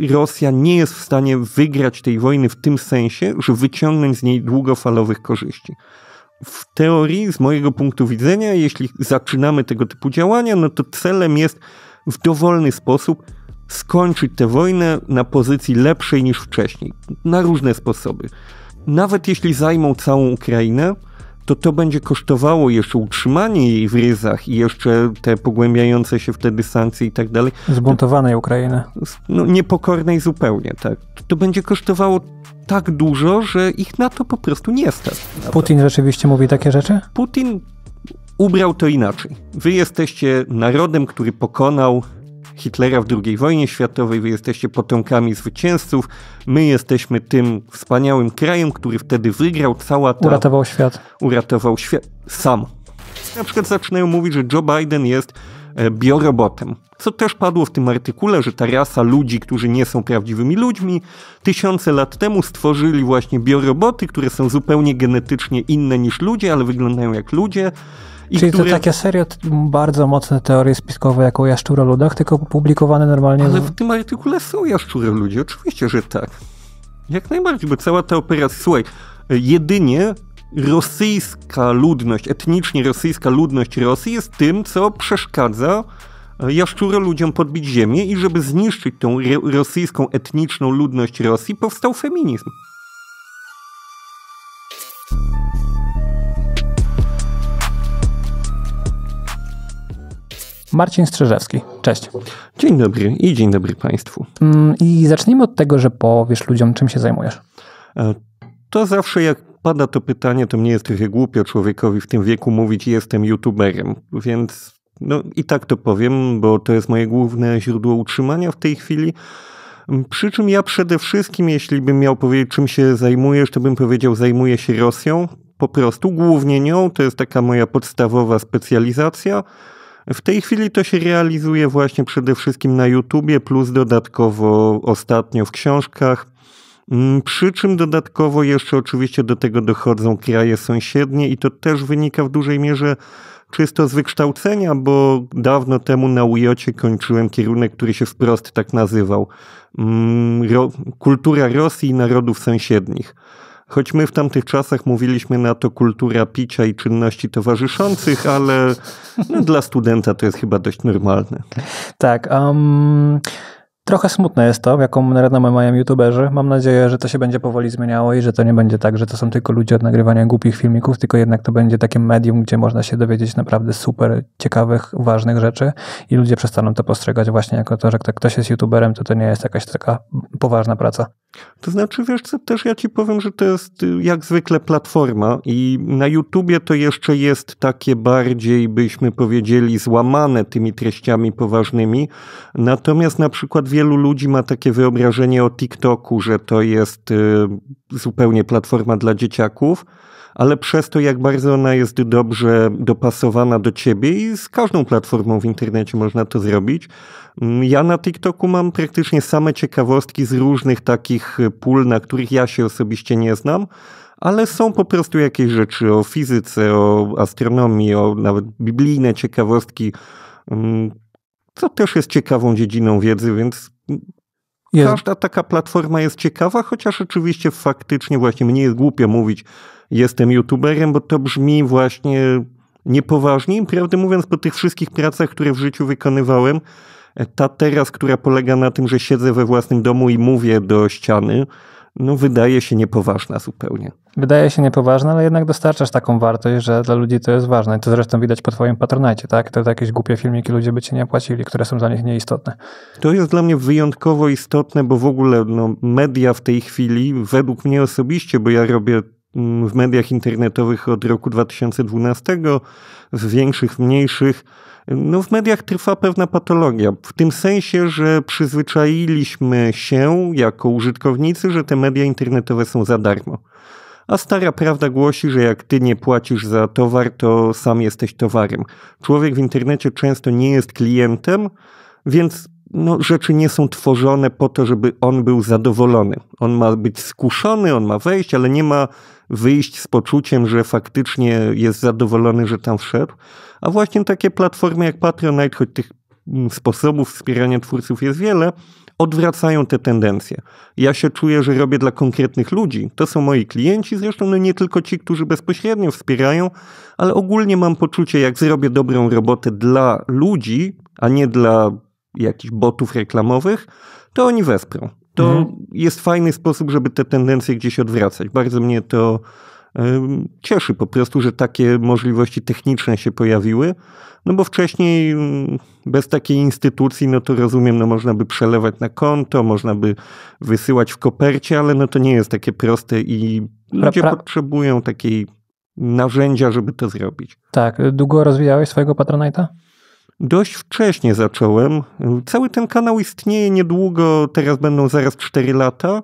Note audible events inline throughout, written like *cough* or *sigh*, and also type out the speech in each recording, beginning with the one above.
Rosja nie jest w stanie wygrać tej wojny w tym sensie, że wyciągnąć z niej długofalowych korzyści. W teorii, z mojego punktu widzenia, jeśli zaczynamy tego typu działania, no to celem jest w dowolny sposób skończyć tę wojnę na pozycji lepszej niż wcześniej, na różne sposoby. Nawet jeśli zajmą całą Ukrainę, to to będzie kosztowało jeszcze utrzymanie jej w ryzach i jeszcze te pogłębiające się wtedy sankcje i tak dalej. Zbuntowanej Ukrainy. No, niepokornej zupełnie, tak. To, to będzie kosztowało tak dużo, że ich na to po prostu nie stać. Putin rzeczywiście mówi takie rzeczy? Putin ubrał to inaczej. Wy jesteście narodem, który pokonał Hitlera w II wojnie światowej, wy jesteście potomkami zwycięzców, my jesteśmy tym wspaniałym krajem, który wtedy wygrał cała ta... Uratował świat. Uratował świat sam. Na przykład zaczynają mówić, że Joe Biden jest e, biorobotem. Co też padło w tym artykule, że ta rasa ludzi, którzy nie są prawdziwymi ludźmi, tysiące lat temu stworzyli właśnie bioroboty, które są zupełnie genetycznie inne niż ludzie, ale wyglądają jak ludzie i Czyli które... to takie serio bardzo mocne teorie spiskowe, jak o ludach tylko publikowane normalnie... Ale w tym artykule są ludzie, oczywiście, że tak. Jak najbardziej, bo cała ta operacja... Słuchaj, jedynie rosyjska ludność, etnicznie rosyjska ludność Rosji jest tym, co przeszkadza e, jaszczuro ludziom podbić ziemię i żeby zniszczyć tą rosyjską etniczną ludność Rosji, powstał feminizm. Marcin Strzeżewski. Cześć. Dzień dobry i dzień dobry Państwu. Mm, I zacznijmy od tego, że powiesz ludziom, czym się zajmujesz. E, to zawsze jak pada to pytanie, to mnie jest trochę głupio człowiekowi w tym wieku mówić jestem youtuberem, więc no i tak to powiem, bo to jest moje główne źródło utrzymania w tej chwili. Mm, przy czym ja przede wszystkim, jeśli bym miał powiedzieć, czym się zajmujesz, to bym powiedział, zajmuję się Rosją. Po prostu głównie nią, to jest taka moja podstawowa specjalizacja. W tej chwili to się realizuje właśnie przede wszystkim na YouTubie, plus dodatkowo ostatnio w książkach. Mm, przy czym dodatkowo jeszcze oczywiście do tego dochodzą kraje sąsiednie i to też wynika w dużej mierze czysto z wykształcenia, bo dawno temu na Ujocie kończyłem kierunek, który się wprost tak nazywał. Mm, kultura Rosji i narodów sąsiednich. Choć my w tamtych czasach mówiliśmy na to kultura picia i czynności towarzyszących, ale no, dla studenta to jest chyba dość normalne. Tak. Um... Trochę smutne jest to, jaką renomę mają youtuberzy. Mam nadzieję, że to się będzie powoli zmieniało i że to nie będzie tak, że to są tylko ludzie od nagrywania głupich filmików, tylko jednak to będzie takie medium, gdzie można się dowiedzieć naprawdę super ciekawych, ważnych rzeczy i ludzie przestaną to postrzegać właśnie jako to, że ktoś jest youtuberem, to to nie jest jakaś taka poważna praca. To znaczy, wiesz co, też ja ci powiem, że to jest y, jak zwykle platforma i na YouTubie to jeszcze jest takie bardziej, byśmy powiedzieli, złamane tymi treściami poważnymi. Natomiast na przykład wielu ludzi ma takie wyobrażenie o TikToku, że to jest y, zupełnie platforma dla dzieciaków ale przez to, jak bardzo ona jest dobrze dopasowana do ciebie i z każdą platformą w internecie można to zrobić. Mm, ja na TikToku mam praktycznie same ciekawostki z różnych takich y, pól, na których ja się osobiście nie znam ale są po prostu jakieś rzeczy o fizyce, o astronomii, o nawet biblijne ciekawostki, mm, co też jest ciekawą dziedziną wiedzy, więc mm, jest. każda taka platforma jest ciekawa, chociaż oczywiście faktycznie właśnie mnie jest głupio mówić, jestem youtuberem, bo to brzmi właśnie niepoważnie. Prawdę mówiąc, po tych wszystkich pracach, które w życiu wykonywałem, e, ta teraz, która polega na tym, że siedzę we własnym domu i mówię do ściany, no wydaje się niepoważna zupełnie. Wydaje się niepoważna, ale jednak dostarczasz taką wartość, że dla ludzi to jest ważne. I to zresztą widać po twoim patronacie, tak? To, jakieś głupie filmiki ludzie by ci nie płacili, które są dla nich nieistotne. To jest dla mnie wyjątkowo istotne, bo w ogóle no, media w tej chwili, według mnie osobiście, bo ja robię Mm, w mediach internetowych od roku 2012, z większych, mniejszych. No, w mediach trwa pewna patologia, w tym sensie, że przyzwyczailiśmy się jako użytkownicy, że te media internetowe są za darmo. A stara prawda głosi, że jak ty nie płacisz za towar, to sam jesteś towarem. Człowiek w internecie często nie jest klientem, więc no, rzeczy nie są tworzone po to, żeby on był zadowolony. On ma być skuszony, on ma wejść, ale nie ma wyjść z poczuciem, że faktycznie jest zadowolony, że tam wszedł. A właśnie takie platformy jak Patreonite, choć tych mm, sposobów wspierania twórców jest wiele, odwracają te tendencje. Ja się czuję, że robię dla konkretnych ludzi. To są moi klienci, zresztą no nie tylko ci, którzy bezpośrednio wspierają, ale ogólnie mam poczucie, jak zrobię dobrą robotę dla ludzi, a nie dla jakichś botów reklamowych, to oni wesprą. To mhm. jest fajny sposób, żeby te tendencje gdzieś odwracać. Bardzo mnie to cieszy po prostu, że takie możliwości techniczne się pojawiły, no bo wcześniej mm, bez takiej instytucji, no to rozumiem, no można by przelewać na konto, można by wysyłać w kopercie, ale no to nie jest takie proste i ludzie pra, pra... potrzebują takiej narzędzia, żeby to zrobić. Tak. Długo rozwijałeś swojego Patronite'a? dość wcześnie zacząłem. Cały ten kanał istnieje niedługo, teraz będą zaraz 4 lata.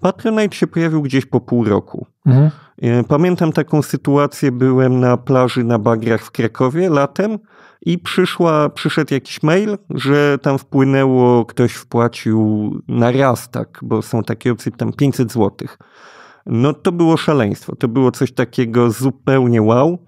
Patronite się pojawił gdzieś po pół roku. Mhm. E, pamiętam taką sytuację, byłem na plaży na Bagrach w Krakowie latem i przyszła, przyszedł jakiś mail, że tam wpłynęło, ktoś wpłacił na raz, tak, bo są takie opcje, tam 500 złotych. No to było szaleństwo, to było coś takiego zupełnie wow.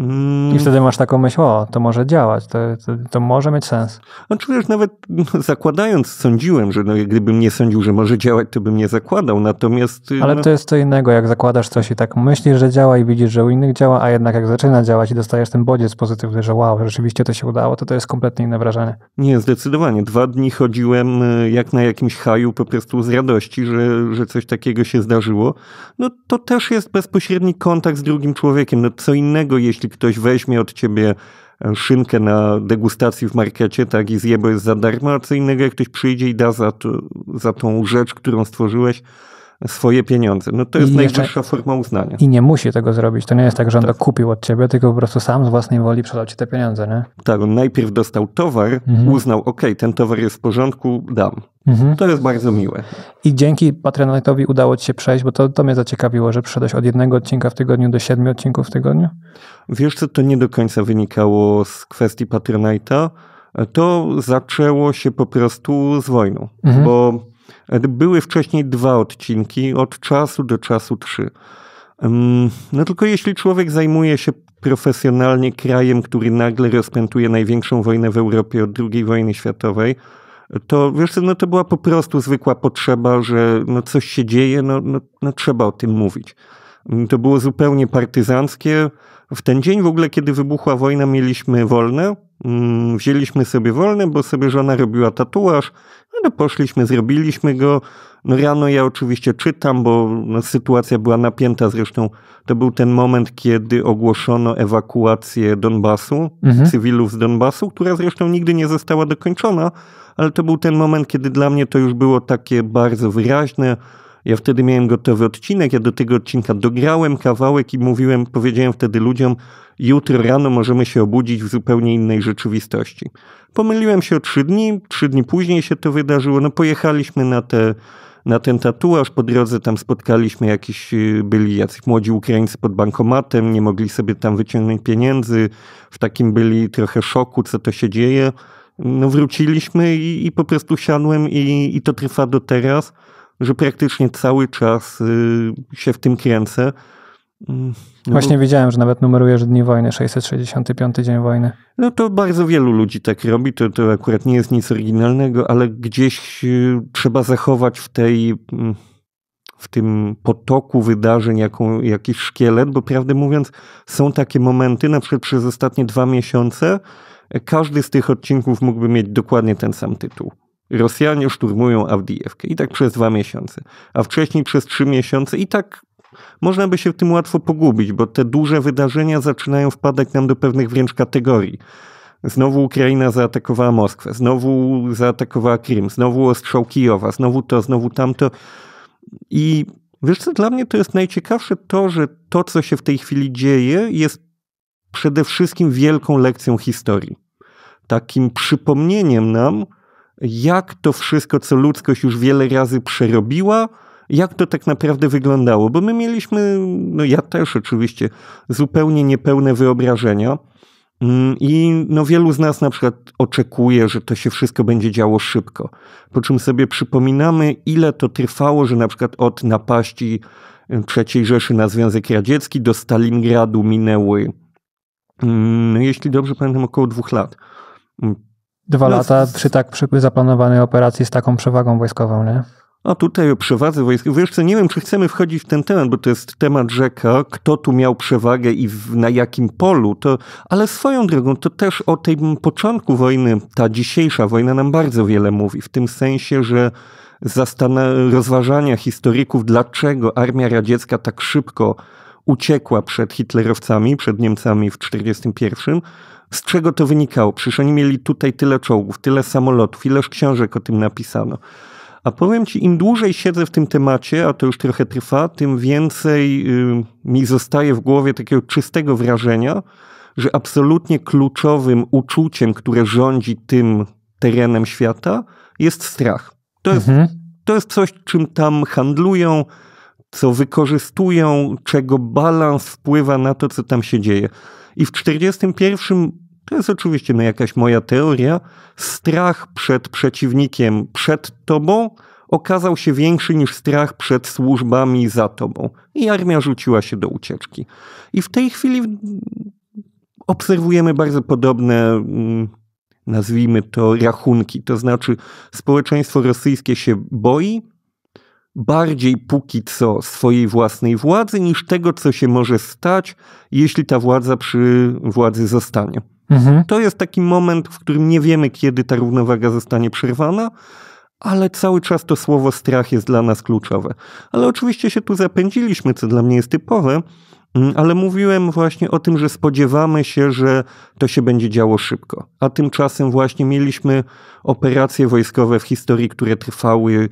Mm. I wtedy masz taką myśl, o, to może działać, to, to, to może mieć sens. Znaczy no już nawet *laughs* zakładając, sądziłem, że no, gdybym nie sądził, że może działać, to bym nie zakładał, natomiast... Y, Ale no... to jest co innego, jak zakładasz coś i tak myślisz, że działa i widzisz, że u innych działa, a jednak jak zaczyna działać i dostajesz ten bodziec pozytywny, że wow, rzeczywiście to się udało, to to jest kompletnie inne wrażenie. Nie, zdecydowanie. Dwa dni chodziłem y, jak na jakimś haju po prostu z radości, że, że coś takiego się zdarzyło. No to też jest bezpośredni kontakt z drugim człowiekiem. No co innego, jeśli ktoś weźmie od ciebie e, szynkę na degustacji w markecie, tak, i zje, bo jest za darmo, a co innego, jak ktoś przyjdzie i da za, to, za tą rzecz, którą stworzyłeś, swoje pieniądze. No to jest najczęstsza forma uznania. I nie musi tego zrobić. To nie jest tak, że on tak. to kupił od ciebie, tylko po prostu sam z własnej woli przelał ci te pieniądze, nie? Tak, on najpierw dostał towar, mhm. uznał, ok, ten towar jest w porządku, dam. Mhm. To jest bardzo miłe. I dzięki Patronatowi udało ci się przejść, bo to, to mnie zaciekawiło, że przeszedłeś od jednego odcinka w tygodniu do siedmiu odcinków w tygodniu? Wiesz co, to nie do końca wynikało z kwestii Patronite'a. To zaczęło się po prostu z wojną, mhm. bo były wcześniej dwa odcinki, od czasu do czasu trzy. No tylko jeśli człowiek zajmuje się profesjonalnie krajem, który nagle rozpętuje największą wojnę w Europie od II wojny światowej, to wiesz, no to była po prostu zwykła potrzeba, że no coś się dzieje, no, no, no trzeba o tym mówić. Mm, to było zupełnie partyzanckie. W ten dzień w ogóle, kiedy wybuchła wojna, mieliśmy wolne. Mm, wzięliśmy sobie wolne, bo sobie żona robiła tatuaż, ale poszliśmy, zrobiliśmy go. No rano ja oczywiście czytam, bo no, sytuacja była napięta. Zresztą to był ten moment, kiedy ogłoszono ewakuację Donbasu, mhm. cywilów z Donbasu, która zresztą nigdy nie została dokończona, ale to był ten moment, kiedy dla mnie to już było takie bardzo wyraźne ja wtedy miałem gotowy odcinek, ja do tego odcinka dograłem kawałek i mówiłem, powiedziałem wtedy ludziom, jutro rano możemy się obudzić w zupełnie innej rzeczywistości. Pomyliłem się o trzy dni, trzy dni później się to wydarzyło, no pojechaliśmy na te na ten tatuaż. Po drodze tam spotkaliśmy jakiś, y, byli jacyś młodzi Ukraińcy pod bankomatem, nie mogli sobie tam wyciągnąć pieniędzy, w takim byli trochę szoku, co to się dzieje. No wróciliśmy i, i po prostu siadłem i, i to trwa do teraz że praktycznie cały czas y, się w tym kręcę. Mm, no Właśnie bo... że nawet numerujesz dni wojny, 665 dzień wojny. No to bardzo wielu ludzi tak robi, to, to akurat nie jest nic oryginalnego, ale gdzieś y, trzeba zachować w tej mm, w tym potoku wydarzeń jaką, jakiś szkielet, bo prawdę mówiąc są takie momenty, na przykład przez ostatnie dwa miesiące e, każdy z tych odcinków mógłby mieć dokładnie ten sam tytuł. Rosjanie szturmują Avdijewkę i tak przez dwa miesiące, a wcześniej przez trzy miesiące i tak można by się tym łatwo pogubić, bo te duże wydarzenia zaczynają wpadać nam do pewnych wręcz kategorii. Znowu Ukraina zaatakowała Moskwę, znowu zaatakowała Krym, znowu ostrzał Kijowa, znowu to, znowu tamto. I wiesz co, dla mnie to jest najciekawsze to, że to, co się w tej chwili dzieje, jest przede wszystkim wielką lekcją historii. Takim przypomnieniem nam, jak to wszystko, co ludzkość już wiele razy przerobiła, jak to tak naprawdę wyglądało. Bo my mieliśmy, no ja też oczywiście, zupełnie niepełne wyobrażenia. Mm, I no wielu z nas na przykład oczekuje, że to się wszystko będzie działo szybko. Po czym sobie przypominamy, ile to trwało, że na przykład od napaści III Rzeszy na Związek Radziecki do Stalingradu minęły, mm, no jeśli dobrze pamiętam, około dwóch lat. Mm, dwa no, lata przy tak przy zaplanowanej operacji z taką przewagą wojskową, nie? A tutaj o przewadze wojskowej. Wiesz co, nie wiem, czy chcemy wchodzić w ten temat, bo to jest temat rzeka, kto tu miał przewagę i w, na jakim polu. To, ale swoją drogą, to też o tym początku wojny, ta dzisiejsza wojna nam bardzo wiele mówi. W tym sensie, że zastan- rozważania historyków, dlaczego armia radziecka tak szybko uciekła przed hitlerowcami, przed Niemcami w 1941, z czego to wynikało? Przecież oni mieli tutaj tyle czołgów, tyle samolotów, ileż książek o tym napisano. A powiem ci, im dłużej siedzę w tym temacie, a to już trochę trwa, tym więcej yy, mi zostaje w głowie takiego czystego wrażenia, że absolutnie kluczowym uczuciem, które rządzi tym terenem świata, jest strach. To jest, mhm. to jest coś, czym tam handlują, co wykorzystują, czego balans wpływa na to, co tam się dzieje. I w 41, to jest oczywiście no, jakaś moja teoria, strach przed przeciwnikiem, przed tobą, okazał się większy niż strach przed służbami za tobą. I armia rzuciła się do ucieczki. I w tej chwili obserwujemy bardzo podobne, mm, nazwijmy to, rachunki. To znaczy, społeczeństwo rosyjskie się boi, bardziej póki co swojej własnej władzy niż tego, co się może stać, jeśli ta władza przy władzy zostanie. Mhm. To jest taki moment, w którym nie wiemy, kiedy ta równowaga zostanie przerwana, ale cały czas to słowo strach jest dla nas kluczowe. Ale oczywiście się tu zapędziliśmy, co dla mnie jest typowe, mm, ale mówiłem właśnie o tym, że spodziewamy się, że to się będzie działo szybko. A tymczasem właśnie mieliśmy operacje wojskowe w historii, które trwały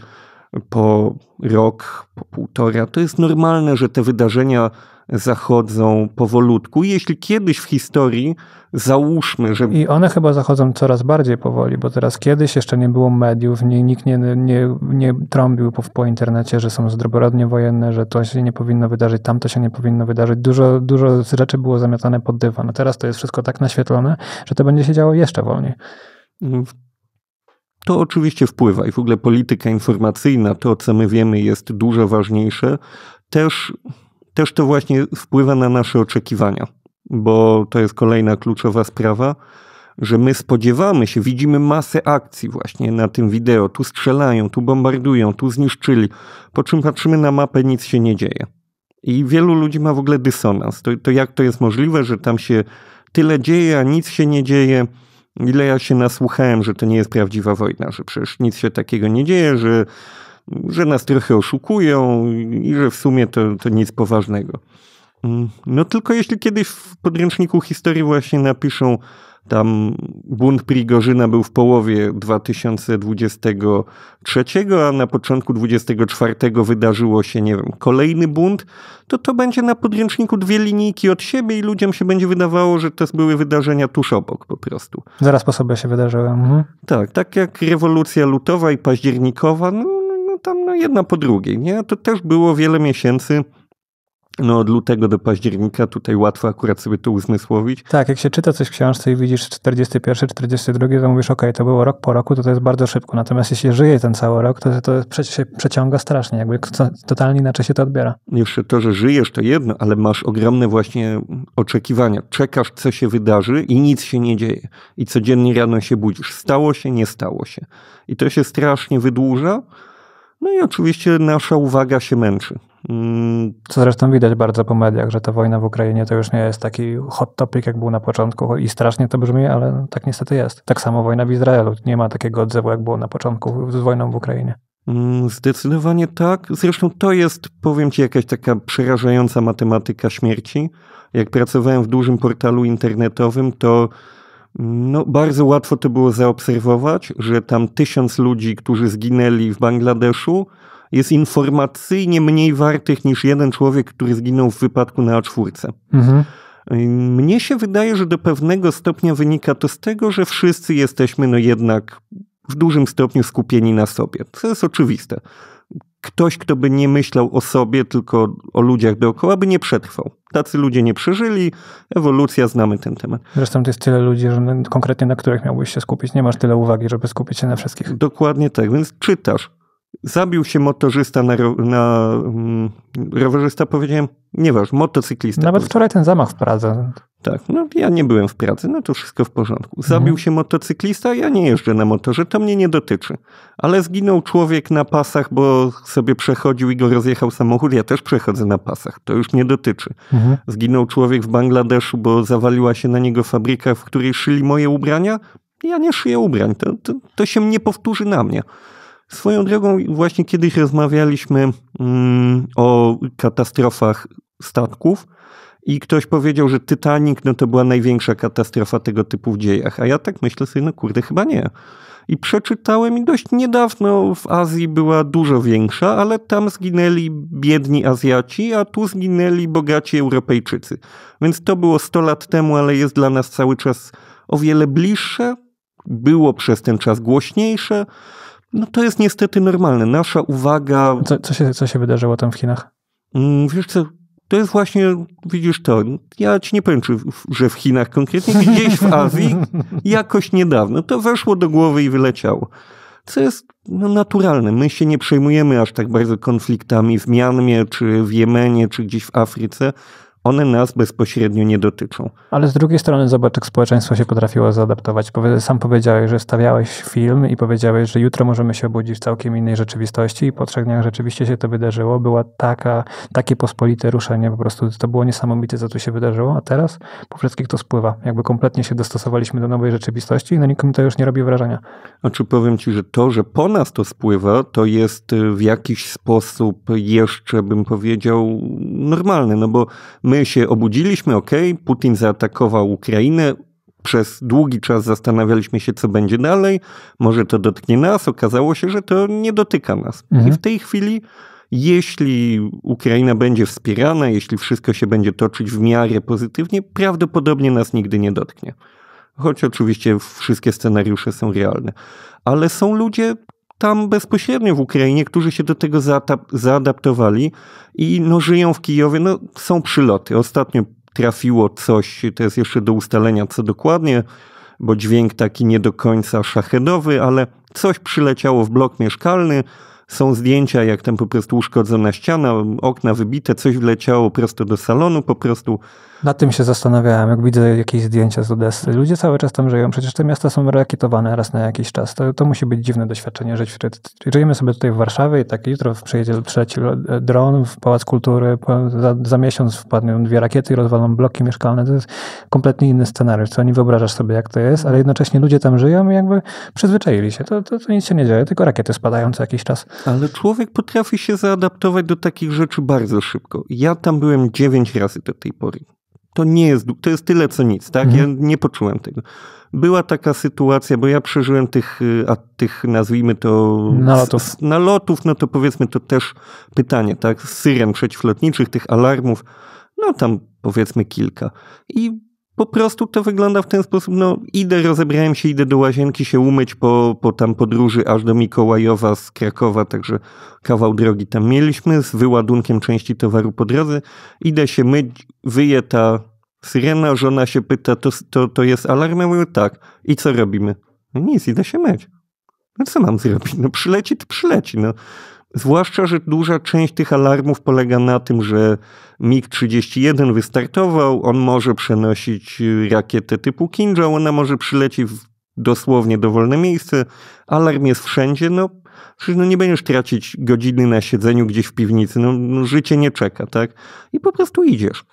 po rok, po półtora. To jest normalne, że te wydarzenia zachodzą powolutku. Jeśli kiedyś w historii załóżmy, że. I one chyba zachodzą coraz bardziej powoli, bo teraz kiedyś jeszcze nie było mediów, nie, nikt nie, nie, nie trąbił po, po internecie, że są zdroborodnie wojenne, że to się nie powinno wydarzyć, tamto się nie powinno wydarzyć. Dużo, dużo rzeczy było zamiatane pod dywan. teraz to jest wszystko tak naświetlone, że to będzie się działo jeszcze wolniej. No, to oczywiście wpływa i w ogóle polityka informacyjna, to co my wiemy jest dużo ważniejsze. Też, też to właśnie wpływa na nasze oczekiwania, bo to jest kolejna kluczowa sprawa że my spodziewamy się, widzimy masę akcji właśnie na tym wideo. Tu strzelają, tu bombardują, tu zniszczyli. Po czym patrzymy na mapę, nic się nie dzieje. I wielu ludzi ma w ogóle dysonans. To, to jak to jest możliwe, że tam się tyle dzieje, a nic się nie dzieje? ile ja się nasłuchałem, że to nie jest prawdziwa wojna, że przecież nic się takiego nie dzieje, że, że nas trochę oszukują i że w sumie to, to nic poważnego. Mm, no tylko jeśli kiedyś w podręczniku historii właśnie napiszą tam bunt Prigorzyna był w połowie 2023, a na początku 2024 wydarzyło się, nie wiem, kolejny bunt, to to będzie na podręczniku dwie linijki od siebie i ludziom się będzie wydawało, że to były wydarzenia tuż obok po prostu. Zaraz po sobie się wydarzyły. Mhm. Tak, tak jak rewolucja lutowa i październikowa, no, no, no tam no jedna po drugiej, nie? To też było wiele miesięcy no od lutego do października, tutaj łatwo akurat sobie to uzmysłowić. Tak, jak się czyta coś w książce i widzisz 41, 42, to mówisz, ok, to było rok po roku, to to jest bardzo szybko, natomiast jeśli żyje ten cały rok, to to się przeciąga strasznie, jakby totalnie inaczej się to odbiera. Jeszcze to, że żyjesz to jedno, ale masz ogromne właśnie oczekiwania. Czekasz, co się wydarzy i nic się nie dzieje. I codziennie rano się budzisz. Stało się, nie stało się. I to się strasznie wydłuża, no i oczywiście nasza uwaga się męczy. Co mm, zresztą widać bardzo po mediach, że ta wojna w Ukrainie to już nie jest taki hot topic, jak był na początku i strasznie to brzmi, ale no, tak niestety jest. Tak samo wojna w Izraelu. Nie ma takiego odzewu, jak było na początku z wojną w Ukrainie. Mm, zdecydowanie tak. Zresztą to jest, powiem Ci, jakaś taka przerażająca matematyka śmierci. Jak pracowałem w dużym portalu internetowym, to no, bardzo łatwo to było zaobserwować, że tam tysiąc ludzi, którzy zginęli w Bangladeszu, jest informacyjnie mniej wartych niż jeden człowiek, który zginął w wypadku na A4. Mhm. Mnie się wydaje, że do pewnego stopnia wynika to z tego, że wszyscy jesteśmy no jednak w dużym stopniu skupieni na sobie. To jest oczywiste ktoś, kto by nie myślał o sobie, tylko o ludziach dookoła, by nie przetrwał. Tacy ludzie nie przeżyli, ewolucja, znamy ten temat. Zresztą to jest tyle ludzi, że konkretnie na których miałbyś się skupić. Nie masz tyle uwagi, żeby skupić się na wszystkich. Dokładnie tak, więc czytasz, Zabił się motorzysta na, na um, rowerzysta, powiedziałem, nieważne, motocyklista. Nawet wczoraj ten zamach w Pradze. Tak, no ja nie byłem w Pradze, no to wszystko w porządku. Zabił mhm. się motocyklista, ja nie jeżdżę na motorze, to mnie nie dotyczy. Ale zginął człowiek na pasach, bo sobie przechodził i go rozjechał samochód, ja też przechodzę na pasach, to już nie dotyczy. Mhm. Zginął człowiek w Bangladeszu, bo zawaliła się na niego fabryka, w której szyli moje ubrania. Ja nie szyję ubrań, to, to, to się nie powtórzy na mnie. Swoją drogą, właśnie kiedyś rozmawialiśmy mm, o katastrofach statków i ktoś powiedział, że Titanic no to była największa katastrofa tego typu w dziejach, a ja tak myślę sobie, no kurde, chyba nie. I przeczytałem i dość niedawno w Azji była dużo większa, ale tam zginęli biedni Azjaci, a tu zginęli bogaci Europejczycy. Więc to było 100 lat temu, ale jest dla nas cały czas o wiele bliższe, było przez ten czas głośniejsze. No to jest niestety normalne. Nasza uwaga... Co, co, się, co się wydarzyło tam w Chinach? Mm, wiesz co, to jest właśnie, widzisz to, ja ci nie powiem, czy, że w Chinach konkretnie, gdzieś w Azji, *laughs* jakoś niedawno. To weszło do głowy i wyleciało. Co jest no, naturalne. My się nie przejmujemy aż tak bardzo konfliktami w Mianmie, czy w Jemenie, czy gdzieś w Afryce one nas bezpośrednio nie dotyczą. Ale z drugiej strony zobacz, jak społeczeństwo się potrafiło zaadaptować. Sam powiedziałeś, że stawiałeś film i powiedziałeś, że jutro możemy się obudzić w całkiem innej rzeczywistości i po trzech dniach rzeczywiście się to wydarzyło. Była taka, takie pospolite ruszenie, po prostu to było niesamowite, co tu się wydarzyło, a teraz po wszystkich to spływa. Jakby kompletnie się dostosowaliśmy do nowej rzeczywistości i na nikomu to już nie robi wrażenia. Znaczy powiem ci, że to, że po nas to spływa, to jest y, w jakiś sposób jeszcze, bym powiedział, normalne, no bo my się obudziliśmy, ok, Putin zaatakował Ukrainę, przez długi czas zastanawialiśmy się, co będzie dalej, może to dotknie nas, okazało się, że to nie dotyka nas. Mhm. I w tej chwili jeśli Ukraina będzie wspierana, jeśli wszystko się będzie toczyć w miarę pozytywnie, prawdopodobnie nas nigdy nie dotknie. Choć oczywiście wszystkie scenariusze są realne. Ale są ludzie, tam bezpośrednio w Ukrainie, którzy się do tego zaadaptowali i no, żyją w Kijowie. No, są przyloty. Ostatnio trafiło coś, to jest jeszcze do ustalenia co dokładnie, bo dźwięk taki nie do końca szachedowy, ale coś przyleciało w blok mieszkalny. Są zdjęcia, jak tam po prostu uszkodzona ściana, okna wybite, coś wleciało prosto do salonu po prostu. Nad tym się zastanawiałem, jak widzę jakieś zdjęcia z Odessy. Ludzie cały czas tam żyją, przecież te miasta są rakietowane raz na jakiś czas. To, to musi być dziwne doświadczenie żyć. Żyjemy sobie tutaj w Warszawie i tak jutro przyjedzie, przyleci e, dron w Pałac Kultury, za, za miesiąc wpadną dwie rakiety i rozwalą bloki mieszkalne. To jest kompletnie inny scenariusz, co nie wyobrażasz sobie, jak to jest, ale jednocześnie ludzie tam żyją i jakby przyzwyczaili się. To, to, to nic się nie dzieje, tylko rakiety spadają co jakiś czas. Ale człowiek potrafi się zaadaptować do takich rzeczy bardzo szybko. Ja tam byłem dziewięć razy do tej pory to nie jest, to jest tyle co nic, tak? Mhm. Ja nie poczułem tego. Była taka sytuacja, bo ja przeżyłem tych, y, a tych nazwijmy to... Nalotów. Z, nalotów, no to powiedzmy to też pytanie, tak? z Syren przeciwlotniczych, tych alarmów, no tam powiedzmy kilka. I po prostu to wygląda w ten sposób, no idę, rozebrałem się, idę do łazienki się umyć po, po tam podróży aż do Mikołajowa z Krakowa, także kawał drogi tam mieliśmy z wyładunkiem części towaru po drodze. Idę się myć, wyje ta syrena, żona się pyta, to, to, to jest alarm? Ja mówię, tak. I co robimy? No nic, idę się myć. No co mam zrobić? No przyleci, to przyleci, no. Zwłaszcza, że duża część tych alarmów polega na tym, że MiG-31 wystartował, on może przenosić y, rakietę typu Kinjal, ona może przylecieć w dosłownie dowolne miejsce, alarm jest wszędzie, no przecież no nie będziesz tracić godziny na siedzeniu gdzieś w piwnicy, no, no życie nie czeka, tak? I po prostu idziesz.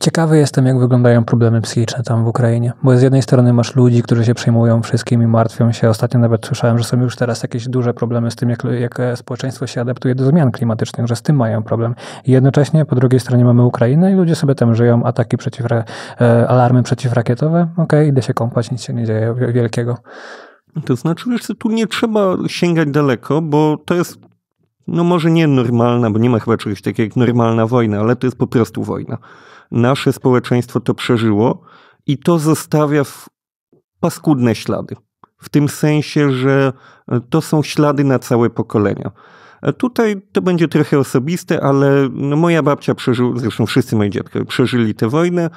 Ciekawy jestem, jak wyglądają problemy psychiczne tam w Ukrainie, bo z jednej strony masz ludzi, którzy się przejmują wszystkim i martwią się. Ostatnio nawet słyszałem, że są już teraz jakieś duże problemy z tym, jak, jak społeczeństwo się adaptuje do zmian klimatycznych, że z tym mają problem. I jednocześnie po drugiej stronie mamy Ukrainę i ludzie sobie tam żyją, ataki przeciw, e, alarmy przeciwrakietowe. Okej, okay, idę się kąpać, nic się nie dzieje wielkiego. To znaczy, że tu nie trzeba sięgać daleko, bo to jest no może nie normalna, bo nie ma chyba czegoś takiego jak normalna wojna, ale to jest po prostu wojna nasze społeczeństwo to przeżyło i to zostawia paskudne ślady. W tym sensie, że e, to są ślady na całe pokolenia. E, tutaj to będzie trochę osobiste, ale no moja babcia przeżyła, zresztą wszyscy moi dziadkowie przeżyli tę wojnę.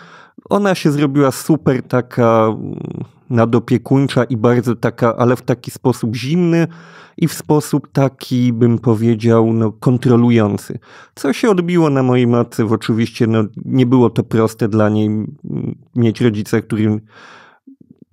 Ona się zrobiła super taka nadopiekuńcza i bardzo taka, ale w taki sposób zimny i w sposób taki, bym powiedział, no, kontrolujący. Co się odbiło na mojej matce, W oczywiście no, nie było to proste dla niej mieć rodzica, którym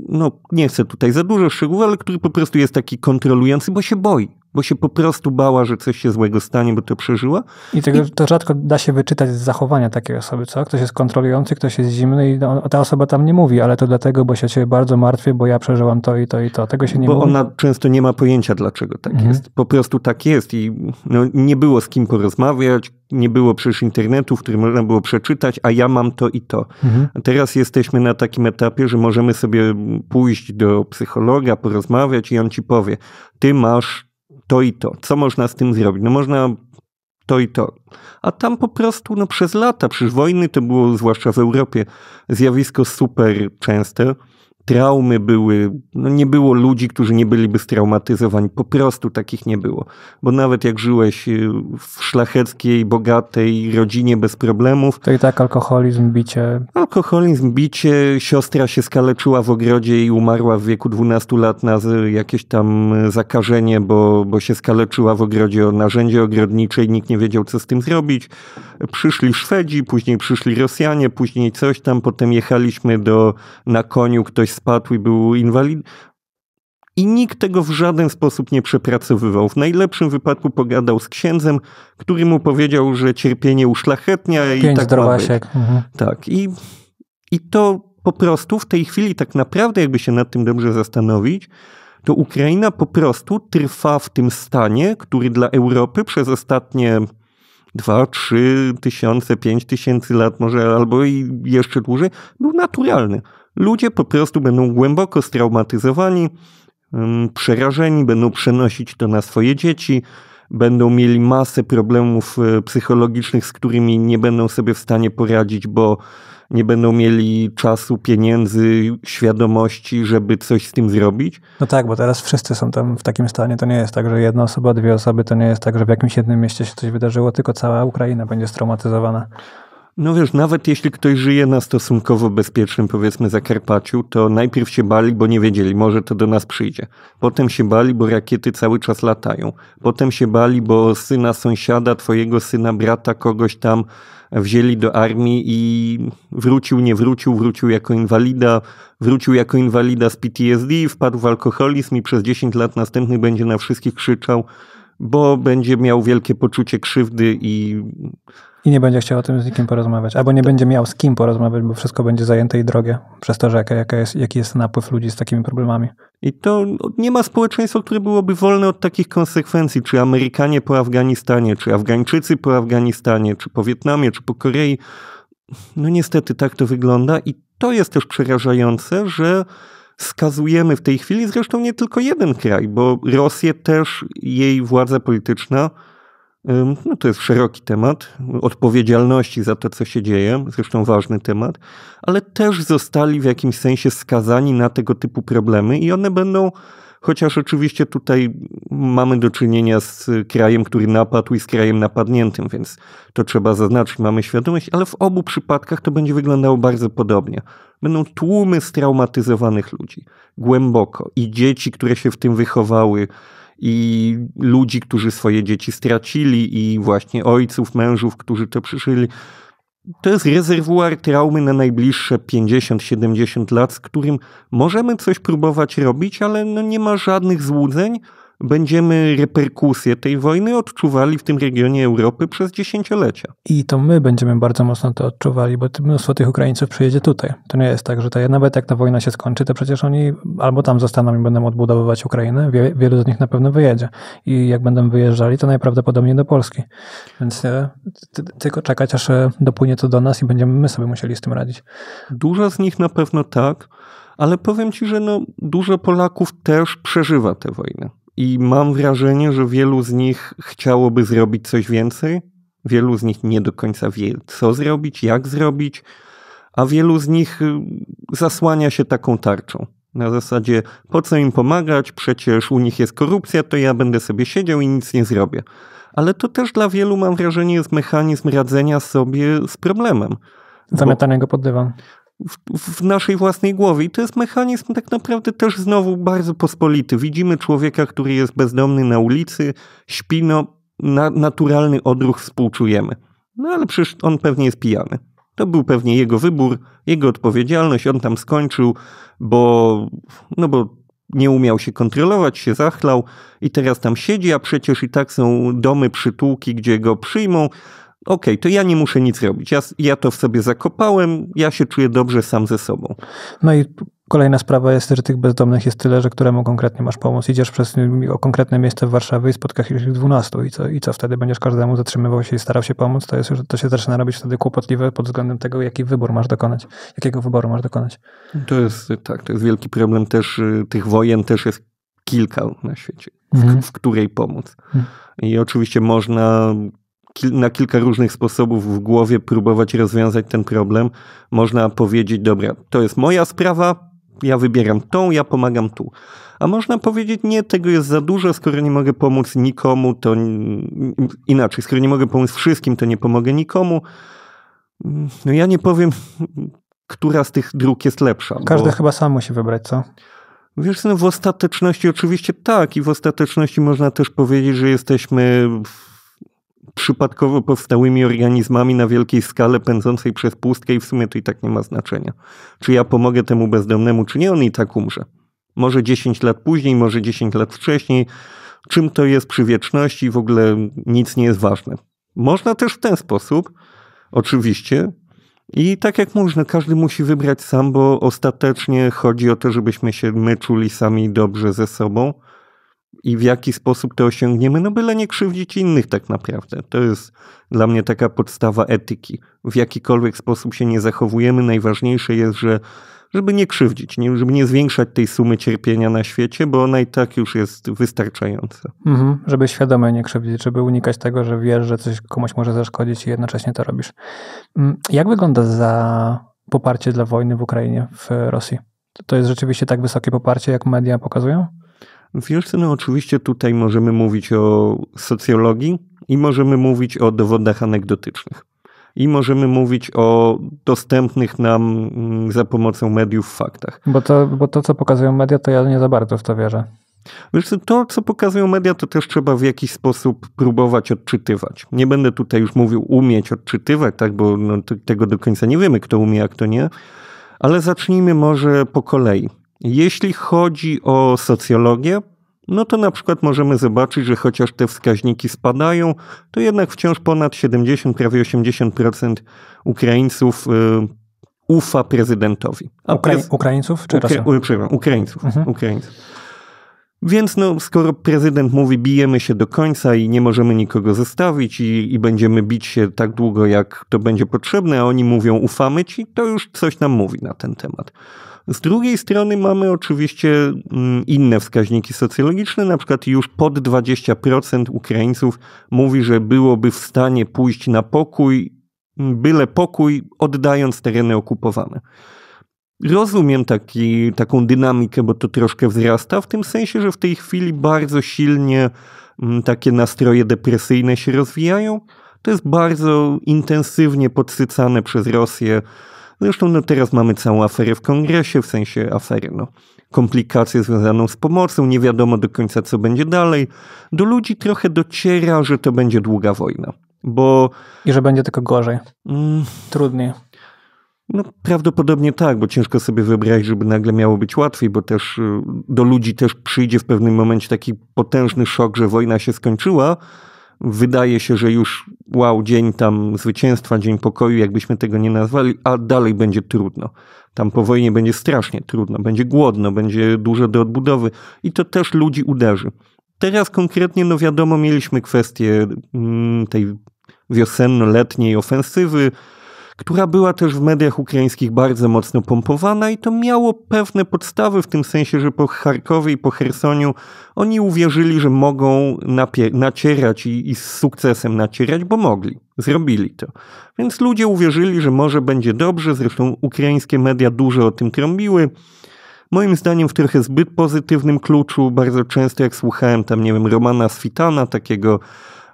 no nie chcę tutaj za dużo szczegółów, ale który po prostu jest taki kontrolujący, bo się boi bo się po prostu bała, że coś się złego stanie, bo to przeżyła. I to, I... to rzadko da się wyczytać z zachowania takiej osoby, co? Ktoś jest kontrolujący, ktoś jest zimny i ta osoba tam nie mówi, ale to dlatego, bo się ciebie bardzo martwię, bo ja przeżyłam to i to i to. Tego się nie bo mówi. Bo ona często nie ma pojęcia, dlaczego tak mhm. jest. Po prostu tak jest i no, nie było z kim porozmawiać, nie było przecież internetu, w którym można było przeczytać, a ja mam to i to. Mhm. Teraz jesteśmy na takim etapie, że możemy sobie pójść do psychologa, porozmawiać i on ci powie, ty masz to i to. Co można z tym zrobić? No można to i to. A tam po prostu no, przez lata, przecież wojny to było zwłaszcza w Europie zjawisko super częste traumy były, no nie było ludzi, którzy nie byliby straumatyzowani, po prostu takich nie było. Bo nawet jak żyłeś y, w szlacheckiej, bogatej rodzinie bez problemów. To i tak alkoholizm, bicie. Alkoholizm, bicie, siostra się skaleczyła w ogrodzie i umarła w wieku 12 lat na jakieś tam y, zakażenie, bo, bo się skaleczyła w ogrodzie o narzędzie ogrodnicze i nikt nie wiedział, co z tym zrobić. Przyszli Szwedzi, później przyszli Rosjanie, później coś tam, potem jechaliśmy do, na koniu, ktoś ktoś spadł i był inwalid. I nikt tego w żaden sposób nie przepracowywał. W najlepszym wypadku pogadał z księdzem, który mu powiedział, że cierpienie uszlachetnia Pięć i Pięć tak drobasiek. Mhm. Tak. I, I to po prostu w tej chwili tak naprawdę, jakby się nad tym dobrze zastanowić, to Ukraina po prostu trwa w tym stanie, który dla Europy przez ostatnie dwa, trzy tysiące, pięć tysięcy lat może albo i jeszcze dłużej, był naturalny. Ludzie po prostu będą głęboko straumatyzowani, przerażeni, będą przenosić to na swoje dzieci, będą mieli masę problemów e, psychologicznych, z którymi nie będą sobie w stanie poradzić, bo nie będą mieli czasu, pieniędzy, świadomości, żeby coś z tym zrobić. No tak, bo teraz wszyscy są tam w takim stanie. To nie jest tak, że jedna osoba, dwie osoby, to nie jest tak, że w jakimś jednym mieście się coś wydarzyło, tylko cała Ukraina będzie straumatyzowana. No wiesz, nawet jeśli ktoś żyje na stosunkowo bezpiecznym, powiedzmy, Zakarpaciu, to najpierw się bali, bo nie wiedzieli, może to do nas przyjdzie. Potem się bali, bo rakiety cały czas latają. Potem się bali, bo syna sąsiada, twojego syna, brata, kogoś tam wzięli do armii i wrócił, nie wrócił, wrócił jako inwalida, wrócił jako inwalida z PTSD, wpadł w alkoholizm i przez 10 lat następnych będzie na wszystkich krzyczał, bo będzie miał wielkie poczucie krzywdy i i nie będzie chciał o tym z nikim porozmawiać. Albo nie będzie miał z kim porozmawiać, bo wszystko będzie zajęte i drogie przez to, że jaka, jaka jest, jaki jest napływ ludzi z takimi problemami. I to nie ma społeczeństwa, które byłoby wolne od takich konsekwencji, czy Amerykanie po Afganistanie, czy Afgańczycy po Afganistanie, czy po Wietnamie, czy po Korei. No niestety tak to wygląda i to jest też przerażające, że skazujemy w tej chwili zresztą nie tylko jeden kraj, bo Rosję też jej władza polityczna no to jest szeroki temat odpowiedzialności za to, co się dzieje, zresztą ważny temat, ale też zostali w jakimś sensie skazani na tego typu problemy i one będą, chociaż oczywiście tutaj mamy do czynienia z krajem, który napadł i z krajem napadniętym, więc to trzeba zaznaczyć, mamy świadomość, ale w obu przypadkach to będzie wyglądało bardzo podobnie. Będą tłumy straumatyzowanych ludzi, głęboko i dzieci, które się w tym wychowały i ludzi, którzy swoje dzieci stracili i właśnie ojców, mężów, którzy to przyszli, To jest rezerwuar traumy na najbliższe 50-70 lat, z którym możemy coś próbować robić, ale no nie ma żadnych złudzeń, będziemy reperkusje tej wojny odczuwali w tym regionie Europy przez dziesięciolecia. I to my będziemy bardzo mocno to odczuwali, bo mnóstwo tych Ukraińców przyjedzie tutaj. To nie jest tak, że ta, nawet jak ta wojna się skończy, to przecież oni albo tam zostaną i będą odbudowywać Ukrainę, Wie, wielu z nich na pewno wyjedzie. I jak będą wyjeżdżali, to najprawdopodobniej do Polski. Więc e, tylko czekać, aż e, dopłynie to do nas i będziemy my sobie musieli z tym radzić. Dużo z nich na pewno tak, ale powiem ci, że no, dużo Polaków też przeżywa tę wojnę i mam wrażenie, że wielu z nich chciałoby zrobić coś więcej. Wielu z nich nie do końca wie, co zrobić, jak zrobić, a wielu z nich y, zasłania się taką tarczą. Na zasadzie, po co im pomagać? Przecież u nich jest korupcja, to ja będę sobie siedział i nic nie zrobię. Ale to też dla wielu, mam wrażenie, jest mechanizm radzenia sobie z problemem. Zamiatanego pod dywan w, w naszej własnej głowie. I to jest mechanizm tak naprawdę też znowu bardzo pospolity. Widzimy człowieka, który jest bezdomny na ulicy, śpi, no, na, naturalny odruch współczujemy. No ale przecież on pewnie jest pijany. To był pewnie jego wybór, jego odpowiedzialność, on tam skończył, bo, no bo nie umiał się kontrolować, się zachlał i teraz tam siedzi, a przecież i tak są domy, przytułki, gdzie go przyjmą okej, okay, to ja nie muszę nic robić. Ja, ja to w sobie zakopałem, ja się czuję dobrze sam ze sobą. No i Kolejna sprawa jest, że tych bezdomnych jest tyle, że któremu konkretnie masz pomóc. Idziesz przez o konkretne miejsce w Warszawie i spotkasz ich 12 i co, i co wtedy? Będziesz każdemu zatrzymywał się i starał się pomóc? To, jest już, to się zaczyna robić wtedy kłopotliwe pod względem tego, jaki wybór masz dokonać. Jakiego wyboru masz dokonać. To jest, tak, to jest wielki problem też, y, tych wojen też jest kilka na świecie, w, mhm. w której pomóc. Mhm. I oczywiście można na kilka różnych sposobów w głowie próbować rozwiązać ten problem. Można powiedzieć, dobra, to jest moja sprawa, ja wybieram tą, ja pomagam tu. A można powiedzieć, nie, tego jest za dużo, skoro nie mogę pomóc nikomu, to inaczej, skoro nie mogę pomóc wszystkim, to nie pomogę nikomu. No ja nie powiem, która z tych dróg jest lepsza. Każdy bo... chyba sam musi wybrać, co? Wiesz, no w ostateczności oczywiście tak i w ostateczności można też powiedzieć, że jesteśmy w przypadkowo powstałymi organizmami na wielkiej skale pędzącej przez pustkę i w sumie to i tak nie ma znaczenia. Czy ja pomogę temu bezdomnemu, czy nie, on i tak umrze. Może 10 lat później, może 10 lat wcześniej. Czym to jest przy wieczności, w ogóle nic nie jest ważne. Można też w ten sposób, oczywiście, i tak jak można, każdy musi wybrać sam, bo ostatecznie chodzi o to, żebyśmy się my czuli sami dobrze ze sobą, i w jaki sposób to osiągniemy, no byle nie krzywdzić innych tak naprawdę. To jest dla mnie taka podstawa etyki. W jakikolwiek sposób się nie zachowujemy, najważniejsze jest, że żeby nie krzywdzić, nie, żeby nie zwiększać tej sumy cierpienia na świecie, bo ona i tak już jest wystarczająca. Mhm, żeby świadomie nie krzywdzić, żeby unikać tego, że wiesz, że coś komuś może zaszkodzić i jednocześnie to robisz. Mm, jak wygląda za poparcie dla wojny w Ukrainie, w Rosji? To jest rzeczywiście tak wysokie poparcie, jak media pokazują? Wiesz, no oczywiście tutaj możemy mówić o socjologii i możemy mówić o dowodach anegdotycznych. I możemy mówić o dostępnych nam mm, za pomocą mediów faktach. Bo to, bo to co pokazują media, to ja nie za bardzo w to wierzę. Wiesz, to, co pokazują media, to też trzeba w jakiś sposób próbować odczytywać. Nie będę tutaj już mówił umieć odczytywać, tak, bo no, tego do końca nie wiemy, kto umie, a kto nie, ale zacznijmy może po kolei. Jeśli chodzi o socjologię, no to na przykład możemy zobaczyć, że chociaż te wskaźniki spadają, to jednak wciąż ponad 70, prawie 80% Ukraińców y, ufa prezydentowi. A prez... Ukraińców czy Ukra Przepraszam, Ukraińców. Mhm. Ukraińców. Więc no, skoro prezydent mówi, bijemy się do końca i nie możemy nikogo zostawić i, i będziemy bić się tak długo, jak to będzie potrzebne, a oni mówią, ufamy ci, to już coś nam mówi na ten temat. Z drugiej strony mamy oczywiście mm, inne wskaźniki socjologiczne, na przykład już pod 20% Ukraińców mówi, że byłoby w stanie pójść na pokój, byle pokój, oddając tereny okupowane. Rozumiem taki, taką dynamikę, bo to troszkę wzrasta, w tym sensie, że w tej chwili bardzo silnie mm, takie nastroje depresyjne się rozwijają. To jest bardzo intensywnie podsycane przez Rosję no zresztą no teraz mamy całą aferę w kongresie, w sensie afery, no, komplikację związaną z pomocą, nie wiadomo do końca co będzie dalej. Do ludzi trochę dociera, że to będzie długa wojna, bo... I że będzie tylko gorzej, mm, trudniej. No, prawdopodobnie tak, bo ciężko sobie wyobrazić, żeby nagle miało być łatwiej, bo też y, do ludzi też przyjdzie w pewnym momencie taki potężny szok, że wojna się skończyła, wydaje się, że już wow, dzień tam zwycięstwa, dzień pokoju, jakbyśmy tego nie nazwali, a dalej będzie trudno. Tam po wojnie będzie strasznie trudno, będzie głodno, będzie dużo do odbudowy i to też ludzi uderzy. Teraz konkretnie, no wiadomo, mieliśmy kwestię mm, tej wiosenno-letniej ofensywy, która była też w mediach ukraińskich bardzo mocno pompowana i to miało pewne podstawy w tym sensie, że po Charkowie i po Chersoniu oni uwierzyli, że mogą nacierać i, i z sukcesem nacierać, bo mogli. Zrobili to. Więc ludzie uwierzyli, że może będzie dobrze, zresztą ukraińskie media dużo o tym krąbiły moim zdaniem w trochę zbyt pozytywnym kluczu. Bardzo często jak słuchałem tam, nie wiem, Romana Switana, takiego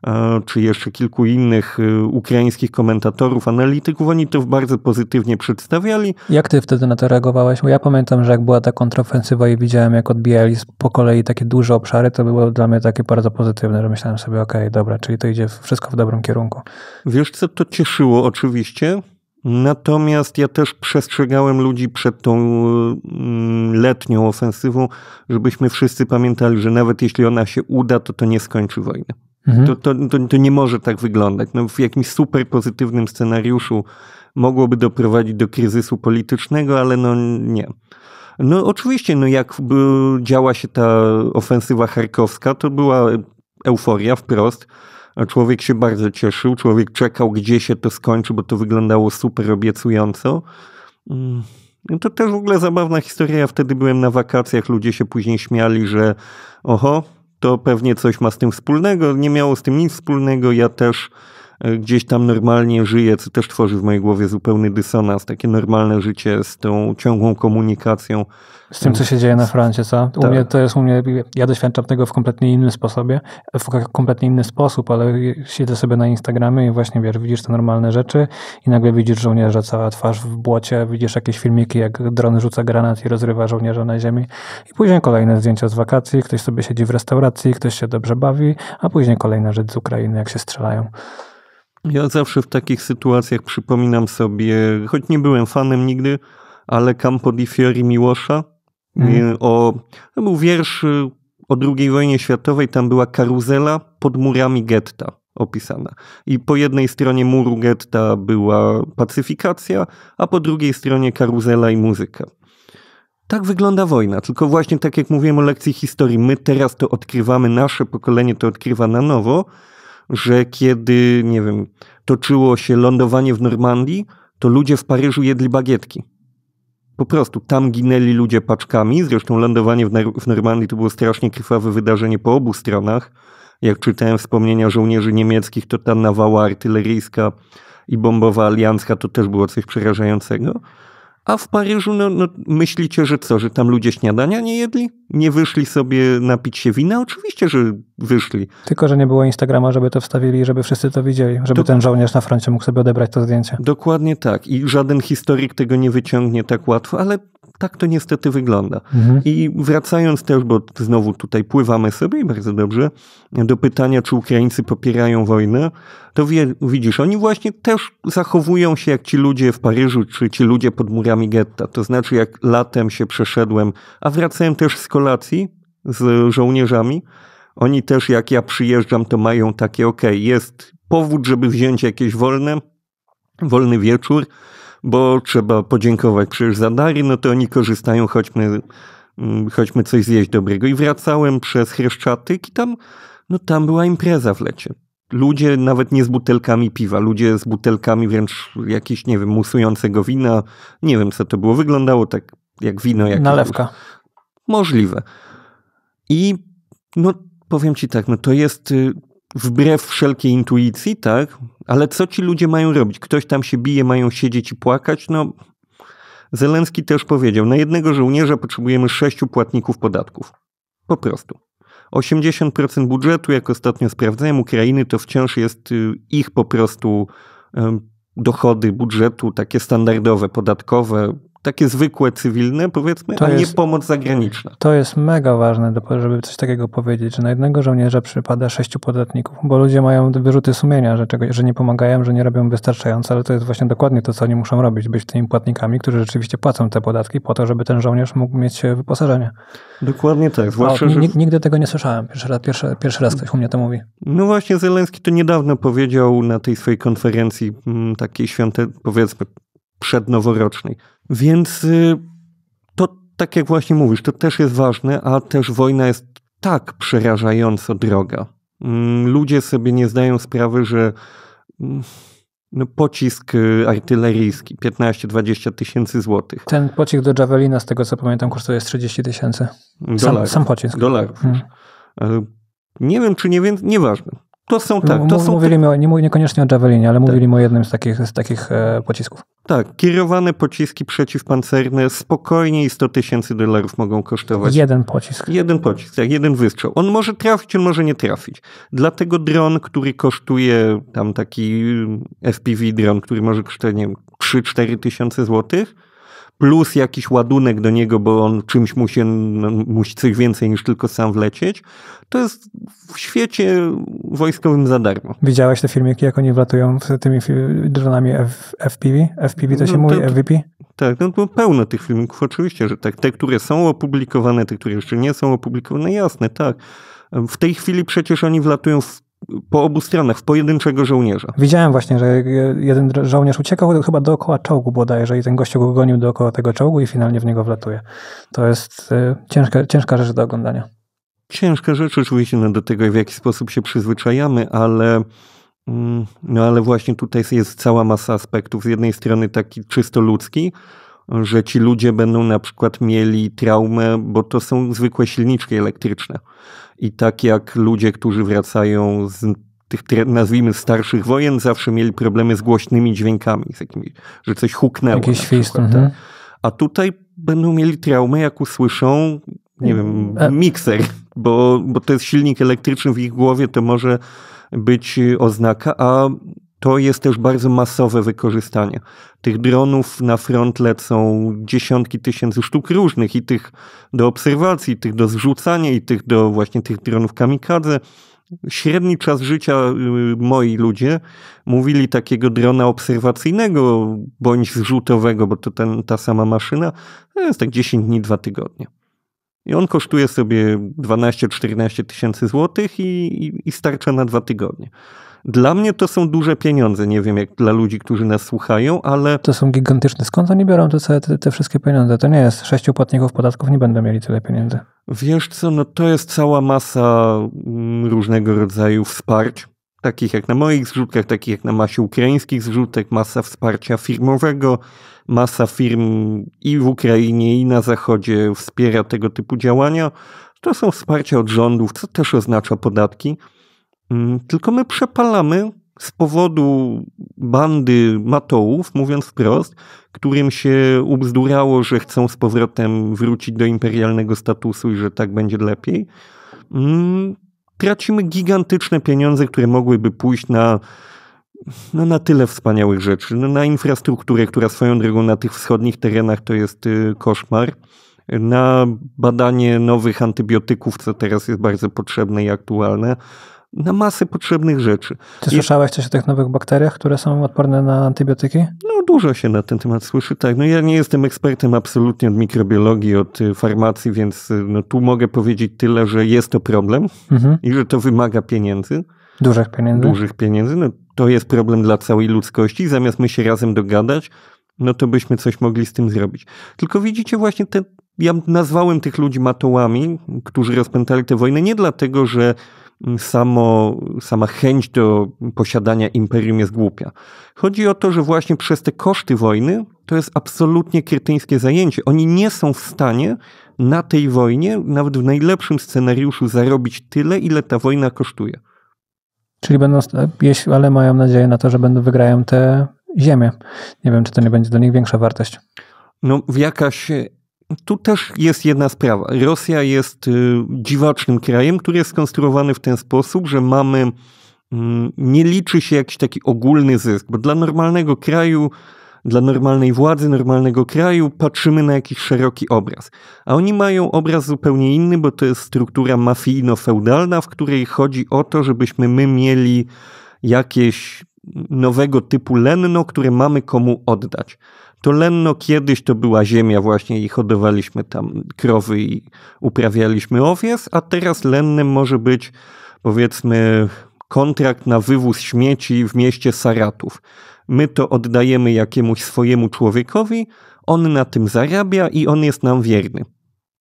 E, czy jeszcze kilku innych y, ukraińskich komentatorów, analityków, oni to bardzo pozytywnie przedstawiali. Jak ty wtedy na to reagowałeś? Bo ja pamiętam, że jak była ta kontrofensywa i widziałem, jak odbijali po kolei takie duże obszary, to było dla mnie takie bardzo pozytywne, że myślałem sobie, okej, okay, dobra, czyli to idzie wszystko w dobrym kierunku. Wiesz, co to cieszyło oczywiście? Natomiast ja też przestrzegałem ludzi przed tą mm, letnią ofensywą, żebyśmy wszyscy pamiętali, że nawet jeśli ona się uda, to to nie skończy wojny. Mhm. To, to, to, to, nie może tak wyglądać. No, w jakimś super pozytywnym scenariuszu mogłoby doprowadzić do kryzysu politycznego, ale no nie. No oczywiście, no jak działa się ta ofensywa charkowska, to była euforia wprost. Człowiek się bardzo cieszył, człowiek czekał, gdzie się to skończy, bo to wyglądało super obiecująco. Mm, no to też w ogóle zabawna historia. Ja wtedy byłem na wakacjach, ludzie się później śmiali, że oho, to pewnie coś ma z tym wspólnego. Nie miało z tym nic wspólnego. Ja też E, gdzieś tam normalnie żyję, co też tworzy w mojej głowie zupełny dysonans, takie normalne życie z tą ciągłą komunikacją. Z tym, co się dzieje na froncie, co? U tak. mnie to jest u mnie, ja doświadczam tego w kompletnie innym sposobie, w kompletnie inny sposób, ale siedzę sobie na Instagramie i właśnie wiesz, widzisz te normalne rzeczy i nagle widzisz żołnierza cała twarz w błocie, widzisz jakieś filmiki, jak dron rzuca granat i rozrywa żołnierza na ziemi i później kolejne zdjęcia z wakacji, ktoś sobie siedzi w restauracji, ktoś się dobrze bawi, a później kolejna rzecz z Ukrainy, jak się strzelają. Ja zawsze w takich sytuacjach przypominam sobie, choć nie byłem fanem nigdy, ale Campo di Fiori Miłosza. Mhm. Y, o, to był wiersz y, o II wojnie światowej, tam była karuzela pod murami getta opisana. I po jednej stronie muru getta była pacyfikacja, a po drugiej stronie karuzela i muzyka. Tak wygląda wojna, tylko właśnie tak jak mówiłem o lekcji historii, my teraz to odkrywamy, nasze pokolenie to odkrywa na nowo, że kiedy, nie wiem, toczyło się lądowanie w Normandii, to ludzie w Paryżu jedli bagietki. Po prostu tam ginęli ludzie paczkami. Zresztą lądowanie w, w Normandii to było strasznie krwawe wydarzenie po obu stronach. Jak czytałem wspomnienia żołnierzy niemieckich, to ta nawała artyleryjska i bombowa aliancka to też było coś przerażającego. A w Paryżu, no, no, myślicie, że co, że tam ludzie śniadania nie jedli? Nie wyszli sobie napić się wina? Oczywiście, że wyszli. Tylko, że nie było Instagrama, żeby to wstawili, żeby wszyscy to widzieli, żeby ten żołnierz na froncie mógł sobie odebrać to zdjęcie. Dokładnie tak. I żaden historyk tego nie wyciągnie tak łatwo, ale tak to niestety wygląda. Mhm. I wracając też, bo znowu tutaj pływamy sobie bardzo dobrze, do pytania, czy Ukraińcy popierają wojnę, to wie, widzisz, oni właśnie też zachowują się jak ci ludzie w Paryżu, czy ci ludzie pod murami getta. To znaczy, jak latem się przeszedłem, a wracałem też z kolacji z żołnierzami, oni też jak ja przyjeżdżam, to mają takie, ok, jest powód, żeby wziąć jakieś wolne, wolny wieczór, bo trzeba podziękować przecież za dary, no to oni korzystają, chodźmy, mm, chodźmy coś zjeść dobrego. I wracałem przez Chreszczatyk i tam, no tam była impreza w lecie. Ludzie nawet nie z butelkami piwa, ludzie z butelkami wręcz jakiegoś, nie wiem, musującego wina, nie wiem co to było, wyglądało tak jak wino. Jak Nalewka. Już. Możliwe. I no powiem ci tak, no to jest y, wbrew wszelkiej intuicji, tak, ale co ci ludzie mają robić? Ktoś tam się bije, mają siedzieć i płakać? No, Zelenski też powiedział, na jednego żołnierza potrzebujemy sześciu płatników podatków. Po prostu. 80% budżetu, jak ostatnio sprawdzałem, Ukrainy to wciąż jest y, ich po prostu dochody budżetu, takie standardowe, podatkowe, takie zwykłe, cywilne, powiedzmy, to a jest, nie pomoc zagraniczna. To jest mega ważne, żeby coś takiego powiedzieć, że na jednego żołnierza przypada sześciu podatników, bo ludzie mają wyrzuty sumienia, że, czego, że nie pomagają, że nie robią wystarczająco, ale to jest właśnie dokładnie to, co oni muszą robić, być tymi płatnikami, którzy rzeczywiście płacą te podatki po to, żeby ten żołnierz mógł mieć e, wyposażenie. Dokładnie tak. Zwłaszcza, Nigdy tego nie słyszałem. Pierwszy raz, pierwszy, pierwszy raz ktoś u mnie to mówi. No właśnie, Zeleński to niedawno powiedział na tej swojej konferencji mm, takiej świąte, powiedzmy, przednoworocznej, więc y, to, tak jak właśnie mówisz, to też jest ważne, a też wojna jest tak przerażająco droga. Mm, ludzie sobie nie zdają sprawy, że mm, no, pocisk y, artyleryjski 15-20 tysięcy złotych. Ten pocisk do Javelina, z tego co pamiętam, kosztuje 30 tysięcy. Sam, sam pocisk. Dolarów. Hmm. Nie wiem, czy nie więcej, nieważne. To są no, tak. To są mówili mi, nie, niekoniecznie o Javelinie, ale tak. mówili o jednym z takich, z takich e, pocisków. Tak, kierowane pociski przeciwpancerne spokojnie i 100 tysięcy dolarów mogą kosztować. Jeden pocisk. Jeden pocisk, tak, jeden wystrzał. On może trafić, on może nie trafić. Dlatego dron, który kosztuje, tam taki e, FPV dron, który może kosztować, nie 3-4 tysiące złotych, plus jakiś ładunek do niego, bo on czymś musi, musi coś więcej niż tylko sam wlecieć, to jest w świecie wojskowym za darmo. Widziałeś te filmiki, jak oni wlatują z tymi dronami F FPV? FPV to się no, mówi? To, FVP? Tak, no to pełno tych filmików, oczywiście, że tak. Te, które są opublikowane, te, które jeszcze nie są opublikowane, jasne, tak. W tej chwili przecież oni wlatują w po obu stronach, w pojedynczego żołnierza. Widziałem właśnie, że jeden żołnierz uciekał chyba dookoła czołgu bodajże i ten gościu go gonił dookoła tego czołgu i finalnie w niego wlatuje. To jest y, ciężka, ciężka rzecz do oglądania. Ciężka rzecz oczywiście no, do tego, w jaki sposób się przyzwyczajamy, ale mm, no ale właśnie tutaj jest cała masa aspektów. Z jednej strony taki czysto ludzki, że ci ludzie będą na przykład mieli traumę, bo to są zwykłe silniczki elektryczne. I tak jak ludzie, którzy wracają z tych, nazwijmy, starszych wojen, zawsze mieli problemy z głośnymi dźwiękami, z jakimi, że coś huknęło. Jakieś świsty. Tak? Mhm. A tutaj będą mieli traumę, jak usłyszą, nie wiem, e, e. mikser, bo, bo to jest silnik elektryczny w ich głowie, to może być oznaka, a to jest też bardzo masowe wykorzystanie. Tych dronów na front lecą dziesiątki tysięcy sztuk różnych i tych do obserwacji, i tych do zrzucania, i tych do właśnie tych dronów kamikadze. Średni czas życia y, moi ludzie mówili takiego drona obserwacyjnego bądź zrzutowego, bo to ten, ta sama maszyna, to jest tak 10 dni, 2 tygodnie. I on kosztuje sobie 12-14 tysięcy złotych i, i, i starcza na dwa tygodnie. Dla mnie to są duże pieniądze, nie wiem jak dla ludzi, którzy nas słuchają, ale... To są gigantyczne. Skąd oni biorą te, te, te wszystkie pieniądze? To nie jest sześciu płatników podatków, nie będą mieli tyle pieniędzy. Wiesz co, no to jest cała masa mm, różnego rodzaju wsparć takich jak na moich zrzutkach, takich jak na masie ukraińskich zrzutek, masa wsparcia firmowego, masa firm i w Ukrainie, i na Zachodzie wspiera tego typu działania. To są wsparcia od rządów, co też oznacza podatki. Mm, tylko my przepalamy z powodu bandy matołów, mówiąc wprost, którym się ubzdurało, że chcą z powrotem wrócić do imperialnego statusu i że tak będzie lepiej. Mm, tracimy gigantyczne pieniądze, które mogłyby pójść na no na tyle wspaniałych rzeczy. No na infrastrukturę, która swoją drogą na tych wschodnich terenach to jest y, koszmar. Na badanie nowych antybiotyków, co teraz jest bardzo potrzebne i aktualne na masę potrzebnych rzeczy. Ty słyszałeś coś o tych nowych bakteriach, które są odporne na antybiotyki? No dużo się na ten temat słyszy, tak. No ja nie jestem ekspertem absolutnie od mikrobiologii, od y, farmacji, więc y, no, tu mogę powiedzieć tyle, że jest to problem mhm. i że to wymaga pieniędzy. Dużych pieniędzy. Dużych pieniędzy. No, to jest problem dla całej ludzkości. Zamiast my się razem dogadać, no to byśmy coś mogli z tym zrobić. Tylko widzicie właśnie te, ja nazwałem tych ludzi matołami, którzy rozpętali tę wojnę nie dlatego, że samo, sama chęć do posiadania imperium jest głupia. Chodzi o to, że właśnie przez te koszty wojny to jest absolutnie kretyńskie zajęcie. Oni nie są w stanie na tej wojnie, nawet w najlepszym scenariuszu, zarobić tyle, ile ta wojna kosztuje. Czyli będą, jeśli, ale mają nadzieję na to, że będą wygrają te ziemię. Nie wiem, czy to nie będzie do nich większa wartość. No, jakaś tu też jest jedna sprawa. Rosja jest y, dziwacznym krajem, który jest skonstruowany w ten sposób, że mamy. Mm, nie liczy się jakiś taki ogólny zysk, bo dla normalnego kraju dla normalnej władzy, normalnego kraju, patrzymy na jakiś szeroki obraz. A oni mają obraz zupełnie inny, bo to jest struktura mafijno-feudalna, w której chodzi o to, żebyśmy my mieli jakieś nowego typu lenno, które mamy komu oddać to Lenno kiedyś to była ziemia właśnie i hodowaliśmy tam krowy i uprawialiśmy owiec, a teraz Lennem może być powiedzmy kontrakt na wywóz śmieci w mieście Saratów. My to oddajemy jakiemuś swojemu człowiekowi, on na tym zarabia i on jest nam wierny.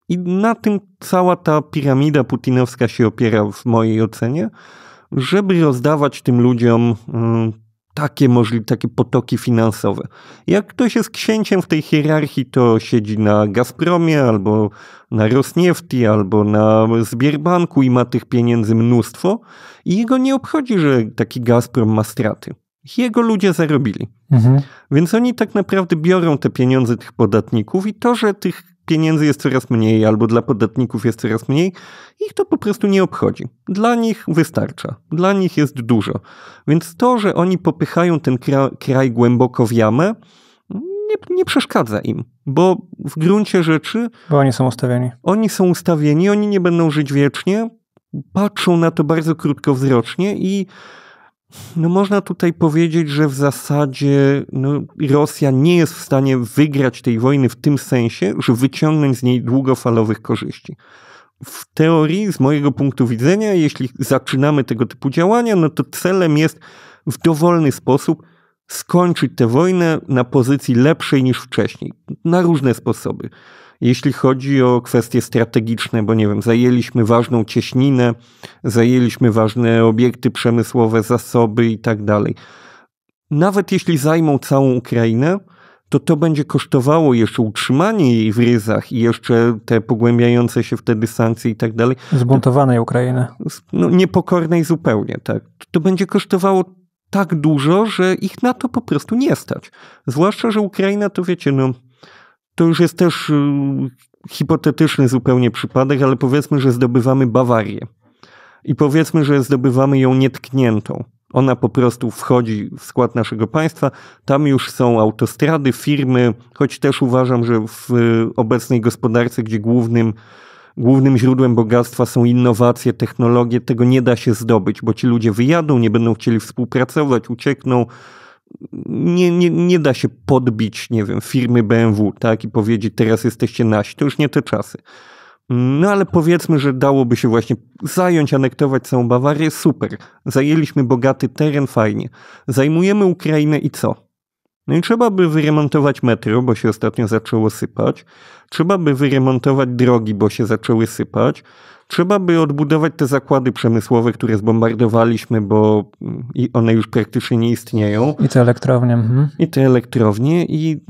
I na tym cała ta piramida putinowska się opiera w mojej ocenie, żeby rozdawać tym ludziom mm, takie, możli- takie potoki finansowe. Jak ktoś jest księciem w tej hierarchii, to siedzi na Gazpromie albo na Rosniefti albo na Zbierbanku i ma tych pieniędzy mnóstwo i jego nie obchodzi, że taki Gazprom ma straty. Jego ludzie zarobili. Mhm. Więc oni tak naprawdę biorą te pieniądze tych podatników i to, że tych pieniędzy jest coraz mniej albo dla podatników jest coraz mniej, ich to po prostu nie obchodzi. Dla nich wystarcza, dla nich jest dużo. Więc to, że oni popychają ten kraj, kraj głęboko w jamę, nie, nie, przeszkadza im, bo w gruncie rzeczy. Bo oni są ustawieni. Oni są ustawieni, oni nie będą żyć wiecznie, patrzą na to bardzo krótkowzrocznie i no można tutaj powiedzieć, że w zasadzie no, Rosja nie jest w stanie wygrać tej wojny w tym sensie, że wyciągnąć z niej długofalowych korzyści. W teorii, z mojego punktu widzenia, jeśli zaczynamy tego typu działania, no to celem jest w dowolny sposób skończyć tę wojnę na pozycji lepszej niż wcześniej, na różne sposoby jeśli chodzi o kwestie strategiczne, bo nie wiem, zajęliśmy ważną cieśninę, zajęliśmy ważne obiekty przemysłowe, zasoby i tak dalej. Nawet jeśli zajmą całą Ukrainę, to to będzie kosztowało jeszcze utrzymanie jej w ryzach i jeszcze te pogłębiające się wtedy sankcje i tak dalej. Zbuntowanej Ukrainy. No, niepokornej zupełnie, tak. To będzie kosztowało tak dużo, że ich na to po prostu nie stać. Zwłaszcza, że Ukraina to wiecie, no to już jest też y, hipotetyczny zupełnie przypadek, ale powiedzmy, że zdobywamy Bawarię. I powiedzmy, że zdobywamy ją nietkniętą. Ona po prostu wchodzi w skład naszego państwa. Tam już są autostrady, firmy, choć też uważam, że w y, obecnej gospodarce, gdzie głównym, głównym źródłem bogactwa są innowacje, technologie, tego nie da się zdobyć, bo ci ludzie wyjadą, nie będą chcieli współpracować, uciekną nie, nie, nie da się podbić, nie wiem, firmy BMW, tak, i powiedzieć, teraz jesteście nasi. To już nie te czasy. No ale powiedzmy, że dałoby się właśnie zająć, anektować całą Bawarię, super. Zajęliśmy bogaty teren, fajnie. Zajmujemy Ukrainę i co? No i trzeba by wyremontować metro, bo się ostatnio zaczęło sypać. Trzeba by wyremontować drogi, bo się zaczęły sypać. Trzeba by odbudować te zakłady przemysłowe, które zbombardowaliśmy, bo mm, i one już praktycznie nie istnieją. I te elektrownie. Mhm. I te elektrownie i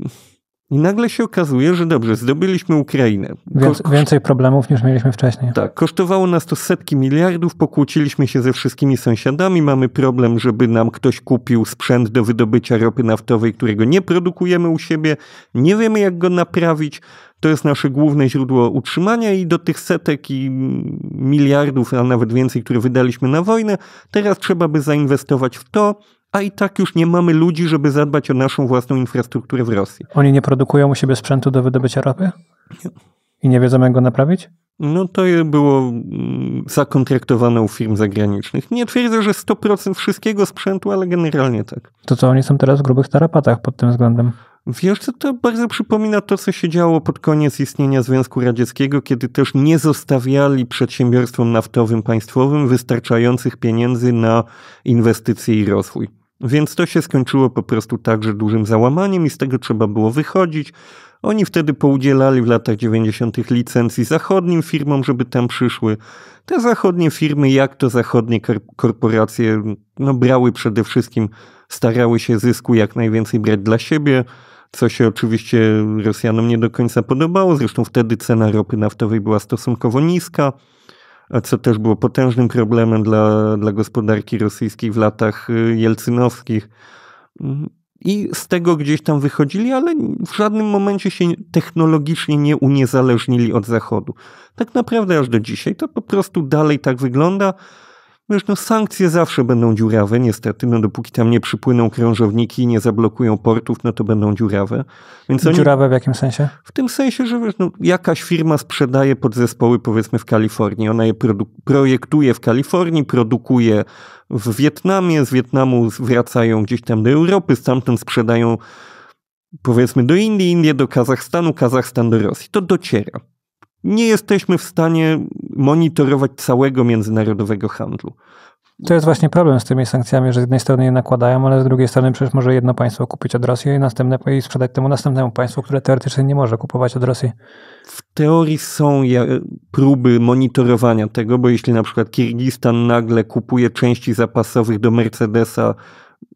i nagle się okazuje, że dobrze, zdobyliśmy Ukrainę. Więc, Ko więcej problemów niż mieliśmy wcześniej. Tak, kosztowało nas to setki miliardów, pokłóciliśmy się ze wszystkimi sąsiadami, mamy problem, żeby nam ktoś kupił sprzęt do wydobycia ropy naftowej, którego nie produkujemy u siebie, nie wiemy jak go naprawić. To jest nasze główne źródło utrzymania i do tych setek i miliardów, a nawet więcej, które wydaliśmy na wojnę, teraz trzeba by zainwestować w to, a i tak już nie mamy ludzi, żeby zadbać o naszą własną infrastrukturę w Rosji. Oni nie produkują u siebie sprzętu do wydobycia ropy? Nie. I nie wiedzą, jak go naprawić? No to było mm, zakontraktowane u firm zagranicznych. Nie twierdzę, że 100% wszystkiego sprzętu, ale generalnie tak. To co, oni są teraz w grubych tarapatach pod tym względem? Wiesz, to, to bardzo przypomina to, co się działo pod koniec istnienia Związku Radzieckiego, kiedy też nie zostawiali przedsiębiorstwom naftowym państwowym wystarczających pieniędzy na inwestycje i rozwój. Więc to się skończyło po prostu także dużym załamaniem i z tego trzeba było wychodzić. Oni wtedy poudzielali w latach 90. licencji zachodnim firmom, żeby tam przyszły. Te zachodnie firmy, jak to zachodnie korporacje, no brały przede wszystkim, starały się zysku jak najwięcej brać dla siebie co się oczywiście Rosjanom nie do końca podobało. Zresztą wtedy cena ropy naftowej była stosunkowo niska, co też było potężnym problemem dla, dla gospodarki rosyjskiej w latach y, jelcynowskich. Mm, I z tego gdzieś tam wychodzili, ale w żadnym momencie się technologicznie nie uniezależnili od Zachodu. Tak naprawdę aż do dzisiaj to po prostu dalej tak wygląda. Wiesz, no, no sankcje zawsze będą dziurawe, niestety. No dopóki tam nie przypłyną krążowniki i nie zablokują portów, no to będą dziurawe. Więc oni, dziurawe w jakim sensie? W tym sensie, że wiesz, no, jakaś firma sprzedaje podzespoły powiedzmy w Kalifornii. Ona je projektuje w Kalifornii, produkuje w Wietnamie, z Wietnamu wracają gdzieś tam do Europy, stamtąd sprzedają powiedzmy do Indii, Indie do Kazachstanu, Kazachstan do Rosji. To dociera nie jesteśmy w stanie monitorować całego międzynarodowego handlu. To jest właśnie problem z tymi sankcjami, że z jednej strony je nakładają, ale z drugiej strony przecież może jedno państwo kupić od Rosji i następne i sprzedać temu następnemu państwu, które teoretycznie nie może kupować od Rosji. W teorii są próby monitorowania tego, bo jeśli na przykład Kirgistan nagle kupuje części zapasowych do Mercedesa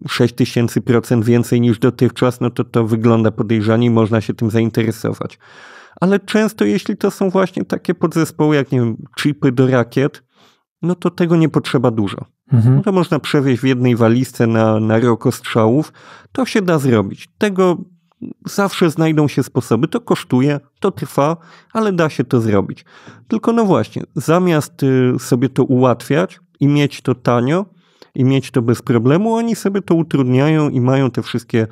6000% więcej niż dotychczas, no to to wygląda podejrzanie i można się tym zainteresować. Ale często jeśli to są właśnie takie podzespoły jak, nie wiem, chipy do rakiet, no to tego nie potrzeba dużo. Mhm. No to można przewieźć w jednej walizce na, na rok ostrzałów. To się da zrobić. Tego zawsze znajdą się sposoby. To kosztuje, to trwa, ale da się to zrobić. Tylko no właśnie, zamiast y, sobie to ułatwiać i mieć to tanio, i mieć to bez problemu, oni sobie to utrudniają i mają te wszystkie.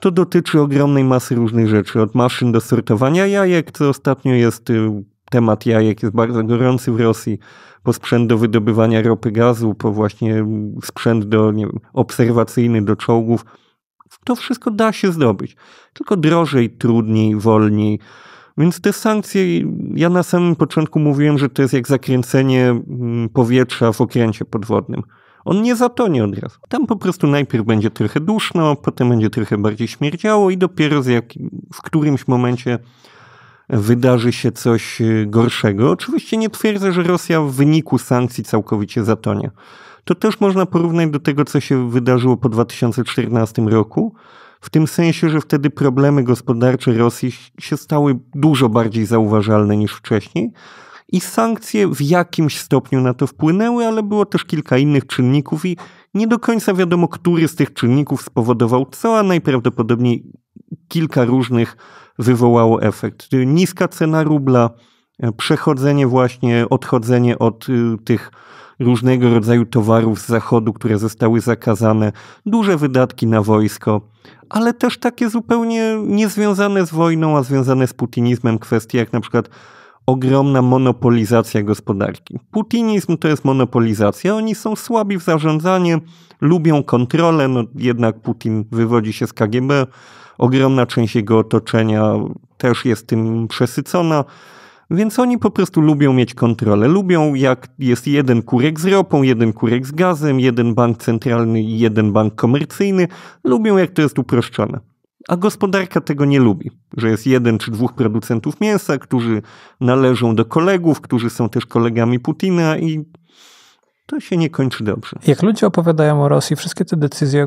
To dotyczy ogromnej masy różnych rzeczy, od maszyn do sortowania jajek, co ostatnio jest y, temat jajek jest bardzo gorący w Rosji, po sprzęt do wydobywania ropy gazu, po właśnie mm, sprzęt do nie wiem, obserwacyjny do czołgów. To wszystko da się zdobyć, tylko drożej, trudniej, wolniej. Więc te sankcje, ja na samym początku mówiłem, że to jest jak zakręcenie mm, powietrza w okręcie podwodnym on nie zatonie od razu. Tam po prostu najpierw będzie trochę duszno, potem będzie trochę bardziej śmierdziało i dopiero z jakim, w którymś momencie wydarzy się coś y, gorszego. Oczywiście nie twierdzę, że Rosja w wyniku sankcji całkowicie zatonie. To też można porównać do tego, co się wydarzyło po 2014 roku, w tym sensie, że wtedy problemy gospodarcze Rosji się stały dużo bardziej zauważalne niż wcześniej i sankcje w jakimś stopniu na to wpłynęły, ale było też kilka innych czynników i nie do końca wiadomo, który z tych czynników spowodował co, a najprawdopodobniej kilka różnych wywołało efekt. Niska cena rubla, e, przechodzenie właśnie, odchodzenie od y, tych różnego rodzaju towarów z zachodu, które zostały zakazane, duże wydatki na wojsko, ale też takie zupełnie niezwiązane z wojną, a związane z putinizmem kwestie jak na przykład ogromna monopolizacja gospodarki. Putinizm to jest monopolizacja. Oni są słabi w zarządzaniu, lubią kontrolę. No, jednak Putin wywodzi się z KGB. Ogromna część jego otoczenia też jest tym przesycona. Więc oni po prostu lubią mieć kontrolę. Lubią, jak jest jeden kurek z ropą, jeden kurek z gazem, jeden bank centralny i jeden bank komercyjny. Lubią, jak to jest uproszczone. A gospodarka tego nie lubi, że jest jeden czy dwóch producentów mięsa, którzy należą do kolegów, którzy są też kolegami Putina i to się nie kończy dobrze. Jak ludzie opowiadają o Rosji, wszystkie te decyzje,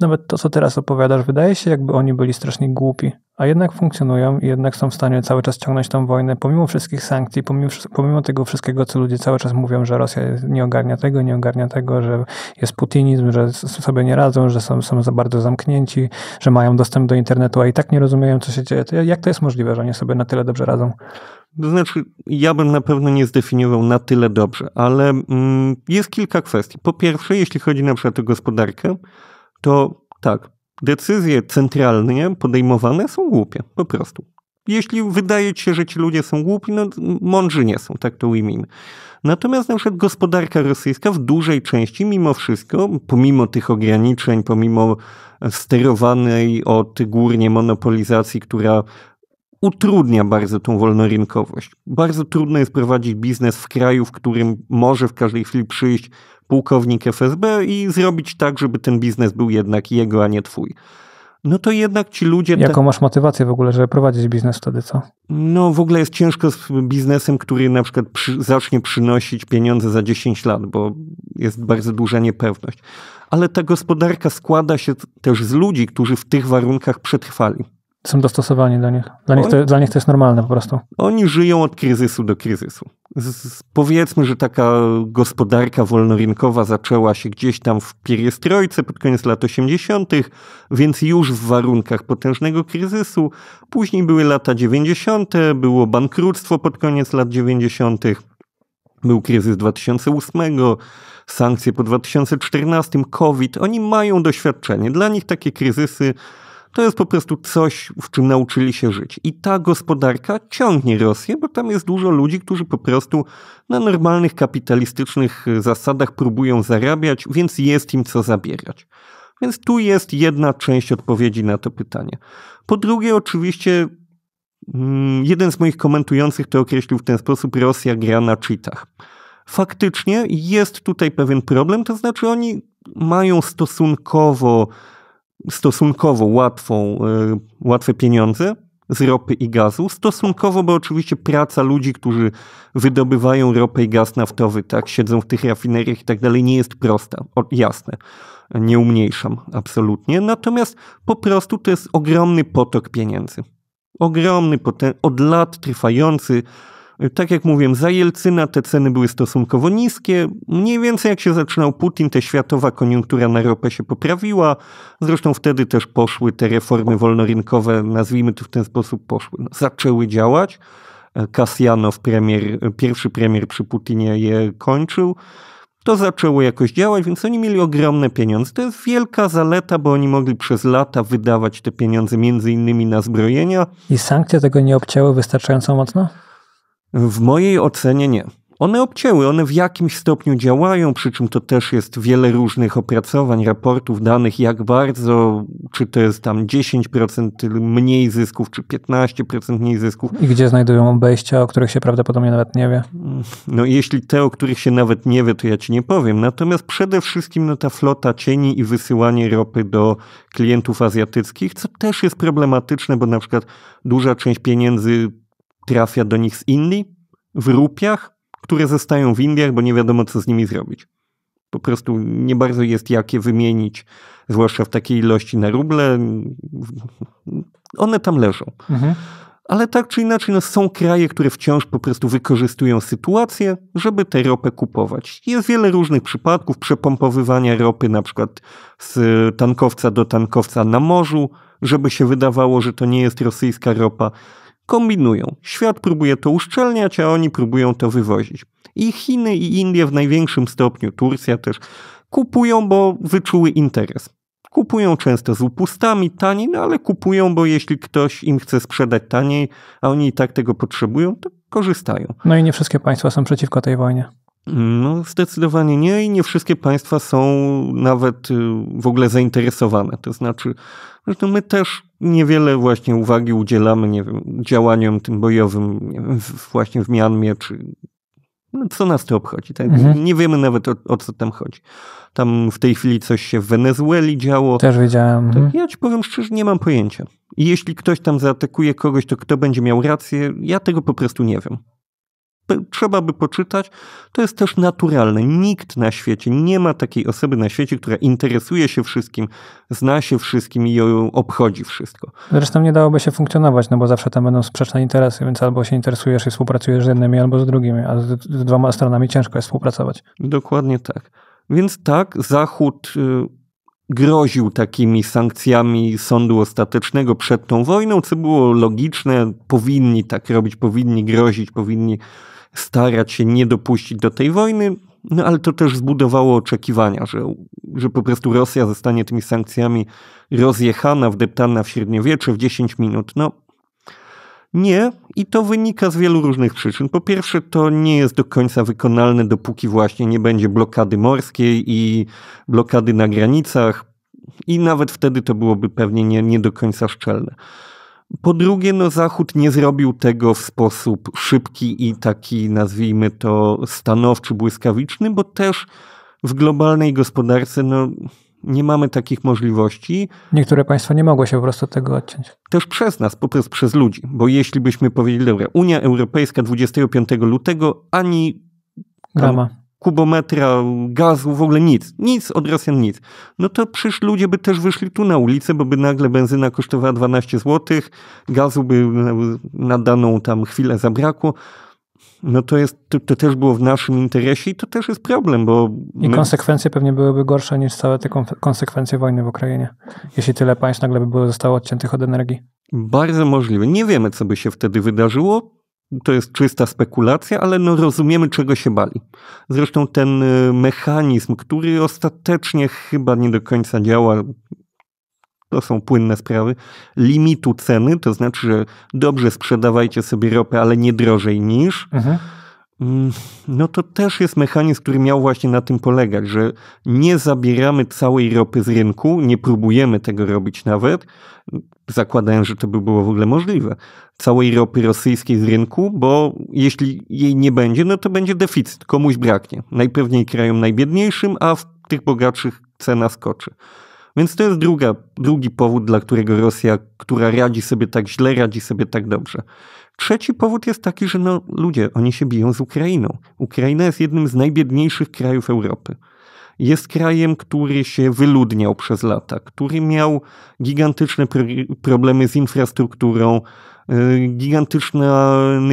nawet to, co teraz opowiadasz, wydaje się, jakby oni byli strasznie głupi, a jednak funkcjonują i jednak są w stanie cały czas ciągnąć tą wojnę, pomimo wszystkich sankcji, pomimo, pomimo tego wszystkiego, co ludzie cały czas mówią, że Rosja nie ogarnia tego, nie ogarnia tego, że jest putinizm, że sobie nie radzą, że są, są za bardzo zamknięci, że mają dostęp do internetu, a i tak nie rozumieją, co się dzieje. To jak to jest możliwe, że oni sobie na tyle dobrze radzą? To znaczy, ja bym na pewno nie zdefiniował na tyle dobrze, ale mm, jest kilka kwestii. Po pierwsze, jeśli chodzi na przykład o gospodarkę, to tak, decyzje centralnie podejmowane są głupie, po prostu. Jeśli wydaje ci się, że ci ludzie są głupi, no mądrzy nie są, tak to ujmijmy. Natomiast na przykład gospodarka rosyjska w dużej części, mimo wszystko, pomimo tych ograniczeń, pomimo sterowanej od górnie monopolizacji, która utrudnia bardzo tą wolnorynkowość. Bardzo trudno jest prowadzić biznes w kraju, w którym może w każdej chwili przyjść pułkownik FSB i zrobić tak, żeby ten biznes był jednak jego, a nie twój. No to jednak ci ludzie. Jaką te... masz motywację w ogóle, żeby prowadzić biznes wtedy, co? No w ogóle jest ciężko z biznesem, który na przykład przy, zacznie przynosić pieniądze za 10 lat, bo jest bardzo duża niepewność. Ale ta gospodarka składa się też z ludzi, którzy w tych warunkach przetrwali są dostosowani do nich. Dla nich, to, dla nich to jest normalne po prostu. Oni żyją od kryzysu do kryzysu. Z, powiedzmy, że taka gospodarka wolnorynkowa zaczęła się gdzieś tam w pieriestrojce pod koniec lat 80., więc już w warunkach potężnego kryzysu. Później były lata 90., było bankructwo pod koniec lat 90., był kryzys 2008, sankcje po 2014, COVID. Oni mają doświadczenie. Dla nich takie kryzysy to jest po prostu coś, w czym nauczyli się żyć. I ta gospodarka ciągnie Rosję, bo tam jest dużo ludzi, którzy po prostu na normalnych kapitalistycznych zasadach próbują zarabiać, więc jest im co zabierać. Więc tu jest jedna część odpowiedzi na to pytanie. Po drugie, oczywiście, mm, jeden z moich komentujących to określił w ten sposób: Rosja gra na cheatach. Faktycznie jest tutaj pewien problem, to znaczy oni mają stosunkowo stosunkowo łatwą, e, łatwe pieniądze z ropy i gazu. Stosunkowo, bo oczywiście praca ludzi, którzy wydobywają ropę i gaz naftowy, tak, siedzą w tych rafineriach i tak dalej, nie jest prosta. O, jasne, nie umniejszam absolutnie. Natomiast po prostu to jest ogromny potok pieniędzy. Ogromny, od lat trwający, tak jak mówiłem, za Jelcyna te ceny były stosunkowo niskie. Mniej więcej jak się zaczynał Putin, ta światowa koniunktura na ropę się poprawiła. Zresztą wtedy też poszły te reformy wolnorynkowe, nazwijmy to w ten sposób, poszły. No, zaczęły działać. Kasjanow, premier, pierwszy premier przy Putinie je kończył. To zaczęło jakoś działać, więc oni mieli ogromne pieniądze. To jest wielka zaleta, bo oni mogli przez lata wydawać te pieniądze między innymi na zbrojenia. I sankcje tego nie obcięły wystarczająco mocno? W mojej ocenie nie. One obcięły, one w jakimś stopniu działają, przy czym to też jest wiele różnych opracowań, raportów, danych, jak bardzo, czy to jest tam 10% mniej zysków, czy 15% mniej zysków. I gdzie znajdują obejścia, o których się prawdopodobnie nawet nie wie? No jeśli te, o których się nawet nie wie, to ja ci nie powiem. Natomiast przede wszystkim no, ta flota cieni i wysyłanie ropy do klientów azjatyckich, co też jest problematyczne, bo na przykład duża część pieniędzy trafia do nich z Indii w rupiach, które zostają w Indiach, bo nie wiadomo, co z nimi zrobić. Po prostu nie bardzo jest jakie wymienić, zwłaszcza w takiej ilości na ruble. One tam leżą. Mhm. Ale tak czy inaczej, no, są kraje, które wciąż po prostu wykorzystują sytuację, żeby tę ropę kupować. Jest wiele różnych przypadków przepompowywania ropy na przykład z tankowca do tankowca na morzu, żeby się wydawało, że to nie jest rosyjska ropa kombinują. Świat próbuje to uszczelniać, a oni próbują to wywozić. I Chiny, i Indie w największym stopniu, Turcja też, kupują, bo wyczuły interes. Kupują często z upustami, taniej, no ale kupują, bo jeśli ktoś im chce sprzedać taniej, a oni i tak tego potrzebują, to korzystają. No i nie wszystkie państwa są przeciwko tej wojnie. No, zdecydowanie nie i nie wszystkie państwa są nawet y, w ogóle zainteresowane. To znaczy, Zresztą my też niewiele właśnie uwagi udzielamy nie wiem, działaniom tym bojowym wiem, właśnie w Mianmie, czy no, co nas to obchodzi. Tak? Mhm. Nie wiemy nawet o, o, co tam chodzi. Tam w tej chwili coś się w Wenezueli działo. Też wiedziałem. Tak, mhm. ja ci powiem szczerze, nie mam pojęcia. I jeśli ktoś tam zaatakuje kogoś, to kto będzie miał rację, ja tego po prostu nie wiem trzeba by poczytać. To jest też naturalne. Nikt na świecie, nie ma takiej osoby na świecie, która interesuje się wszystkim, zna się wszystkim i obchodzi wszystko. Zresztą nie dałoby się funkcjonować, no bo zawsze tam będą sprzeczne interesy, więc albo się interesujesz i współpracujesz z jednymi, albo z drugimi, a z, z dwoma stronami ciężko jest współpracować. Dokładnie tak. Więc tak, Zachód y, groził takimi sankcjami sądu ostatecznego przed tą wojną, co było logiczne. Powinni tak robić, powinni grozić, powinni starać się nie dopuścić do tej wojny, no ale to też zbudowało oczekiwania, że, że po prostu Rosja zostanie tymi sankcjami rozjechana, wdeptana w średniowiecze w 10 minut. No nie, i to wynika z wielu różnych przyczyn. Po pierwsze, to nie jest do końca wykonalne, dopóki właśnie nie będzie blokady morskiej i blokady na granicach, i nawet wtedy to byłoby pewnie nie, nie do końca szczelne. Po drugie, no Zachód nie zrobił tego w sposób szybki i taki, nazwijmy to, stanowczy, błyskawiczny, bo też w globalnej gospodarce no, nie mamy takich możliwości. Niektóre państwa nie mogły się po prostu tego odciąć. Też przez nas, po prostu przez ludzi, bo jeśli byśmy powiedzieli, dobra, Unia Europejska 25 lutego ani grama kubometra gazu, w ogóle nic. Nic od Rosjan nic. No to przecież ludzie by też wyszli tu na ulicę, bo by nagle benzyna kosztowała 12 zł, gazu by na daną tam chwilę zabrakło no to, jest, to, to, też było w naszym interesie i to też jest problem, bo... I konsekwencje pewnie byłyby gorsze niż całe te konsekwencje wojny w Ukrainie, jeśli tyle państw nagle by było zostało odciętych od energii. Bardzo możliwe. Nie wiemy, co by się wtedy wydarzyło to jest czysta spekulacja, ale no rozumiemy, czego się bali. Zresztą ten y, mechanizm, który ostatecznie chyba nie do końca działa, to są płynne sprawy, limitu ceny, to znaczy, że dobrze sprzedawajcie sobie ropę, ale nie drożej niż. Mhm Mm, no to też jest mechanizm, który miał właśnie na tym polegać, że nie zabieramy całej ropy z rynku, nie próbujemy tego robić nawet, zakładając, że to by było w ogóle możliwe, całej ropy rosyjskiej z rynku, bo jeśli jej nie będzie, no to będzie deficyt, komuś braknie. Najpewniej krajom najbiedniejszym, a w tych bogatszych cena skoczy. Więc to jest druga, drugi powód, dla którego Rosja, która radzi sobie tak źle, radzi sobie tak dobrze. Trzeci powód jest taki, że no, ludzie, oni się biją z Ukrainą. Ukraina jest jednym z najbiedniejszych krajów Europy. Jest krajem, który się wyludniał przez lata, który miał gigantyczne problemy z infrastrukturą, gigantyczny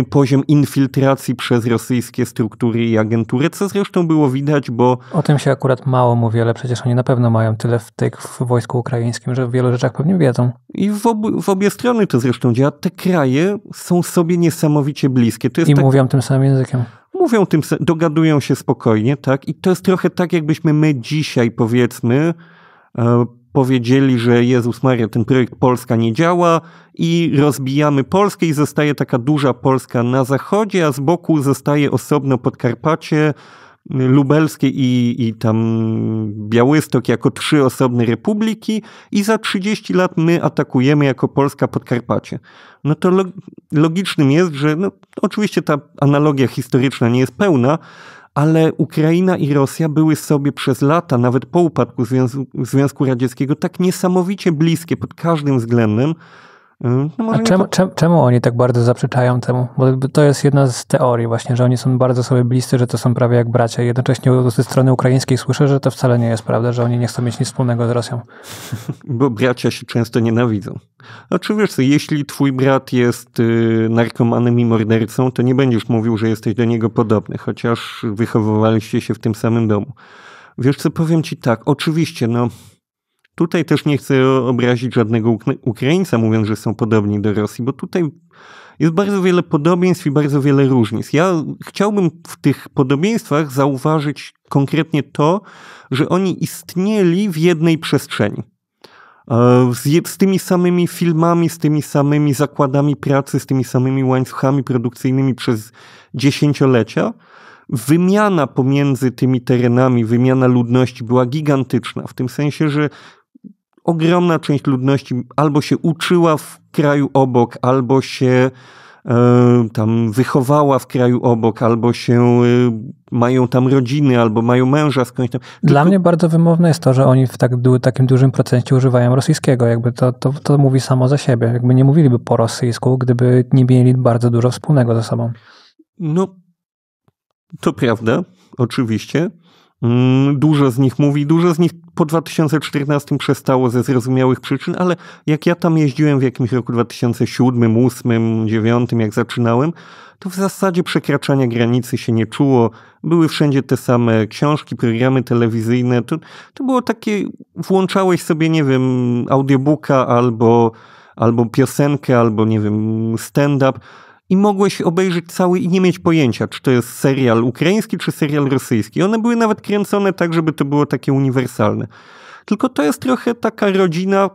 poziom infiltracji przez rosyjskie struktury i agentury, co zresztą było widać, bo... O tym się akurat mało mówi, ale przecież oni na pewno mają tyle w w wojsku ukraińskim, że w wielu rzeczach pewnie wiedzą. I w, w obie strony to zresztą działa. Te kraje są sobie niesamowicie bliskie. I tak... mówią tym samym językiem mówią tym, dogadują się spokojnie, tak? I to jest trochę tak, jakbyśmy my dzisiaj, powiedzmy, e, powiedzieli, że Jezus Maria, ten projekt Polska nie działa i rozbijamy Polskę i zostaje taka duża Polska na zachodzie, a z boku zostaje osobno Podkarpacie, mm, Lubelskie i, i tam Białystok jako trzy osobne republiki i za 30 lat my atakujemy jako Polska Podkarpacie. No to logicznym jest, że no, oczywiście ta analogia historyczna nie jest pełna, ale Ukraina i Rosja były sobie przez lata, nawet po upadku Związku, Radzieckiego, tak niesamowicie bliskie pod każdym względem, Mhm. No A czemu, czemu, oni tak bardzo zaprzeczają temu? Bo to jest jedna z teorii właśnie, że oni są bardzo sobie bliscy, że to są prawie jak bracia. Jednocześnie ze strony ukraińskiej słyszę, że to wcale nie jest prawda, że oni nie chcą mieć nic wspólnego z Rosją. *laughs* Bo bracia się często nienawidzą. Oczywiście, znaczy, jeśli twój brat jest y, narkomanem i mordercą, to nie będziesz mówił, że jesteś do niego podobny, chociaż wychowywaliście się w tym samym domu. Wiesz co, powiem ci tak, oczywiście no Tutaj też nie chcę obrazić żadnego Ukraińca, mówiąc, że są podobni do Rosji, bo tutaj jest bardzo wiele podobieństw i bardzo wiele różnic. Ja chciałbym w tych podobieństwach zauważyć konkretnie to, że oni istnieli w jednej przestrzeni. E, z, z, tymi samymi filmami, z tymi samymi zakładami pracy, z tymi samymi łańcuchami produkcyjnymi przez dziesięciolecia. Wymiana pomiędzy tymi terenami, wymiana ludności była gigantyczna, w tym sensie, że ogromna część ludności albo się uczyła w kraju obok, albo się e, tam wychowała w kraju obok, albo się e, mają tam rodziny, albo mają męża skądś tam. Dla Tylko... mnie bardzo wymowne jest to, że oni w tak, takim dużym procencie używają rosyjskiego. Jakby to, to, to mówi samo za siebie. Jakby nie mówiliby po rosyjsku, gdyby nie mieli bardzo dużo wspólnego ze sobą. No, to prawda, oczywiście. Mm, dużo z nich mówi, dużo z nich po 2014 przestało ze zrozumiałych przyczyn, ale jak ja tam jeździłem w jakimś roku 2007, 2008, 2009, jak zaczynałem, to w zasadzie przekraczania granicy się nie czuło. Były wszędzie te same książki, programy telewizyjne. To, to było takie, włączałeś sobie, nie wiem, audiobooka albo, albo piosenkę, albo, nie wiem, stand-up i mogłeś obejrzeć cały i nie mieć pojęcia, czy to jest serial ukraiński, czy serial rosyjski. One były nawet kręcone tak, żeby to było takie uniwersalne. Tylko to jest trochę taka rodzina,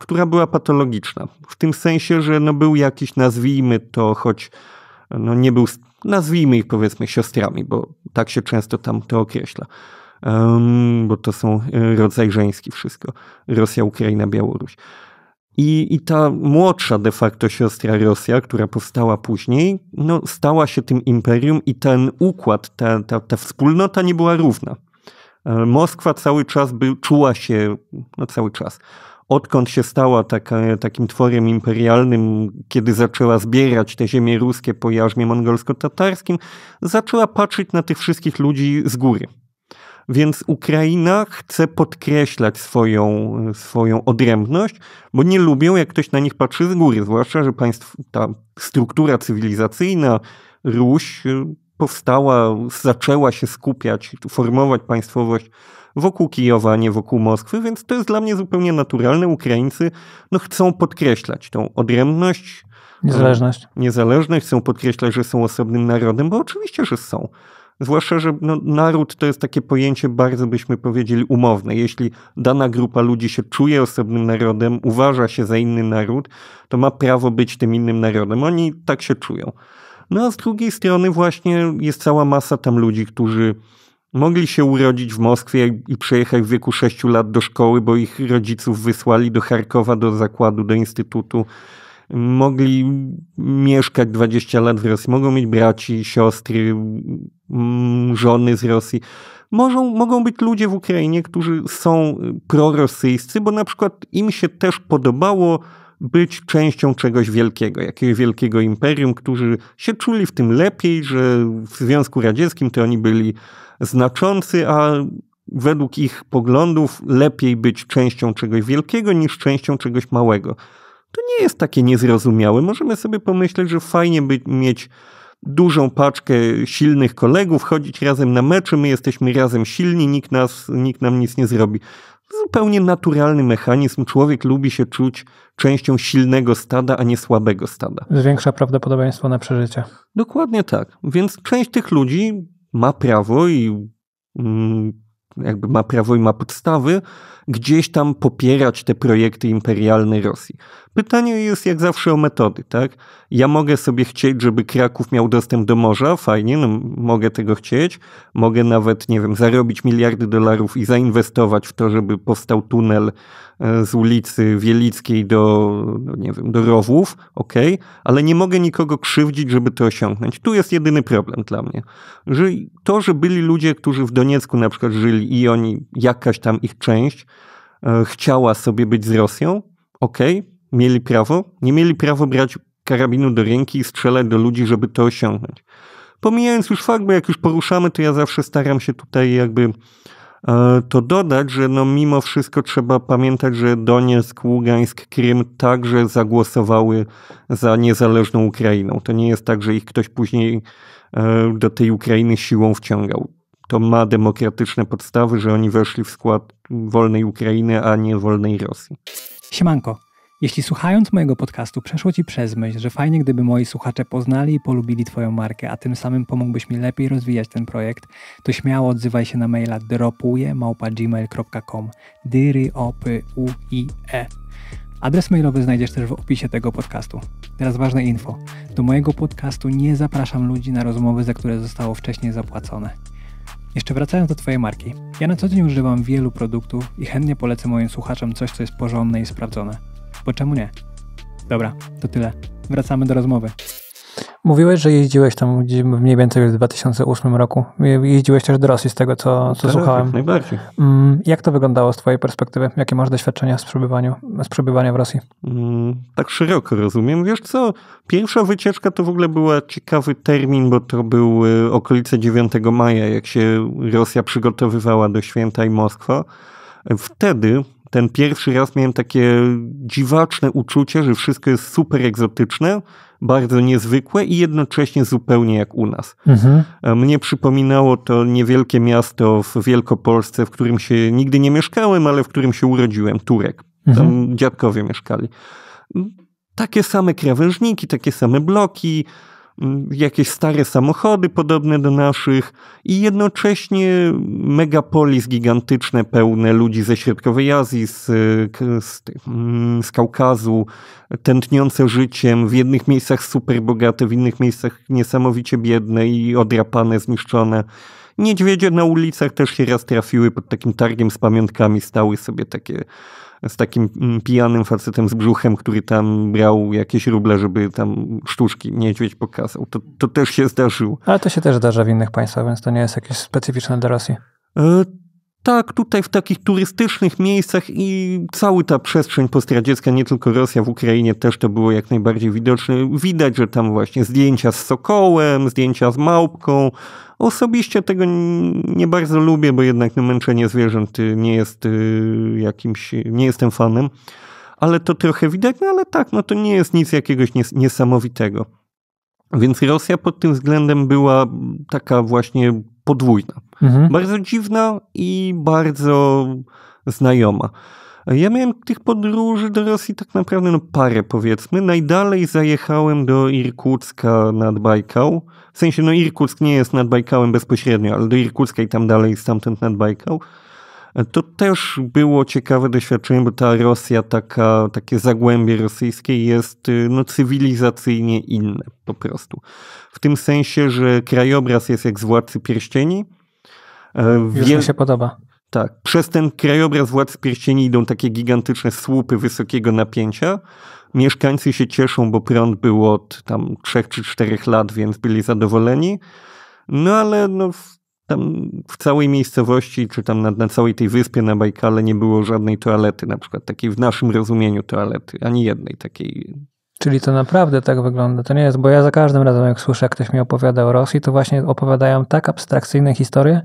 która była patologiczna. W tym sensie, że no był jakiś, nazwijmy to, choć no nie był, nazwijmy ich powiedzmy siostrami, bo tak się często tam to określa. Um, bo to są e, rodzaj żeński wszystko. Rosja, Ukraina, Białoruś. I, I ta młodsza de facto siostra Rosja, która powstała później, no, stała się tym imperium i ten układ, ta, ta, ta wspólnota nie była równa. E, Moskwa cały czas był, czuła się, no cały czas, odkąd się stała taka, takim tworem imperialnym, kiedy zaczęła zbierać te ziemie ruskie po jarzmie mongolsko-tatarskim, zaczęła patrzeć na tych wszystkich ludzi z góry. Więc Ukraina chce podkreślać swoją, swoją odrębność, bo nie lubią, jak ktoś na nich patrzy z góry, zwłaszcza, że państw, ta struktura cywilizacyjna, Ruś y, powstała, zaczęła się skupiać, formować państwowość wokół Kijowa, a nie wokół Moskwy, więc to jest dla mnie zupełnie naturalne. Ukraińcy no, chcą podkreślać tą odrębność, Niezależność. Niezależność. Chcą podkreślać, że są osobnym narodem, bo oczywiście, że są. Zwłaszcza, że no, naród to jest takie pojęcie bardzo byśmy powiedzieli umowne. Jeśli dana grupa ludzi się czuje osobnym narodem, uważa się za inny naród, to ma prawo być tym innym narodem. Oni tak się czują. No a z drugiej strony właśnie jest cała masa tam ludzi, którzy mogli się urodzić w Moskwie i przejechać w wieku 6 lat do szkoły, bo ich rodziców wysłali do Charkowa, do zakładu, do instytutu. Mogli mieszkać 20 lat w Rosji, mogą mieć braci, siostry, Mm, żony z Rosji. Mogą, mogą być ludzie w Ukrainie, którzy są y, prorosyjscy, bo na przykład im się też podobało być częścią czegoś wielkiego, jakiegoś wielkiego imperium, którzy się czuli w tym lepiej, że w Związku Radzieckim to oni byli znaczący, a według ich poglądów lepiej być częścią czegoś wielkiego niż częścią czegoś małego. To nie jest takie niezrozumiałe. Możemy sobie pomyśleć, że fajnie by mieć dużą paczkę silnych kolegów, chodzić razem na mecze, my jesteśmy razem silni, nikt, nas, nikt nam nic nie zrobi. Zupełnie naturalny mechanizm. Człowiek lubi się czuć częścią silnego stada, a nie słabego stada. Zwiększa prawdopodobieństwo na przeżycie. Dokładnie tak. Więc część tych ludzi ma prawo i mm, jakby ma prawo i ma podstawy gdzieś tam popierać te projekty imperialne Rosji. Pytanie jest jak zawsze o metody, tak? Ja mogę sobie chcieć, żeby Kraków miał dostęp do morza, fajnie, no, mogę tego chcieć. Mogę nawet, nie wiem, zarobić miliardy dolarów i zainwestować w to, żeby powstał tunel e, z ulicy Wielickiej do, no, nie wiem, do Rowów, ok, ale nie mogę nikogo krzywdzić, żeby to osiągnąć. Tu jest jedyny problem dla mnie. Że to, że byli ludzie, którzy w Doniecku na przykład żyli i oni, jakaś tam ich część, E, chciała sobie być z Rosją, okej, okay, mieli prawo, nie mieli prawo brać karabinu do ręki i strzelać do ludzi, żeby to osiągnąć. Pomijając już fakt, bo jak już poruszamy, to ja zawsze staram się tutaj jakby e, to dodać, że no mimo wszystko trzeba pamiętać, że Donieck, Ługańsk, Krym także zagłosowały za niezależną Ukrainą. To nie jest tak, że ich ktoś później e, do tej Ukrainy siłą wciągał. To ma demokratyczne podstawy, że oni weszli w skład wolnej Ukrainy, a nie wolnej Rosji. Siemanko. Jeśli słuchając mojego podcastu przeszło Ci przez myśl, że fajnie gdyby moi słuchacze poznali i polubili Twoją markę, a tym samym pomógłbyś mi lepiej rozwijać ten projekt, to śmiało odzywaj się na maila dropuje.gmail.com e. Adres mailowy znajdziesz też w opisie tego podcastu. Teraz ważne info. Do mojego podcastu nie zapraszam ludzi na rozmowy, za które zostało wcześniej zapłacone. Jeszcze wracając do Twojej marki. Ja na co dzień używam wielu produktów i chętnie polecę moim słuchaczom coś, co jest porządne i sprawdzone. Bo czemu nie? Dobra, to tyle. Wracamy do rozmowy. Mówiłeś, że jeździłeś tam mniej więcej w 2008 roku. Jeździłeś też do Rosji z tego, co, co tak, słuchałem. najbardziej. Mm, jak to wyglądało z twojej perspektywy? Jakie masz doświadczenia z, z przebywania w Rosji? Mm, tak szeroko rozumiem. Wiesz co, pierwsza wycieczka to w ogóle była ciekawy termin, bo to był y, okolice 9 maja, jak się Rosja przygotowywała do święta i Moskwa. Wtedy, ten pierwszy raz miałem takie dziwaczne uczucie, że wszystko jest super egzotyczne bardzo niezwykłe i jednocześnie zupełnie jak u nas. Mhm. E, mnie przypominało to niewielkie miasto w Wielkopolsce, w którym się nigdy nie mieszkałem, ale w którym się urodziłem, Turek. Tam mhm. dziadkowie mieszkali. Takie same krawężniki, takie same bloki, jakieś stare samochody podobne do naszych i jednocześnie megapolis gigantyczne, pełne ludzi ze Środkowej Azji, z, z, mm, z Kaukazu, tętniące życiem, w jednych miejscach super bogate, w innych miejscach niesamowicie biedne i odrapane, zniszczone. Niedźwiedzie na ulicach też się raz trafiły pod takim targiem z pamiątkami, stały sobie takie z takim mm, pijanym facetem z brzuchem, który tam brał jakieś ruble, żeby tam sztuczki niedźwiedź pokazał. To, to też się zdarzyło. Ale to się też zdarza w innych państwach, więc to nie jest jakieś specyficzne dla Rosji. E tak, tutaj w takich turystycznych miejscach i cały ta przestrzeń postradziecka, nie tylko Rosja, w Ukrainie też to było jak najbardziej widoczne. Widać, że tam właśnie zdjęcia z sokołem, zdjęcia z małpką. Osobiście tego nie bardzo lubię, bo jednak męczenie zwierząt y, nie jest y, jakimś, nie jestem fanem. Ale to trochę widać, no ale tak, no to nie jest nic jakiegoś nies niesamowitego. Więc Rosja pod tym względem była taka właśnie podwójna. Mhm. Bardzo dziwna i bardzo znajoma. Ja miałem tych podróży do Rosji tak naprawdę no parę powiedzmy. Najdalej zajechałem do Irkucka nad Bajkał. W sensie no Irkuck nie jest nad Bajkałem bezpośrednio, ale do Irkucka i tam dalej stamtąd nad Bajkał. To też było ciekawe doświadczenie, bo ta Rosja, taka, takie zagłębie rosyjskie jest y, no, cywilizacyjnie inne po prostu. W tym sensie, że krajobraz jest jak z Władcy Pierścieni. E, Już mi się podoba. Tak. Przez ten krajobraz Władcy Pierścieni idą takie gigantyczne słupy wysokiego napięcia. Mieszkańcy się cieszą, bo prąd był od tam 3 czy 4 lat, więc byli zadowoleni. No ale no, tam w całej miejscowości, czy tam na, na, całej tej wyspie na Bajkale nie było żadnej toalety, na przykład takiej w naszym rozumieniu toalety, ani jednej takiej. Czyli to naprawdę tak wygląda. To nie jest, bo ja za każdym razem, jak słyszę, jak ktoś mi opowiada o Rosji, to właśnie opowiadają tak abstrakcyjne historie,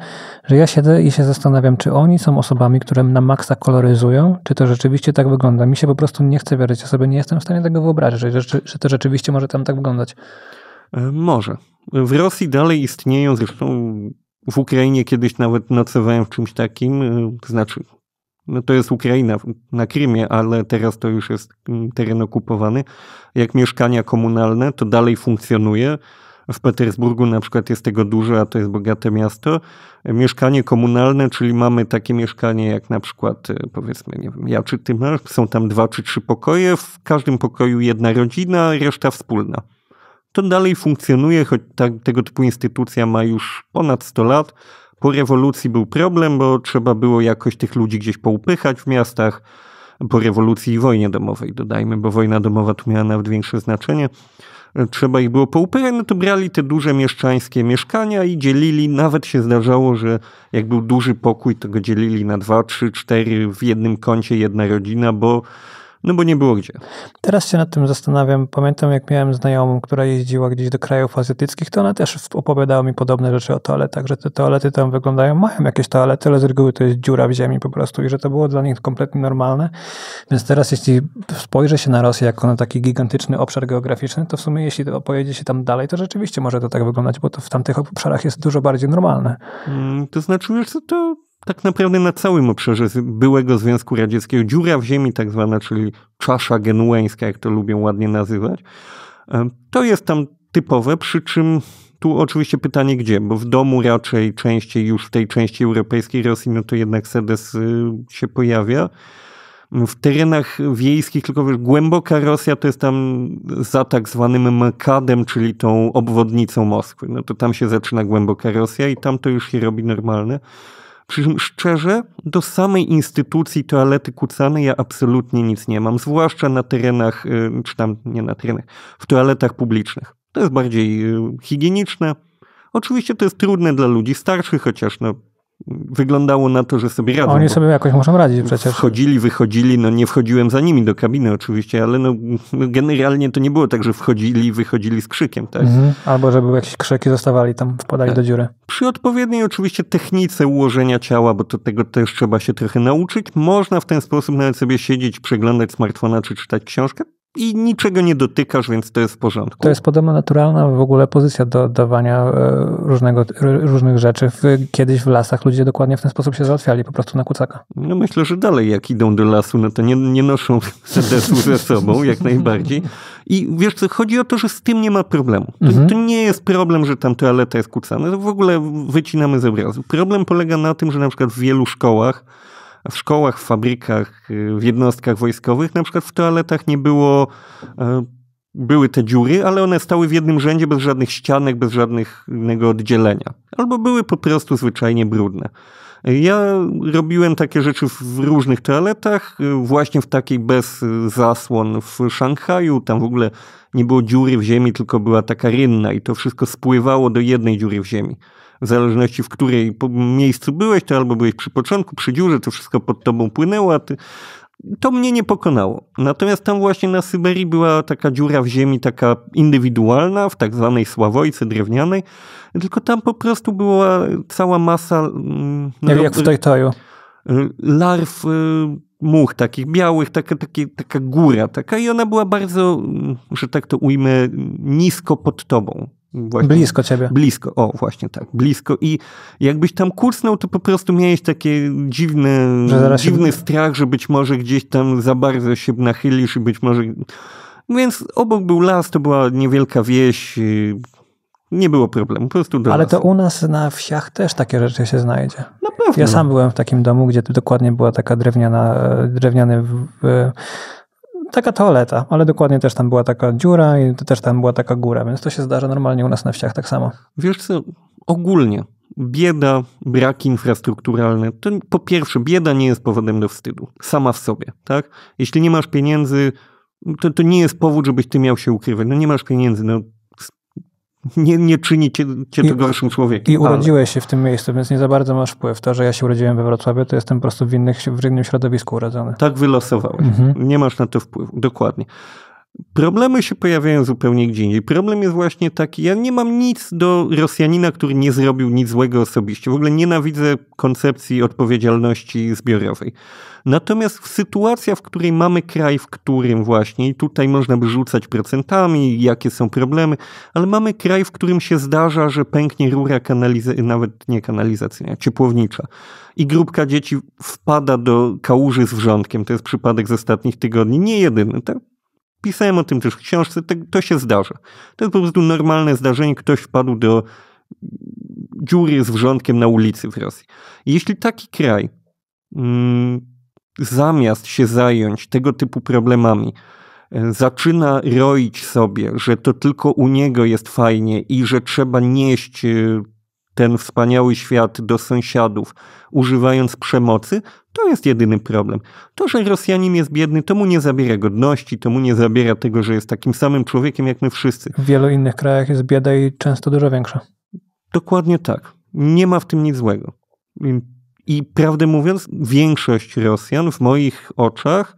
że ja siedzę i się zastanawiam, czy oni są osobami, które na maksa koloryzują, czy to rzeczywiście tak wygląda. Mi się po prostu nie chce wierzyć. Ja sobie nie jestem w stanie tego wyobrazić, że, że, że to rzeczywiście może tam tak wyglądać. E, może. W Rosji dalej istnieją, zresztą w Ukrainie kiedyś nawet nocowałem w czymś takim, y, to znaczy, no to jest Ukraina na Krymie, ale teraz to już jest mm, teren okupowany. Jak mieszkania komunalne, to dalej funkcjonuje. W Petersburgu na przykład jest tego dużo, a to jest bogate miasto. Mieszkanie komunalne, czyli mamy takie mieszkanie jak na przykład, y, powiedzmy, nie wiem, ja czy ty masz, są tam dwa czy trzy pokoje, w każdym pokoju jedna rodzina, reszta wspólna. To dalej funkcjonuje, choć ta, tego typu instytucja ma już ponad 100 lat. Po rewolucji był problem, bo trzeba było jakoś tych ludzi gdzieś poupychać w miastach. Po rewolucji i wojnie domowej, dodajmy, bo wojna domowa tu miała nawet większe znaczenie. Trzeba ich było poupychać, no to brali te duże mieszczańskie mieszkania i dzielili. Nawet się zdarzało, że jak był duży pokój, to go dzielili na dwa, trzy, cztery w jednym kącie jedna rodzina, bo no bo nie było gdzie. Teraz się nad tym zastanawiam. Pamiętam, jak miałem znajomą, która jeździła gdzieś do krajów azjatyckich, to ona też opowiadała mi podobne rzeczy o toaletach, że te toalety tam wyglądają, mają jakieś toalety, ale z reguły to jest dziura w ziemi po prostu i że to było dla nich kompletnie normalne. Więc teraz, jeśli spojrzy się na Rosję jako na taki gigantyczny obszar geograficzny, to w sumie jeśli pojedzie się tam dalej, to rzeczywiście może to tak wyglądać, bo to w tamtych obszarach jest dużo bardziej normalne. Mm, to znaczy, że to tak naprawdę na całym obszarze byłego Związku Radzieckiego, dziura w ziemi tak zwana, czyli czasza genueńska, jak to lubią ładnie nazywać, e, to jest tam typowe, przy czym tu oczywiście pytanie gdzie, bo w domu raczej częściej już w tej części europejskiej Rosji, no to jednak sedes y, się pojawia. W terenach wiejskich, tylko wiesz, głęboka Rosja to jest tam za tak zwanym Makadem, czyli tą obwodnicą Moskwy. No to tam się zaczyna głęboka Rosja i tam to już się robi normalne szczerze, do samej instytucji toalety kucanej ja absolutnie nic nie mam, zwłaszcza na terenach, y, czy tam nie na terenach, w toaletach publicznych. To jest bardziej y, higieniczne. Oczywiście to jest trudne dla ludzi starszych, chociaż no, wyglądało na to, że sobie radzą. Oni sobie jakoś muszą radzić przecież. Wchodzili, wychodzili, no nie wchodziłem za nimi do kabiny oczywiście, ale no, no generalnie to nie było tak, że wchodzili wychodzili z krzykiem, tak? Mhm. Albo, że były jakieś krzyki, zostawali tam, wpadali tak. do dziury. Przy odpowiedniej oczywiście technice ułożenia ciała, bo to tego też trzeba się trochę nauczyć, można w ten sposób nawet sobie siedzieć, przeglądać smartfona czy czytać książkę i niczego nie dotykasz, więc to jest w porządku. To jest podobno naturalna w ogóle pozycja do dawania e, różnego, różnych rzeczy. Kiedyś w lasach ludzie dokładnie w ten sposób się załatwiali, po prostu na kucaka. No myślę, że dalej jak idą do lasu, no to nie, nie noszą sedesu ze sobą, jak najbardziej. I wiesz co, chodzi o to, że z tym nie ma problemu. To, mhm. to nie jest problem, że tam toaleta jest kucana. To w ogóle wycinamy z obrazu. Problem polega na tym, że na przykład w wielu szkołach w szkołach, w fabrykach, y, w jednostkach wojskowych, na przykład w toaletach nie było, e, były te dziury, ale one stały w jednym rzędzie bez żadnych ścianek, bez żadnego oddzielenia. Albo były po prostu zwyczajnie brudne. Ja robiłem takie rzeczy w różnych toaletach, y, właśnie w takiej bez y, zasłon w Szanghaju. Tam w ogóle nie było dziury w ziemi, tylko była taka rynna i to wszystko spływało do jednej dziury w ziemi w zależności w której miejscu byłeś, to albo byłeś przy początku, przy dziurze, to wszystko pod tobą płynęło, a ty to mnie nie pokonało. Natomiast tam właśnie na Syberii była taka dziura w ziemi, taka indywidualna, w tak zwanej sławojce drewnianej, tylko tam po prostu była cała masa... Mm, no, jak, jak w Tajtaju. Y, larw y, much takich białych, taka, taka taka góra taka i ona była bardzo, mm, że tak to ujmę, nisko pod tobą. Właśnie, blisko ciebie. Blisko, o właśnie tak, blisko. I jakbyś tam kursnął, to po prostu miałeś taki dziwny, dziwny się... strach, że być może gdzieś tam za bardzo się nachylisz i być może... Więc obok był las, to była niewielka wieś, nie było problemu, po prostu do Ale to u nas na wsiach też takie rzeczy się znajdzie. Na pewno. Ja sam byłem w takim domu, gdzie dokładnie była taka drewniana, e, drewniany... W, w taka toaleta, ale dokładnie też tam była taka dziura i też tam była taka góra, więc to się zdarza normalnie u nas na wsiach tak samo. Wiesz co, ogólnie bieda, braki infrastrukturalne, to po pierwsze bieda nie jest powodem do wstydu, sama w sobie, tak? Jeśli nie masz pieniędzy, to, to nie jest powód, żebyś ty miał się ukrywać. No nie masz pieniędzy, no nie, nie czyni cię, cię I, gorszym człowiekiem. I urodziłeś ale. się w tym miejscu, więc nie za bardzo masz wpływ. To, że ja się urodziłem we Wrocławiu, to jestem po prostu w, innych, w innym środowisku urodzony. Tak wylosowałeś. Mhm. Nie masz na to wpływu. Dokładnie. Problemy się pojawiają zupełnie gdzie indziej. Problem jest właśnie taki, ja nie mam nic do Rosjanina, który nie zrobił nic złego osobiście. W ogóle nienawidzę koncepcji odpowiedzialności zbiorowej. Natomiast sytuacja, w której mamy kraj, w którym właśnie, i tutaj można by rzucać procentami, jakie są problemy, ale mamy kraj, w którym się zdarza, że pęknie rura kanalizacyjna, nawet nie kanalizacyjna, ciepłownicza. I grupka dzieci wpada do kałuży z wrzątkiem. To jest przypadek z ostatnich tygodni. Nie jedyny. Tak? Pisałem o tym też w książce, to się zdarza. To jest po prostu normalne zdarzenie, ktoś wpadł do dziury z wrzątkiem na ulicy w Rosji. Jeśli taki kraj mm, zamiast się zająć tego typu problemami, e, zaczyna roić sobie, że to tylko u niego jest fajnie i że trzeba nieść e, ten wspaniały świat do sąsiadów, używając przemocy, to jest jedyny problem. To, że Rosjanin jest biedny, to mu nie zabiera godności, to mu nie zabiera tego, że jest takim samym człowiekiem jak my wszyscy. W wielu innych krajach jest bieda i często dużo większa. Dokładnie tak. Nie ma w tym nic złego. I prawdę mówiąc, większość Rosjan w moich oczach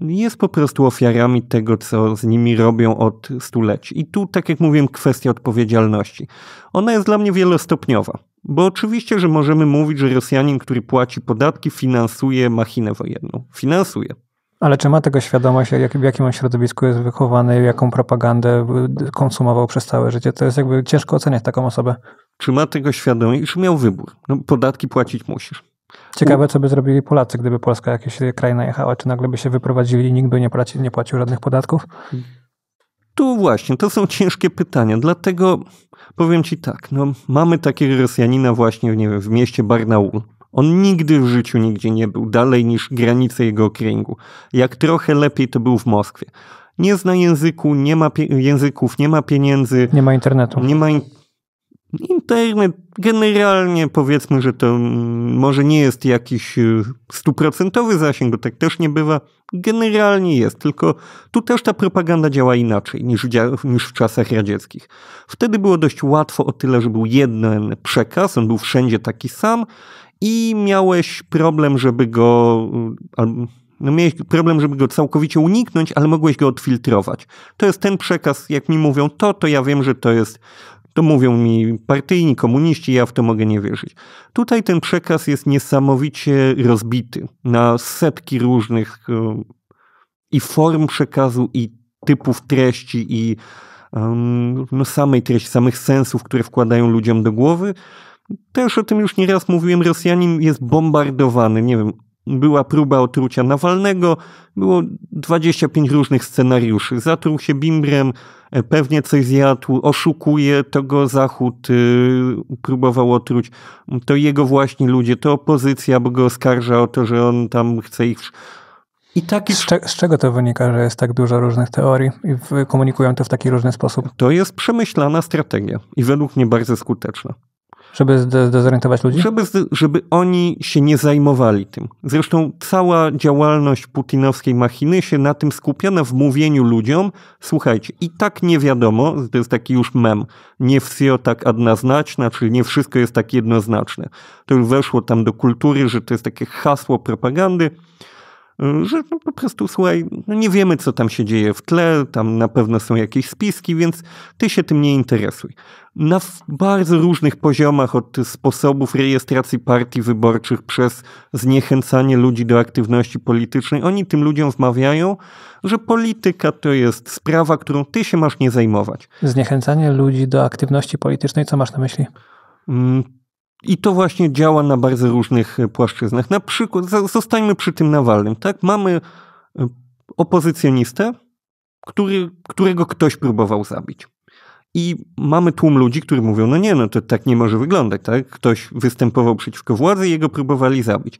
jest po prostu ofiarami tego, co z nimi robią od stuleci. I tu, tak jak mówiłem, kwestia odpowiedzialności. Ona jest dla mnie wielostopniowa. Bo oczywiście, że możemy mówić, że Rosjanin, który płaci podatki, finansuje machinę wojenną. Finansuje. Ale czy ma tego świadomość, jak, w jakim on środowisku jest wychowany, jaką propagandę e, konsumował przez całe życie? To jest jakby ciężko oceniać taką osobę. Czy ma tego świadomość, czy miał wybór? No, podatki płacić musisz. Ciekawe, co by zrobili Polacy, gdyby Polska jakiś kraj najechała, czy nagle by się wyprowadzili i nikt by nie płacił, nie płacił żadnych podatków? Tu właśnie, to są *laughs* ciężkie pytania, dlatego powiem ci tak, no, mamy takiego Rosjanina właśnie nie wiem, w mieście Barnaul. On nigdy w życiu nigdzie nie był dalej niż granice jego okręgu. Jak trochę lepiej to był w Moskwie. Nie zna języku, nie ma języków, nie ma pieniędzy. Nie ma internetu. Nie ma in Internet tak generalnie powiedzmy, że to mm, może nie jest jakiś y, stuprocentowy zasięg, bo tak też nie bywa. Generalnie jest, tylko tu też ta propaganda działa inaczej niż, niż w czasach radzieckich. Wtedy było dość łatwo o tyle, że był jeden przekaz, on był wszędzie taki sam i miałeś problem, żeby go y, no miałeś problem, żeby go całkowicie uniknąć, ale mogłeś go odfiltrować. To jest ten przekaz, jak mi mówią to, to ja wiem, że to jest to mówią mi partyjni, komuniści, ja w to mogę nie wierzyć. Tutaj ten przekaz jest niesamowicie rozbity na setki różnych e, i form przekazu, i typów treści, i no, samej treści, samych sensów, które wkładają ludziom do głowy. Też o tym już nieraz mówiłem, Rosjanin jest bombardowany, nie wiem, była próba otrucia Nawalnego, było 25 różnych scenariuszy. Zatruł się bimbrem, pewnie coś zjadł, oszukuje, to go Zachód y, próbował otruć. To jego właśnie ludzie, to opozycja, bo go oskarża o to, że on tam chce ich... I tak z, cze z czego to wynika, że jest tak dużo różnych teorii i komunikują to w taki różny sposób? To jest przemyślana strategia i według mnie bardzo skuteczna. Żeby zdezorientować ludzi? Żeby, żeby oni się nie zajmowali tym. Zresztą cała działalność putinowskiej machiny się na tym skupiana w mówieniu ludziom, słuchajcie, i tak nie wiadomo, to jest taki już mem, nie wsio tak jednoznaczna, czyli nie wszystko jest tak jednoznaczne. To już weszło tam do kultury, że to jest takie hasło propagandy, Y, że no po prostu słuchaj, no nie wiemy, co tam się dzieje w tle, tam na pewno są jakieś spiski, więc ty się tym nie interesuj. Na bardzo różnych poziomach, od sposobów rejestracji partii wyborczych przez zniechęcanie ludzi do aktywności politycznej, oni tym ludziom wmawiają, że polityka to jest sprawa, którą ty się masz nie zajmować. Zniechęcanie ludzi do aktywności politycznej, co masz na myśli? Mm, i to właśnie działa na bardzo różnych e, płaszczyznach. Na przykład, zostańmy przy tym Nawalnym, tak? Mamy e, opozycjonistę, który, którego ktoś próbował zabić. I mamy tłum ludzi, którzy mówią, no nie, no to tak nie może wyglądać, tak? Ktoś występował przeciwko władzy i jego próbowali zabić.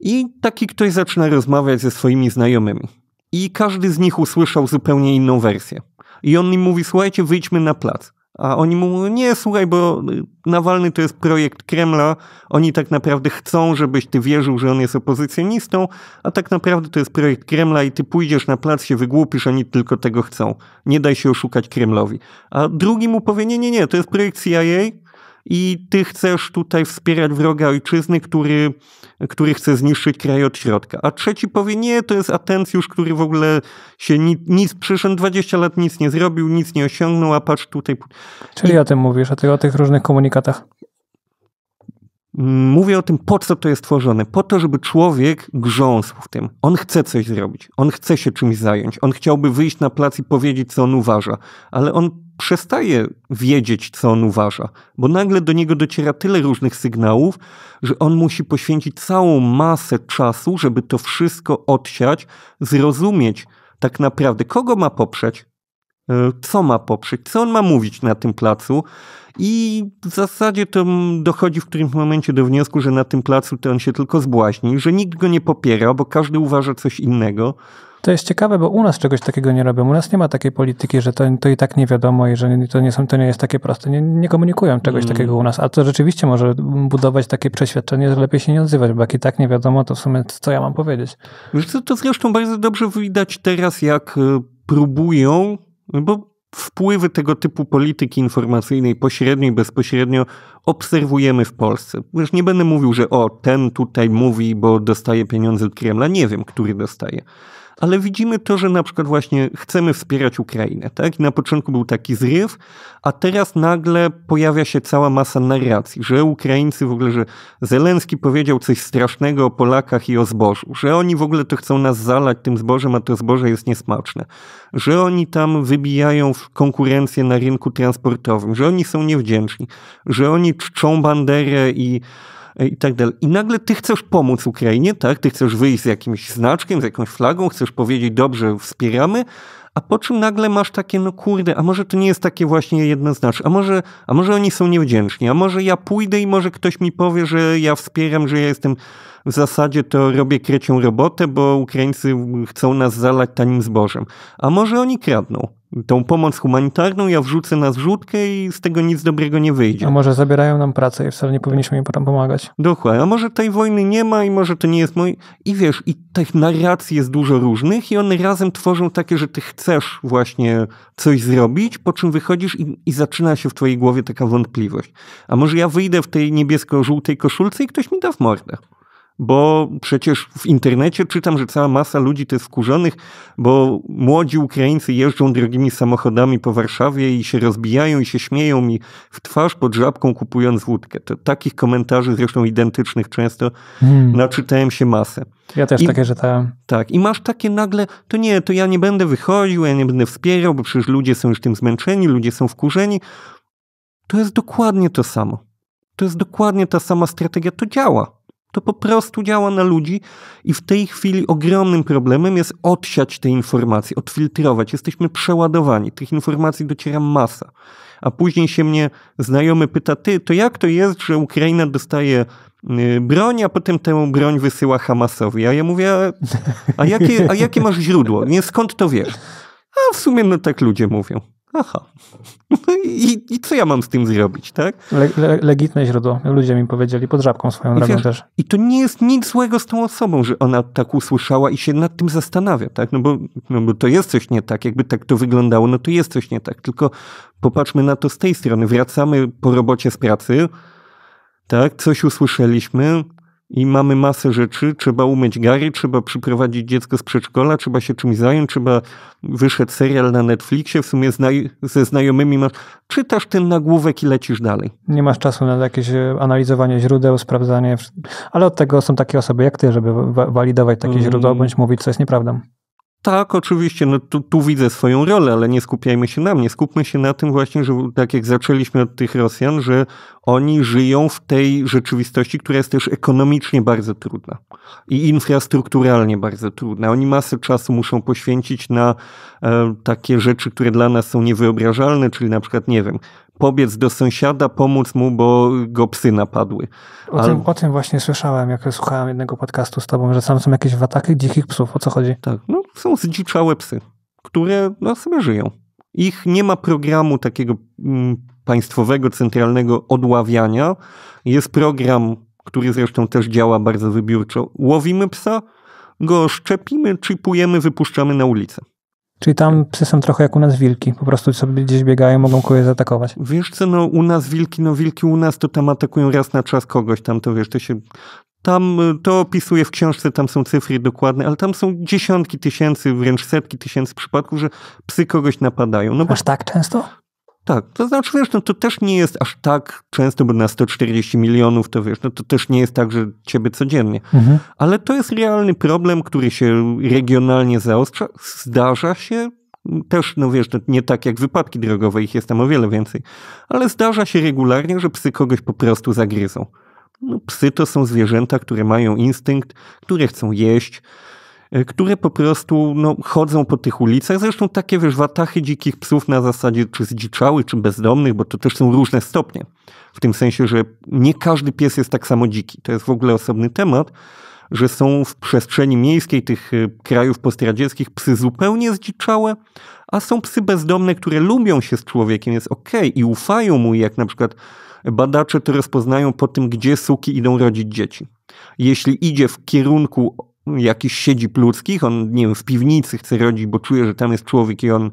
I taki ktoś zaczyna rozmawiać ze swoimi znajomymi. I każdy z nich usłyszał zupełnie inną wersję. I on im mówi, słuchajcie, wyjdźmy na plac a oni mu mówią, nie, słuchaj, bo y, Nawalny to jest projekt Kremla, oni tak naprawdę chcą, żebyś ty wierzył, że on jest opozycjonistą, a tak naprawdę to jest projekt Kremla i ty pójdziesz na plac, się wygłupisz, oni tylko tego chcą. Nie daj się oszukać Kremlowi. A drugi mu powie, nie, nie, nie, to jest projekt CIA, i ty chcesz tutaj wspierać wroga ojczyzny, który, który chce zniszczyć kraj od środka. A trzeci powie, nie, to jest atencjusz, który w ogóle się nic, nic przyszedł 20 lat, nic nie zrobił, nic nie osiągnął, a patrz tutaj. Czyli I... o tym mówisz, o tych, o tych różnych komunikatach. Mm, mówię o tym, po co to jest tworzone. Po to, żeby człowiek grząsł w tym. On chce coś zrobić, on chce się czymś zająć, on chciałby wyjść na plac i powiedzieć, co on uważa, ale on przestaje wiedzieć, co on uważa, bo nagle do niego dociera tyle różnych sygnałów, że on musi poświęcić całą masę czasu, żeby to wszystko odsiać, zrozumieć tak naprawdę, kogo ma poprzeć, e, co ma poprzeć, co on ma mówić na tym placu. I w zasadzie to dochodzi w którymś momencie do wniosku, że na tym placu to on się tylko zbłaźni, że nikt go nie popiera, bo każdy uważa coś innego. To jest ciekawe, bo u nas czegoś takiego nie robią. U nas nie ma takiej polityki, że to, to i tak nie wiadomo i że to nie, są, to nie jest takie proste. Nie, nie komunikują czegoś mm. takiego u nas, a to rzeczywiście może budować takie przeświadczenie, że lepiej się nie odzywać, bo jak i tak nie wiadomo, to w sumie co ja mam powiedzieć. To, to zresztą bardzo dobrze widać teraz, jak y, próbują, bo wpływy tego typu polityki informacyjnej pośrednio i bezpośrednio obserwujemy w Polsce. Już nie będę mówił, że o, ten tutaj mówi, bo dostaje pieniądze od Kremla. Nie wiem, który dostaje ale widzimy to, że na przykład właśnie chcemy wspierać Ukrainę, tak? I na początku był taki zryw, a teraz nagle pojawia się cała masa narracji, że Ukraińcy w ogóle, że Zelenski powiedział coś strasznego o Polakach i o zbożu, że oni w ogóle to chcą nas zalać tym zbożem, a to zboże jest niesmaczne, że oni tam wybijają konkurencję na rynku transportowym, że oni są niewdzięczni, że oni czczą banderę i E, i tak dalej. I nagle ty chcesz pomóc Ukrainie, tak? Ty chcesz wyjść z jakimś znaczkiem, z jakąś flagą, chcesz powiedzieć, dobrze, wspieramy, a po czym nagle masz takie, no kurde, a może to nie jest takie właśnie jednoznaczne, a może, a może oni są niewdzięczni, a może ja pójdę i może ktoś mi powie, że ja wspieram, że ja jestem w zasadzie to robię krecią robotę, bo Ukraińcy chcą nas zalać tanim zbożem. A może oni kradną? tą pomoc humanitarną, ja wrzucę na zrzutkę i z tego nic dobrego nie wyjdzie. A może zabierają nam pracę i wcale nie powinniśmy im potem pomagać. Dokładnie, a może tej wojny nie ma i może to nie jest moje... I wiesz, i tych narracji jest dużo różnych i one razem tworzą takie, że ty chcesz właśnie coś zrobić, po czym wychodzisz i, i zaczyna się w twojej głowie taka wątpliwość. A może ja wyjdę w tej niebiesko-żółtej koszulce i ktoś mi da w mordę bo przecież w internecie czytam, że cała masa ludzi to jest skurzonych, bo młodzi Ukraińcy jeżdżą drogimi samochodami po Warszawie i się rozbijają i się śmieją mi w twarz pod żabką kupując wódkę. To takich komentarzy zresztą identycznych często hmm. naczytałem się masę. Ja też I, takie czytałem. Tak, i masz takie nagle, to nie, to ja nie będę wychodził, ja nie będę wspierał, bo przecież ludzie są już tym zmęczeni, ludzie są wkurzeni. To jest dokładnie to samo. To jest dokładnie ta sama strategia, to działa. To po prostu działa na ludzi i w tej chwili ogromnym problemem jest odsiać te informacje, odfiltrować. Jesteśmy przeładowani, tych informacji dociera masa. A później się mnie znajomy pyta, ty, to jak to jest, że Ukraina dostaje y, broń, a potem tę broń wysyła Hamasowi? A ja mówię, a, a jakie, a jakie masz źródło? Nie, skąd to wiesz? A w sumie no tak ludzie mówią aha. No I, I, co ja mam z tym zrobić, tak? Le, le, legitne źródło. Ludzie mi powiedzieli, pod żabką swoją drogą też. I to nie jest nic złego z tą osobą, że ona tak usłyszała i się nad tym zastanawia, tak? No bo, no bo to jest coś nie tak. Jakby tak to wyglądało, no to jest coś nie tak. Tylko popatrzmy na to z tej strony. Wracamy po robocie z pracy, tak? Coś usłyszeliśmy, i mamy masę rzeczy. Trzeba umyć gary, trzeba przyprowadzić dziecko z przedszkola, trzeba się czymś zająć, trzeba wyszedł serial na Netflixie, w sumie zna ze znajomymi masz, czytasz ten nagłówek i lecisz dalej. Nie masz czasu na jakieś e, analizowanie źródeł, sprawdzanie, ale od tego są takie osoby jak ty, żeby walidować takie hmm. źródła, bądź mówić, co jest nieprawdą. Tak, oczywiście, no tu, tu, widzę swoją rolę, ale nie skupiajmy się na mnie. Skupmy się na tym właśnie, że tak jak zaczęliśmy od tych Rosjan, że oni żyją w tej rzeczywistości, która jest też ekonomicznie bardzo trudna i infrastrukturalnie bardzo trudna. Oni masę czasu muszą poświęcić na e, takie rzeczy, które dla nas są niewyobrażalne, czyli na przykład, nie wiem, pobiec do sąsiada, pomóc mu, bo go psy napadły. O, tym, o tym, właśnie słyszałem, jak słuchałem jednego podcastu z tobą, że tam są jakieś wataki dzikich psów. O co chodzi? Tak, no są zdziczałe psy, które no, sobie żyją. Ich nie ma programu takiego mm, państwowego, centralnego odławiania. Jest program, który zresztą też działa bardzo wybiórczo. Łowimy psa, go szczepimy, czypujemy, wypuszczamy na ulicę. Czyli tam psy są trochę jak u nas wilki, po prostu sobie gdzieś biegają, mogą kogoś zaatakować. Wiesz co, no u nas wilki, no wilki u nas to tam atakują raz na czas kogoś, tam to wiesz, to się... Tam y, to opisuje w książce, tam są cyfry dokładne, ale tam są dziesiątki tysięcy, wręcz setki tysięcy przypadków, że psy kogoś napadają. No bo, Aż tak często? Tak, to znaczy, wiesz, no to też nie jest aż tak często, bo na 140 milionów to wiesz, no to też nie jest tak, że ciebie codziennie. Mhm. Ale to jest realny problem, który się regionalnie zaostrza. Zdarza się, też, no wiesz, no nie tak jak wypadki drogowe, ich jest tam o wiele więcej, ale zdarza się regularnie, że psy kogoś po prostu zagryzą. No, psy to są zwierzęta, które mają instynkt, które chcą jeść, E, które po prostu no, chodzą po tych ulicach. Zresztą takie wiesz, watachy dzikich psów na zasadzie czy zdziczały, czy bezdomnych, bo to też są różne stopnie. W tym sensie, że nie każdy pies jest tak samo dziki. To jest w ogóle osobny temat, że są w przestrzeni miejskiej tych e, krajów postradzieckich psy zupełnie zdziczałe, a są psy bezdomne, które lubią się z człowiekiem, jest okej okay, i ufają mu, jak na przykład badacze to rozpoznają po tym, gdzie suki idą rodzić dzieci. Jeśli idzie w kierunku jakiś siedzi ludzkich, on nie wiem, w piwnicy chce rodzić, bo czuje, że tam jest człowiek i on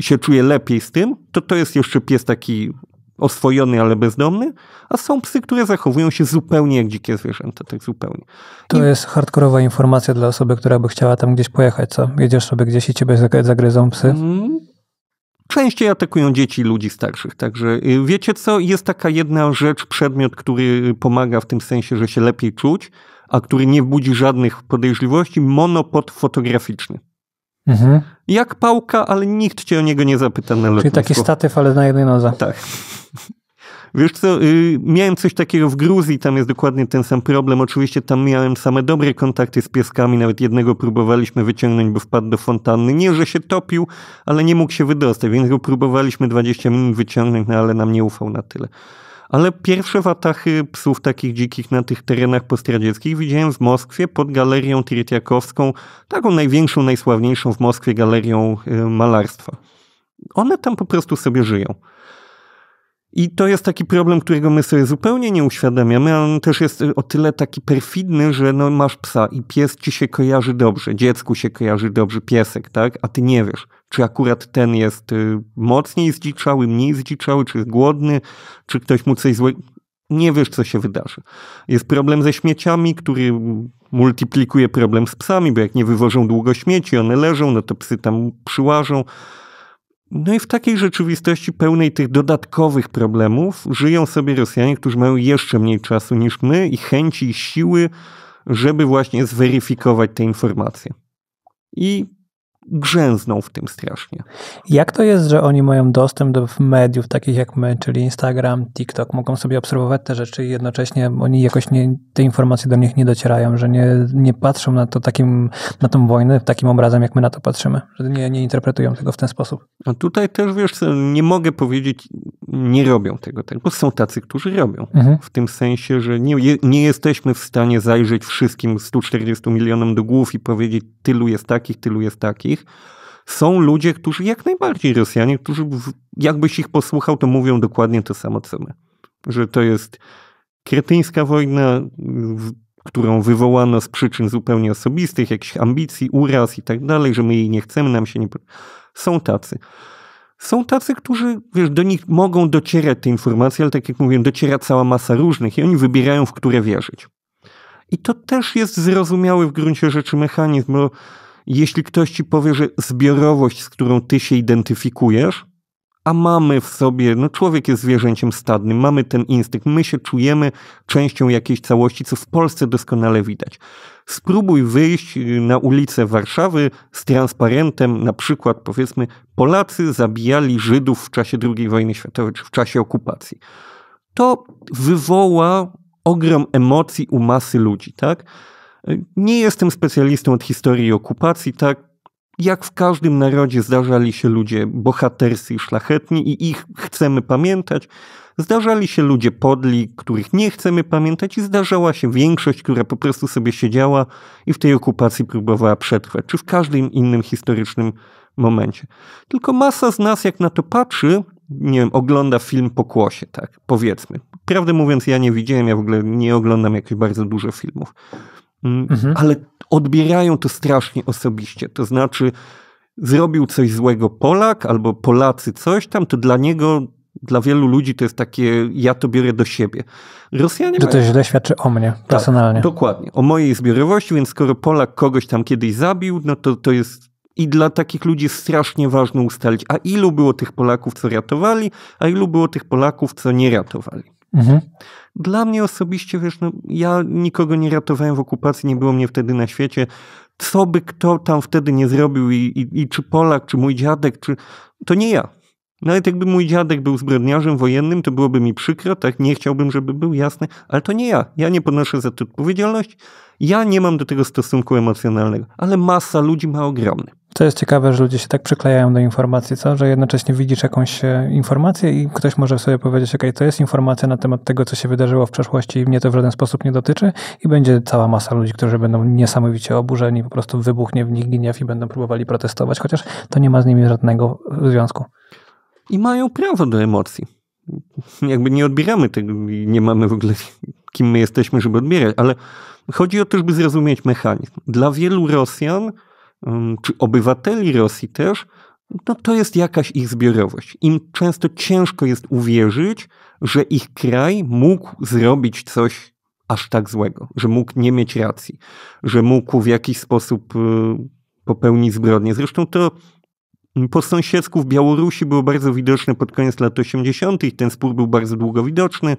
się czuje lepiej z tym, to to jest jeszcze pies taki oswojony, ale bezdomny, a są psy, które zachowują się zupełnie jak dzikie zwierzęta, tak zupełnie. To I... jest hardkorowa informacja dla osoby, która by chciała tam gdzieś pojechać, co? Jedziesz sobie gdzieś i ciebie zagryzą psy? Mm. Częściej atakują dzieci i ludzi starszych, także y, wiecie co, jest taka jedna rzecz, przedmiot, który pomaga w tym sensie, że się lepiej czuć, a który nie budzi żadnych podejrzliwości, monopod fotograficzny. Mhm. Jak pałka, ale nikt cię o niego nie zapyta na lotnisku. Czyli taki statyw, ale na jednej nodze. Tak. *laughs* Wiesz co, y, miałem coś takiego w Gruzji, tam jest dokładnie ten sam problem. Oczywiście tam miałem same dobre kontakty z pieskami, nawet jednego próbowaliśmy wyciągnąć, bo wpadł do fontanny. Nie, że się topił, ale nie mógł się wydostać, więc go próbowaliśmy 20 minut wyciągnąć, no ale nam nie ufał na tyle ale pierwsze watachy psów takich dzikich na tych terenach postradzieckich widziałem w Moskwie pod galerią Tyrtiakowską, taką największą, najsławniejszą w Moskwie galerią y, malarstwa. One tam po prostu sobie żyją. I to jest taki problem, którego my sobie zupełnie nie uświadamiamy. On też jest y, o tyle taki perfidny, że no masz psa i pies ci się kojarzy dobrze, dziecku się kojarzy dobrze piesek, tak? A ty nie wiesz czy akurat ten jest y, mocniej zdziczały, mniej zdziczały, czy jest głodny, czy ktoś mu coś złego. Nie wiesz, co się wydarzy. Jest problem ze śmieciami, który multiplikuje problem z psami, bo jak nie wywożą długo śmieci, one leżą, no to psy tam przyłażą. No i w takiej rzeczywistości pełnej tych dodatkowych problemów żyją sobie Rosjanie, którzy mają jeszcze mniej czasu niż my i chęci i siły, żeby właśnie zweryfikować te informacje. I grzęzną w tym strasznie. Jak to jest, że oni mają dostęp do mediów takich jak my, czyli Instagram, TikTok, mogą sobie obserwować te rzeczy i jednocześnie oni jakoś nie, te informacje do nich nie docierają, że nie, nie patrzą na to takim, na tą wojnę takim obrazem, jak my na to patrzymy, że nie, nie interpretują tego w ten sposób. A tutaj też, wiesz, nie mogę powiedzieć, nie robią tego, tylko są tacy, którzy robią. Mhm. W tym sensie, że nie, nie jesteśmy w stanie zajrzeć wszystkim 140 milionom do głów i powiedzieć, tylu jest takich, tylu jest takich rosyjskich, są ludzie, którzy jak najbardziej Rosjanie, którzy jakbyś ich posłuchał, to mówią dokładnie to samo co my. Że to jest kretyńska wojna, którą wywołano z przyczyn zupełnie osobistych, jakichś ambicji, uraz i tak dalej, że my jej nie chcemy, nam się nie... Są tacy. Są tacy, którzy, wiesz, do nich mogą docierać te informacje, ale tak jak mówiłem, dociera cała masa różnych i oni wybierają, w które wierzyć. I to też jest zrozumiały w gruncie rzeczy mechanizm, bo jeśli ktoś ci powie, że zbiorowość, z którą ty się identyfikujesz, a mamy w sobie, no człowiek jest zwierzęciem stadnym, mamy ten instynkt, my się czujemy częścią jakiejś całości, co w Polsce doskonale widać. Spróbuj wyjść y, na ulicę Warszawy z transparentem, na przykład powiedzmy, Polacy zabijali Żydów w czasie II wojny światowej, czy w czasie okupacji. To wywoła ogrom emocji u masy ludzi, tak? Nie jestem specjalistą od historii okupacji, tak jak w każdym narodzie zdarzali się ludzie bohaterscy i szlachetni i ich chcemy pamiętać. Zdarzali się ludzie podli, których nie chcemy pamiętać i zdarzała się większość, która po prostu sobie siedziała i w tej okupacji próbowała przetrwać, czy w każdym innym historycznym momencie. Tylko masa z nas, jak na to patrzy, nie wiem, ogląda film po kłosie, tak, powiedzmy. Prawdę mówiąc, ja nie widziałem, ja w ogóle nie oglądam jakichś bardzo dużo filmów. Mm. mhm. ale odbierają to strasznie osobiście. To znaczy, zrobił coś złego Polak albo Polacy coś tam, to dla niego, dla wielu ludzi to jest takie, ja to biorę do siebie. Rosjanie. To mają... to źle świadczy o mnie tak, personalnie. dokładnie, o mojej zbiorowości, więc skoro Polak kogoś tam kiedyś zabił, no to to jest. I dla takich ludzi strasznie ważne ustalić, a ilu było tych Polaków, co ratowali, a ilu było tych Polaków, co nie ratowali. Mhm. Dla mnie osobiście, wiesz, no, ja nikogo nie ratowałem w okupacji, nie było mnie wtedy na świecie. Co by kto tam wtedy nie zrobił i, i, i czy Polak, czy mój dziadek, czy... To nie ja. Nawet jakby mój dziadek był zbrodniarzem wojennym, to byłoby mi przykro, tak? Nie chciałbym, żeby był jasny, ale to nie ja. Ja nie ponoszę za to odpowiedzialności. Ja nie mam do tego stosunku emocjonalnego, ale masa ludzi ma ogromny. To jest ciekawe, że ludzie się tak przyklejają do informacji, co? Że jednocześnie widzisz jakąś e, informację i ktoś może sobie powiedzieć, ok, to jest informacja na temat tego, co się wydarzyło w przeszłości i mnie to w żaden sposób nie dotyczy i będzie cała masa ludzi, którzy będą niesamowicie oburzeni, po prostu wybuchnie w nich gniew i będą próbowali protestować, chociaż to nie ma z nimi żadnego związku. I mają prawo do emocji. Jakby nie odbieramy tego i nie mamy w ogóle kim my jesteśmy, żeby odbierać, ale chodzi o to, żeby zrozumieć mechanizm. Dla wielu Rosjan czy obywateli Rosji też, no to jest jakaś ich zbiorowość. Im często ciężko jest uwierzyć, że ich kraj mógł zrobić coś aż tak złego, że mógł nie mieć racji, że mógł w jakiś sposób y, popełnić zbrodnię. Zresztą to mm, po sąsiedzku w Białorusi było bardzo widoczne pod koniec lat 80., ten spór był bardzo długo widoczny.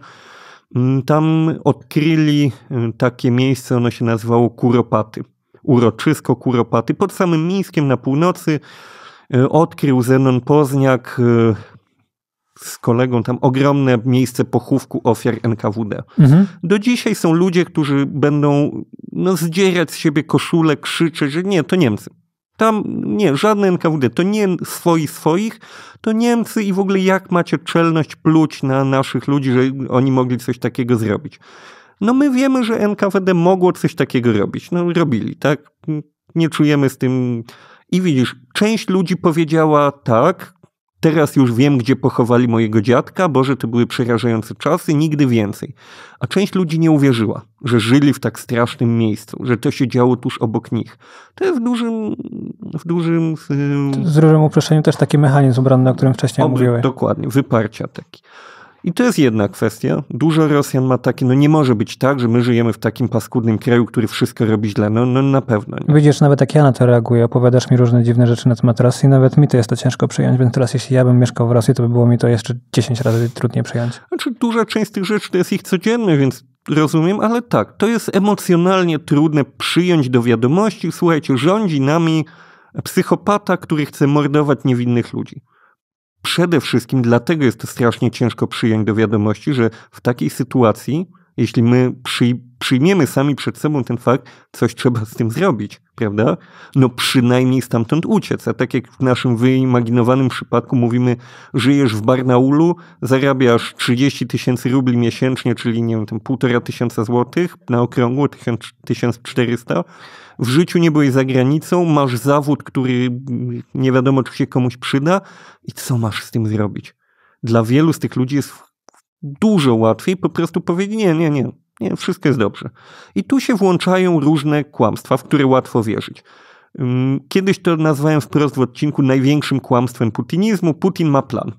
Mm, tam odkryli y, takie miejsce, ono się nazywało Kuropaty uroczysko Kuropaty pod samym Mińskiem na północy e, odkrył Zenon Pozniak e, z kolegą tam ogromne miejsce pochówku ofiar NKWD. Mhm. Do dzisiaj są ludzie, którzy będą no, zdzierać z siebie koszulę, krzyczeć, że nie, to Niemcy. Tam nie, żadne NKWD, to nie swoi swoich, to Niemcy i w ogóle jak macie czelność pluć na naszych ludzi, że oni mogli coś takiego zrobić no my wiemy, że NKWD mogło coś takiego robić. No robili, tak? Nie czujemy z tym... I widzisz, część ludzi powiedziała tak, teraz już wiem, gdzie pochowali mojego dziadka, Boże, to były przerażające czasy, nigdy więcej. A część ludzi nie uwierzyła, że żyli w tak strasznym miejscu, że to się działo tuż obok nich. To jest w dużym... W dużym z dużym uproszczeniu też taki mechanizm obronny, o którym wcześniej Obry, mówiłem. Dokładnie, wyparcia taki. I to jest jedna kwestia. Dużo Rosjan ma takie, no nie może być tak, że my żyjemy w takim paskudnym kraju, który wszystko robi źle. No, no na pewno nie. Widzisz, nawet jak ja na to reaguję, opowiadasz mi różne dziwne rzeczy na temat Rosji, nawet mi to jest to ciężko przyjąć, więc teraz jeśli ja bym mieszkał w Rosji, to by było mi to jeszcze 10 razy trudniej przyjąć. Znaczy duża część tych rzeczy to jest ich codzienność, więc rozumiem, ale tak, to jest emocjonalnie trudne przyjąć do wiadomości. Słuchajcie, rządzi nami psychopata, który chce mordować niewinnych ludzi. Przede wszystkim dlatego jest to strasznie ciężko przyjąć do wiadomości, że w takiej sytuacji jeśli my przy, przyjmiemy sami przed sobą ten fakt, coś trzeba z tym zrobić, prawda? No przynajmniej stamtąd uciec. A tak jak w naszym wyimaginowanym przypadku mówimy, żyjesz w Barnaulu, zarabiasz 30 tysięcy rubli miesięcznie, czyli nie wiem, tam półtora tysiąca złotych na okrągło, 1400. W życiu nie byłeś za granicą, masz zawód, który nie wiadomo, czy się komuś przyda i co masz z tym zrobić? Dla wielu z tych ludzi jest dużo łatwiej po prostu powiedzieć nie, nie, nie, nie, wszystko jest dobrze. I tu się włączają różne kłamstwa, w które łatwo wierzyć. Mm, kiedyś to nazwałem wprost w odcinku największym kłamstwem putinizmu. Putin ma plan.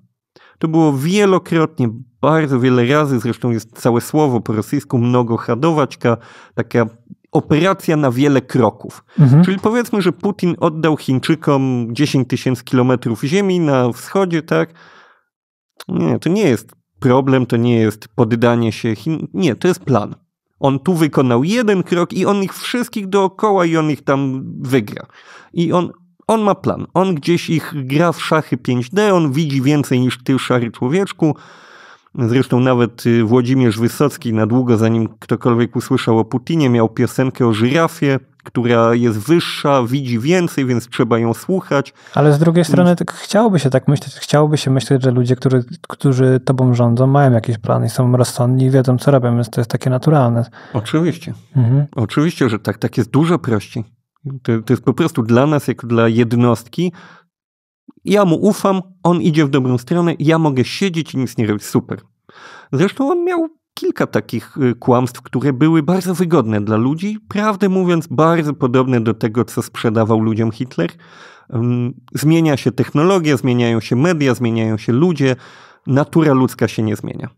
To było wielokrotnie, bardzo wiele razy, zresztą jest całe słowo po rosyjsku mnogochadowaćka, taka operacja na wiele kroków. Mhm. Czyli powiedzmy, że Putin oddał Chińczykom 10 tysięcy kilometrów ziemi na wschodzie, tak? Nie, to nie jest problem to nie jest poddanie się Chin. Nie, to jest plan. On tu wykonał jeden krok i on ich wszystkich dookoła i on ich tam wygra. I on, on ma plan. On gdzieś ich gra w szachy 5D, on widzi więcej niż ty, szary człowieczku. Zresztą nawet y, Włodzimierz Wysocki, na długo zanim ktokolwiek usłyszał o Putinie, miał piosenkę o żyrafie która jest wyższa, widzi więcej, więc trzeba ją słuchać. Ale z drugiej strony tak, chciałoby się tak myśleć, chciałoby się myśleć, że ludzie, którzy, którzy tobą rządzą, mają jakiś plan i są rozsądni i wiedzą, co robią, więc to jest takie naturalne. Oczywiście. Mhm. Oczywiście, że tak, tak jest dużo prościej. To, to jest po prostu dla nas, jako dla jednostki, ja mu ufam, on idzie w dobrą stronę, ja mogę siedzieć i nic nie robić, super. Zresztą on miał kilka takich y, kłamstw, które były bardzo wygodne dla ludzi, prawdę mówiąc, bardzo podobne do tego, co sprzedawał ludziom Hitler. Zmienia się technologia, zmieniają się media, zmieniają się ludzie, natura ludzka się nie zmienia.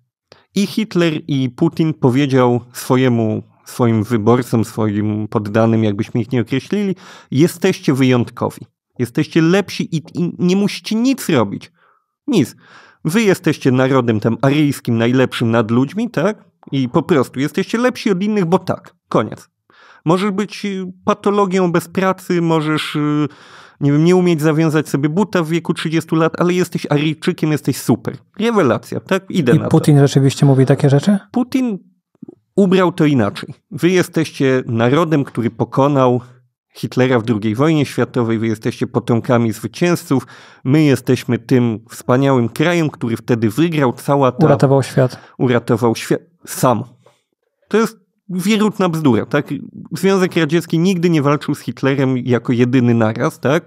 I Hitler, i Putin powiedział swojemu, swoim wyborcom, swoim poddanym, jakbyśmy ich nie określili, jesteście wyjątkowi. Jesteście lepsi i, i nie musicie nic robić. Nic. Wy jesteście narodem tam aryjskim, najlepszym nad ludźmi, tak? I po prostu jesteście lepsi od innych, bo tak. Koniec. Możesz być y, patologią bez pracy, możesz y, nie wiem, nie umieć zawiązać sobie buta w wieku 30 lat, ale jesteś Aryjczykiem, jesteś super. Rewelacja, tak? Idę I na Putin to. rzeczywiście mówi takie rzeczy? Putin ubrał to inaczej. Wy jesteście narodem, który pokonał Hitlera w II wojnie światowej, wy jesteście potomkami zwycięzców, my jesteśmy tym wspaniałym krajem, który wtedy wygrał cała ta... Uratował świat. Uratował świat. Sam. To jest wierutna bzdura, tak? Związek Radziecki nigdy nie walczył z Hitlerem jako jedyny naraz, tak?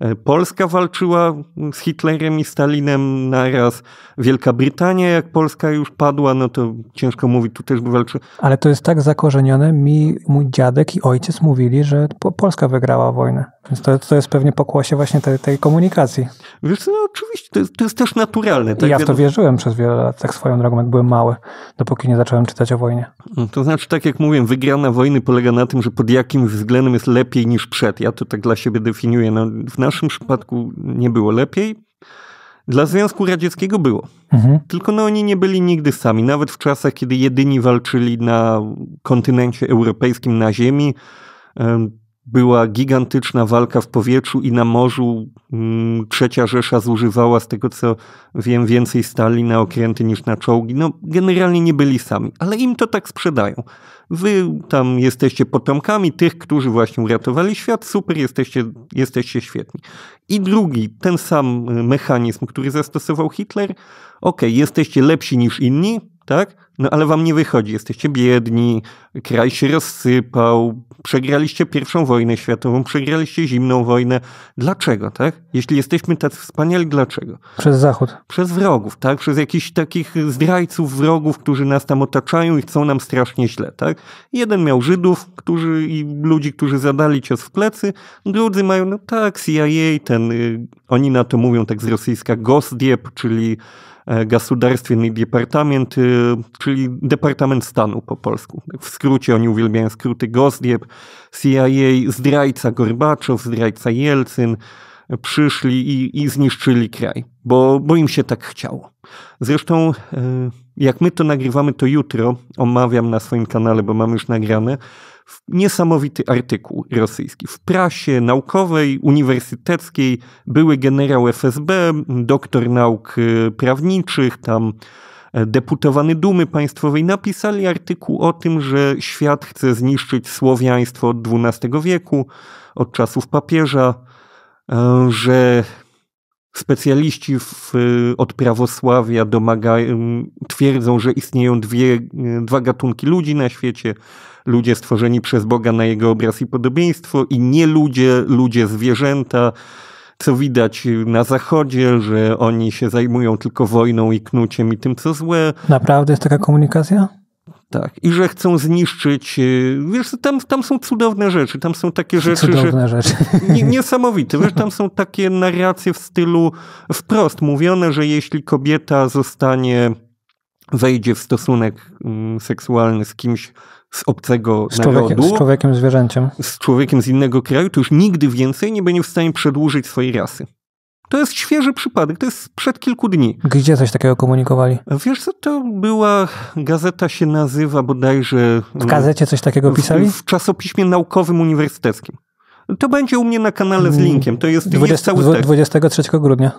E, Polska walczyła z Hitlerem i Stalinem naraz. Wielka Brytania, jak Polska już padła, no to ciężko mówić, tu też by walczy. Ale to jest tak zakorzenione. Mi, mój dziadek i ojciec mówili, że Polska wygrała wojnę. Więc to, to jest pewnie pokłosie właśnie tej, tej komunikacji. Wiesz, no oczywiście, to jest, to jest też naturalne. Tak ja w to wierzyłem przez wiele lat, tak swoją drogą, jak byłem mały, dopóki nie zacząłem czytać o wojnie. No, to znaczy, tak jak mówiłem, wygrana wojny polega na tym, że pod jakimś względem jest lepiej niż przed. Ja to tak dla siebie definiuję. No, w naszym przypadku nie było lepiej. Dla Związku Radzieckiego było. Mhm. Tylko no, oni nie byli nigdy sami. Nawet w czasach, kiedy jedyni walczyli na kontynencie europejskim, na ziemi, była gigantyczna walka w powietrzu i na morzu. Mm, trzecia Rzesza zużywała, z tego co wiem, więcej stali na okręty niż na czołgi. No, generalnie nie byli sami, ale im to tak sprzedają. Wy tam jesteście potomkami tych, którzy właśnie uratowali świat, super, jesteście, jesteście świetni. I drugi, ten sam mechanizm, który zastosował Hitler, ok, jesteście lepsi niż inni, tak? No ale wam nie wychodzi, jesteście biedni, kraj się rozsypał, przegraliście pierwszą wojnę światową, przegraliście zimną wojnę. Dlaczego, tak? Jeśli jesteśmy tak wspaniali, dlaczego? Przez Zachód. Przez wrogów, tak? Przez jakichś takich zdrajców, wrogów, którzy nas tam otaczają i chcą nam strasznie źle, tak? Jeden miał Żydów, którzy i ludzi, którzy zadali cios w plecy, drudzy mają, no tak, CIA, ten, y, oni na to mówią tak z rosyjska, Gosdiep, czyli Государственный e, no Departament, y, czyli Departament Stanu po polsku. W skrócie oni uwielbiają skróty Gosdieb, CIA, zdrajca Gorbaczow, zdrajca Jelcyn e, przyszli i, i zniszczyli kraj, bo, bo im się tak chciało. Zresztą, e, jak my to nagrywamy, to jutro omawiam na swoim kanale, bo mam już nagrane niesamowity artykuł rosyjski. W prasie naukowej, uniwersyteckiej były generał FSB, doktor nauk y, prawniczych, tam e, deputowany Dumy Państwowej napisali artykuł o tym, że świat chce zniszczyć słowiaństwo od XII wieku, od czasów papieża, e, że specjaliści w, y, od prawosławia domaga, twierdzą, że istnieją dwie, y, dwa gatunki ludzi na świecie ludzie stworzeni przez Boga na jego obraz i podobieństwo i nie ludzie, ludzie zwierzęta co widać na Zachodzie, że oni się zajmują tylko wojną i knuciem i tym, co złe. Naprawdę jest taka komunikacja? Tak. I że chcą zniszczyć. Y, wiesz, tam, tam są cudowne rzeczy. Tam są takie rzeczy. Cudowne że, rzeczy. *laughs* niesamowite. Wiesz, tam są takie narracje w stylu wprost mówione, że jeśli kobieta zostanie, wejdzie w stosunek mm, seksualny z kimś, z obcego z narodu. Z człowiekiem, zwierzęciem. Z człowiekiem z innego kraju, to już nigdy więcej nie będzie w stanie przedłużyć swojej rasy. To jest świeży przypadek, to jest sprzed kilku dni. Gdzie coś takiego komunikowali? Wiesz co, to była, gazeta się nazywa bodajże... W gazecie coś takiego pisali? W, w czasopiśmie naukowym uniwersyteckim. To będzie u mnie na kanale z mm. linkiem, to jest, 20, jest cały tekst. 23 grudnia.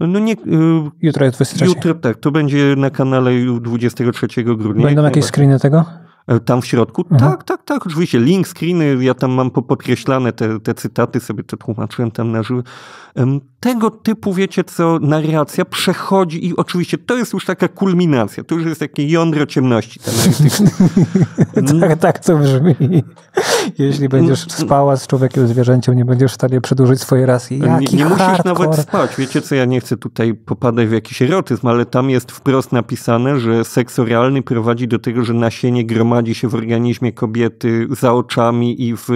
No nie, yy, jutro jest 23. Jutro tak, to będzie na kanale 23 grudnia. Będą jakieś screeny tego? E, tam w środku. Mhm. Tak, tak, tak, oczywiście. Link, screeny, ja tam mam podkreślane te, te cytaty, sobie to tłumaczyłem tam na żywo. Tego typu, wiecie co, narracja przechodzi i oczywiście to jest już taka kulminacja, to już jest takie jądro ciemności. *laughs* Mm. tak, tak to brzmi. Jeśli mm. będziesz mm. spała z człowiekiem, zwierzęciem, nie będziesz w stanie przedłużyć swojej racji. Jaki nie, nie musisz nawet spać. Wiecie co, ja nie chcę tutaj popadać w jakiś erotyzm, ale tam jest wprost napisane, że seks oralny prowadzi do tego, że nasienie gromadzi gromadzi się w organizmie kobiety za oczami i w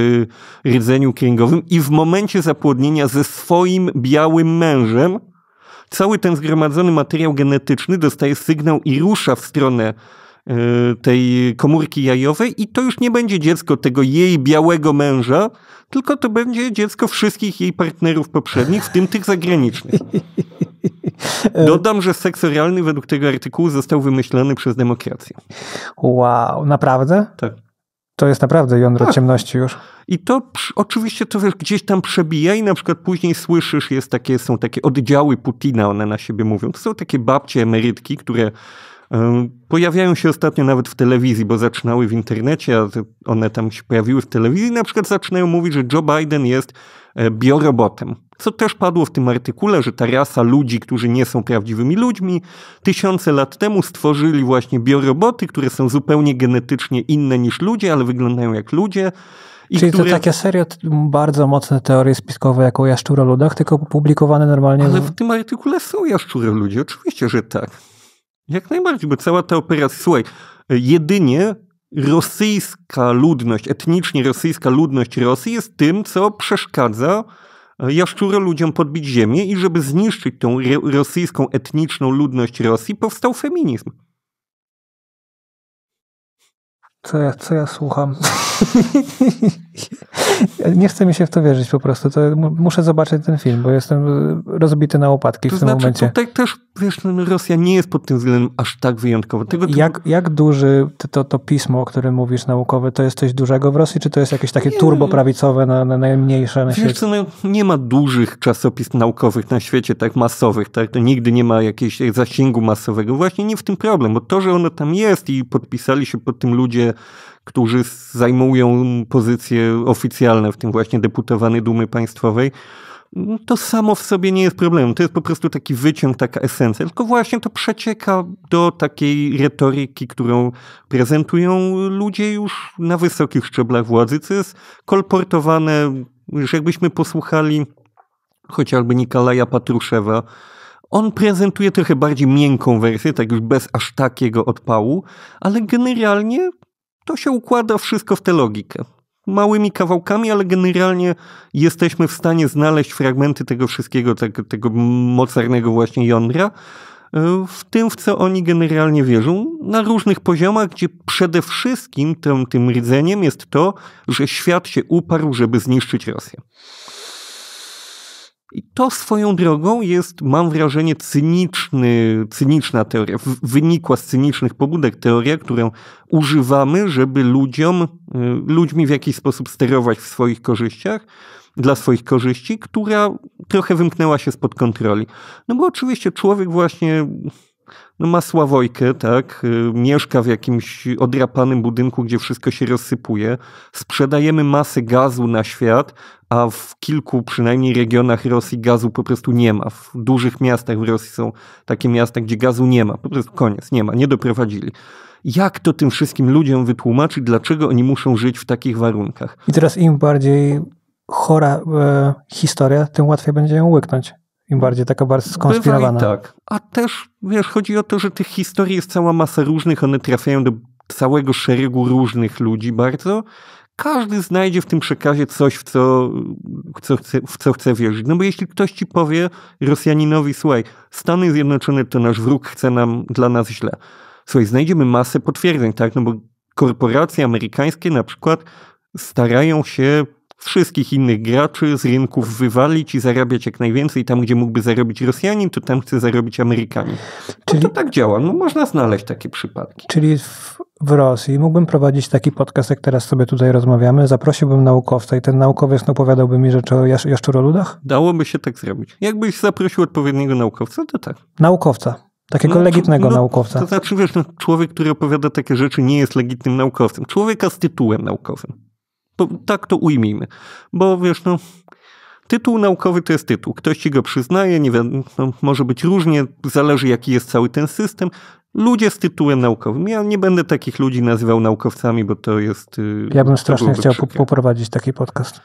rdzeniu kręgowym i w momencie zapłodnienia ze swoim białym mężem cały ten zgromadzony materiał genetyczny dostaje sygnał i rusza w stronę e, tej komórki jajowej i to już nie będzie dziecko tego jej białego męża, tylko to będzie dziecko wszystkich jej partnerów poprzednich, w tym tych zagranicznych. *laughs* *laughs* Dodam, że seks realny według tego artykułu został wymyślony przez demokrację. Wow, naprawdę? Tak. To jest naprawdę jądro tak. ciemności już. I to oczywiście to wiesz, gdzieś tam przebija i na przykład później słyszysz, jest takie, są takie oddziały Putina, one na siebie mówią. To są takie babcie emerytki, które Pojawiają się ostatnio nawet w telewizji, bo zaczynały w internecie, a one tam się pojawiły w telewizji. Na przykład zaczynają mówić, że Joe Biden jest e, biorobotem co też padło w tym artykule, że ta rasa ludzi, którzy nie są prawdziwymi ludźmi, tysiące lat temu stworzyli właśnie bioroboty, które są zupełnie genetycznie inne niż ludzie, ale wyglądają jak ludzie. I Czyli które... to takie serio bardzo mocne teorie spiskowe, jak o ludach. tylko publikowane normalnie. Ale w tym artykule są ludzie. oczywiście, że tak. Jak najbardziej, bo cała ta operacja, słuchaj, jedynie rosyjska ludność, etnicznie rosyjska ludność Rosji jest tym, co przeszkadza E, jaszczura ludziom podbić ziemię i żeby zniszczyć tą rosyjską etniczną ludność Rosji, powstał feminizm. Co ja, co ja słucham? *laughs* nie chcę mi się w to wierzyć po prostu. To muszę zobaczyć ten film, bo jestem rozbity na łopatki to w tym znaczy, momencie. Tutaj też wiesz, no, Rosja nie jest pod tym względem aż tak wyjątkowa. Tego, jak, jak duży to, to pismo, o którym mówisz naukowe, to jest coś dużego w Rosji, czy to jest jakieś takie nie, turbo prawicowe, na, na najmniejsze na świecie? Co, no, nie ma dużych czasopism naukowych na świecie, tak masowych, tak? To nigdy nie ma jakiegoś zasięgu masowego. Właśnie nie w tym problem, bo to, że ono tam jest i podpisali się pod tym ludzie którzy zajmują pozycje oficjalne, w tym właśnie deputowany Dumy Państwowej, no, to samo w sobie nie jest problemem. To jest po prostu taki wyciąg, taka esencja. Tylko właśnie to przecieka do takiej retoryki, którą prezentują ludzie już na wysokich szczeblach władzy, co jest kolportowane, że jakbyśmy posłuchali chociażby Nikolaja Patruszewa, on prezentuje trochę bardziej miękką wersję, tak już bez aż takiego odpału, ale generalnie to się układa wszystko w tę logikę. Małymi kawałkami, ale generalnie jesteśmy w stanie znaleźć fragmenty tego wszystkiego, tego, tego mocarnego właśnie jądra, w tym, w co oni generalnie wierzą, na różnych poziomach, gdzie przede wszystkim tym, tym rdzeniem jest to, że świat się uparł, żeby zniszczyć Rosję. I to swoją drogą jest, mam wrażenie, cyniczny, cyniczna teoria, wynikła z cynicznych pobudek teoria, którą używamy, żeby ludziom, y, ludźmi w jakiś sposób sterować w swoich korzyściach, dla swoich korzyści, która trochę wymknęła się spod kontroli. No bo oczywiście człowiek właśnie no ma sławojkę, tak? Y, mieszka w jakimś odrapanym budynku, gdzie wszystko się rozsypuje. Sprzedajemy masę gazu na świat, a w kilku przynajmniej regionach Rosji gazu po prostu nie ma. W dużych miastach w Rosji są takie miasta, gdzie gazu nie ma. Po prostu koniec, nie ma, nie doprowadzili jak to tym wszystkim ludziom wytłumaczyć, dlaczego oni muszą żyć w takich warunkach. I teraz im bardziej chora e, historia, tym łatwiej będzie ją łyknąć. Im bardziej taka bardziej skonspirowana. Bywa i tak. A też, wiesz, chodzi o to, że tych historii jest cała masa różnych, one trafiają do całego szeregu różnych ludzi bardzo. Każdy znajdzie w tym przekazie coś, w co, w co, chce, w co chce wierzyć. No bo jeśli ktoś ci powie Rosjaninowi, słuchaj, Stany Zjednoczone to nasz wróg, chce nam, dla nas źle. Słuchaj, znajdziemy masę potwierdzeń, tak? No bo korporacje amerykańskie na przykład starają się wszystkich innych graczy z rynków wywalić i zarabiać jak najwięcej. Tam, gdzie mógłby zarobić Rosjanin, to tam chce zarobić Amerykanin. No Czyli... to tak działa. No, można znaleźć takie przypadki. Czyli w, w Rosji mógłbym prowadzić taki podcast, jak teraz sobie tutaj rozmawiamy. Zaprosiłbym naukowca i ten naukowiec opowiadałby mi rzeczy o jasz, jaszczuroludach? Dałoby się tak zrobić. Jakbyś zaprosił odpowiedniego naukowca, to tak. Naukowca. Takiego no, legitnego no, naukowca. To znaczy, wiesz, no, człowiek, który opowiada takie rzeczy, nie jest legitnym naukowcem. Człowieka z tytułem naukowym. Bo tak to ujmijmy. Bo wiesz, no, tytuł naukowy to jest tytuł. Ktoś ci go przyznaje, nie wiem, no, może być różnie, zależy jaki jest cały ten system. Ludzie z tytułem naukowym. Ja nie będę takich ludzi nazywał naukowcami, bo to jest. Y, ja bym strasznie chciał po poprowadzić taki podcast.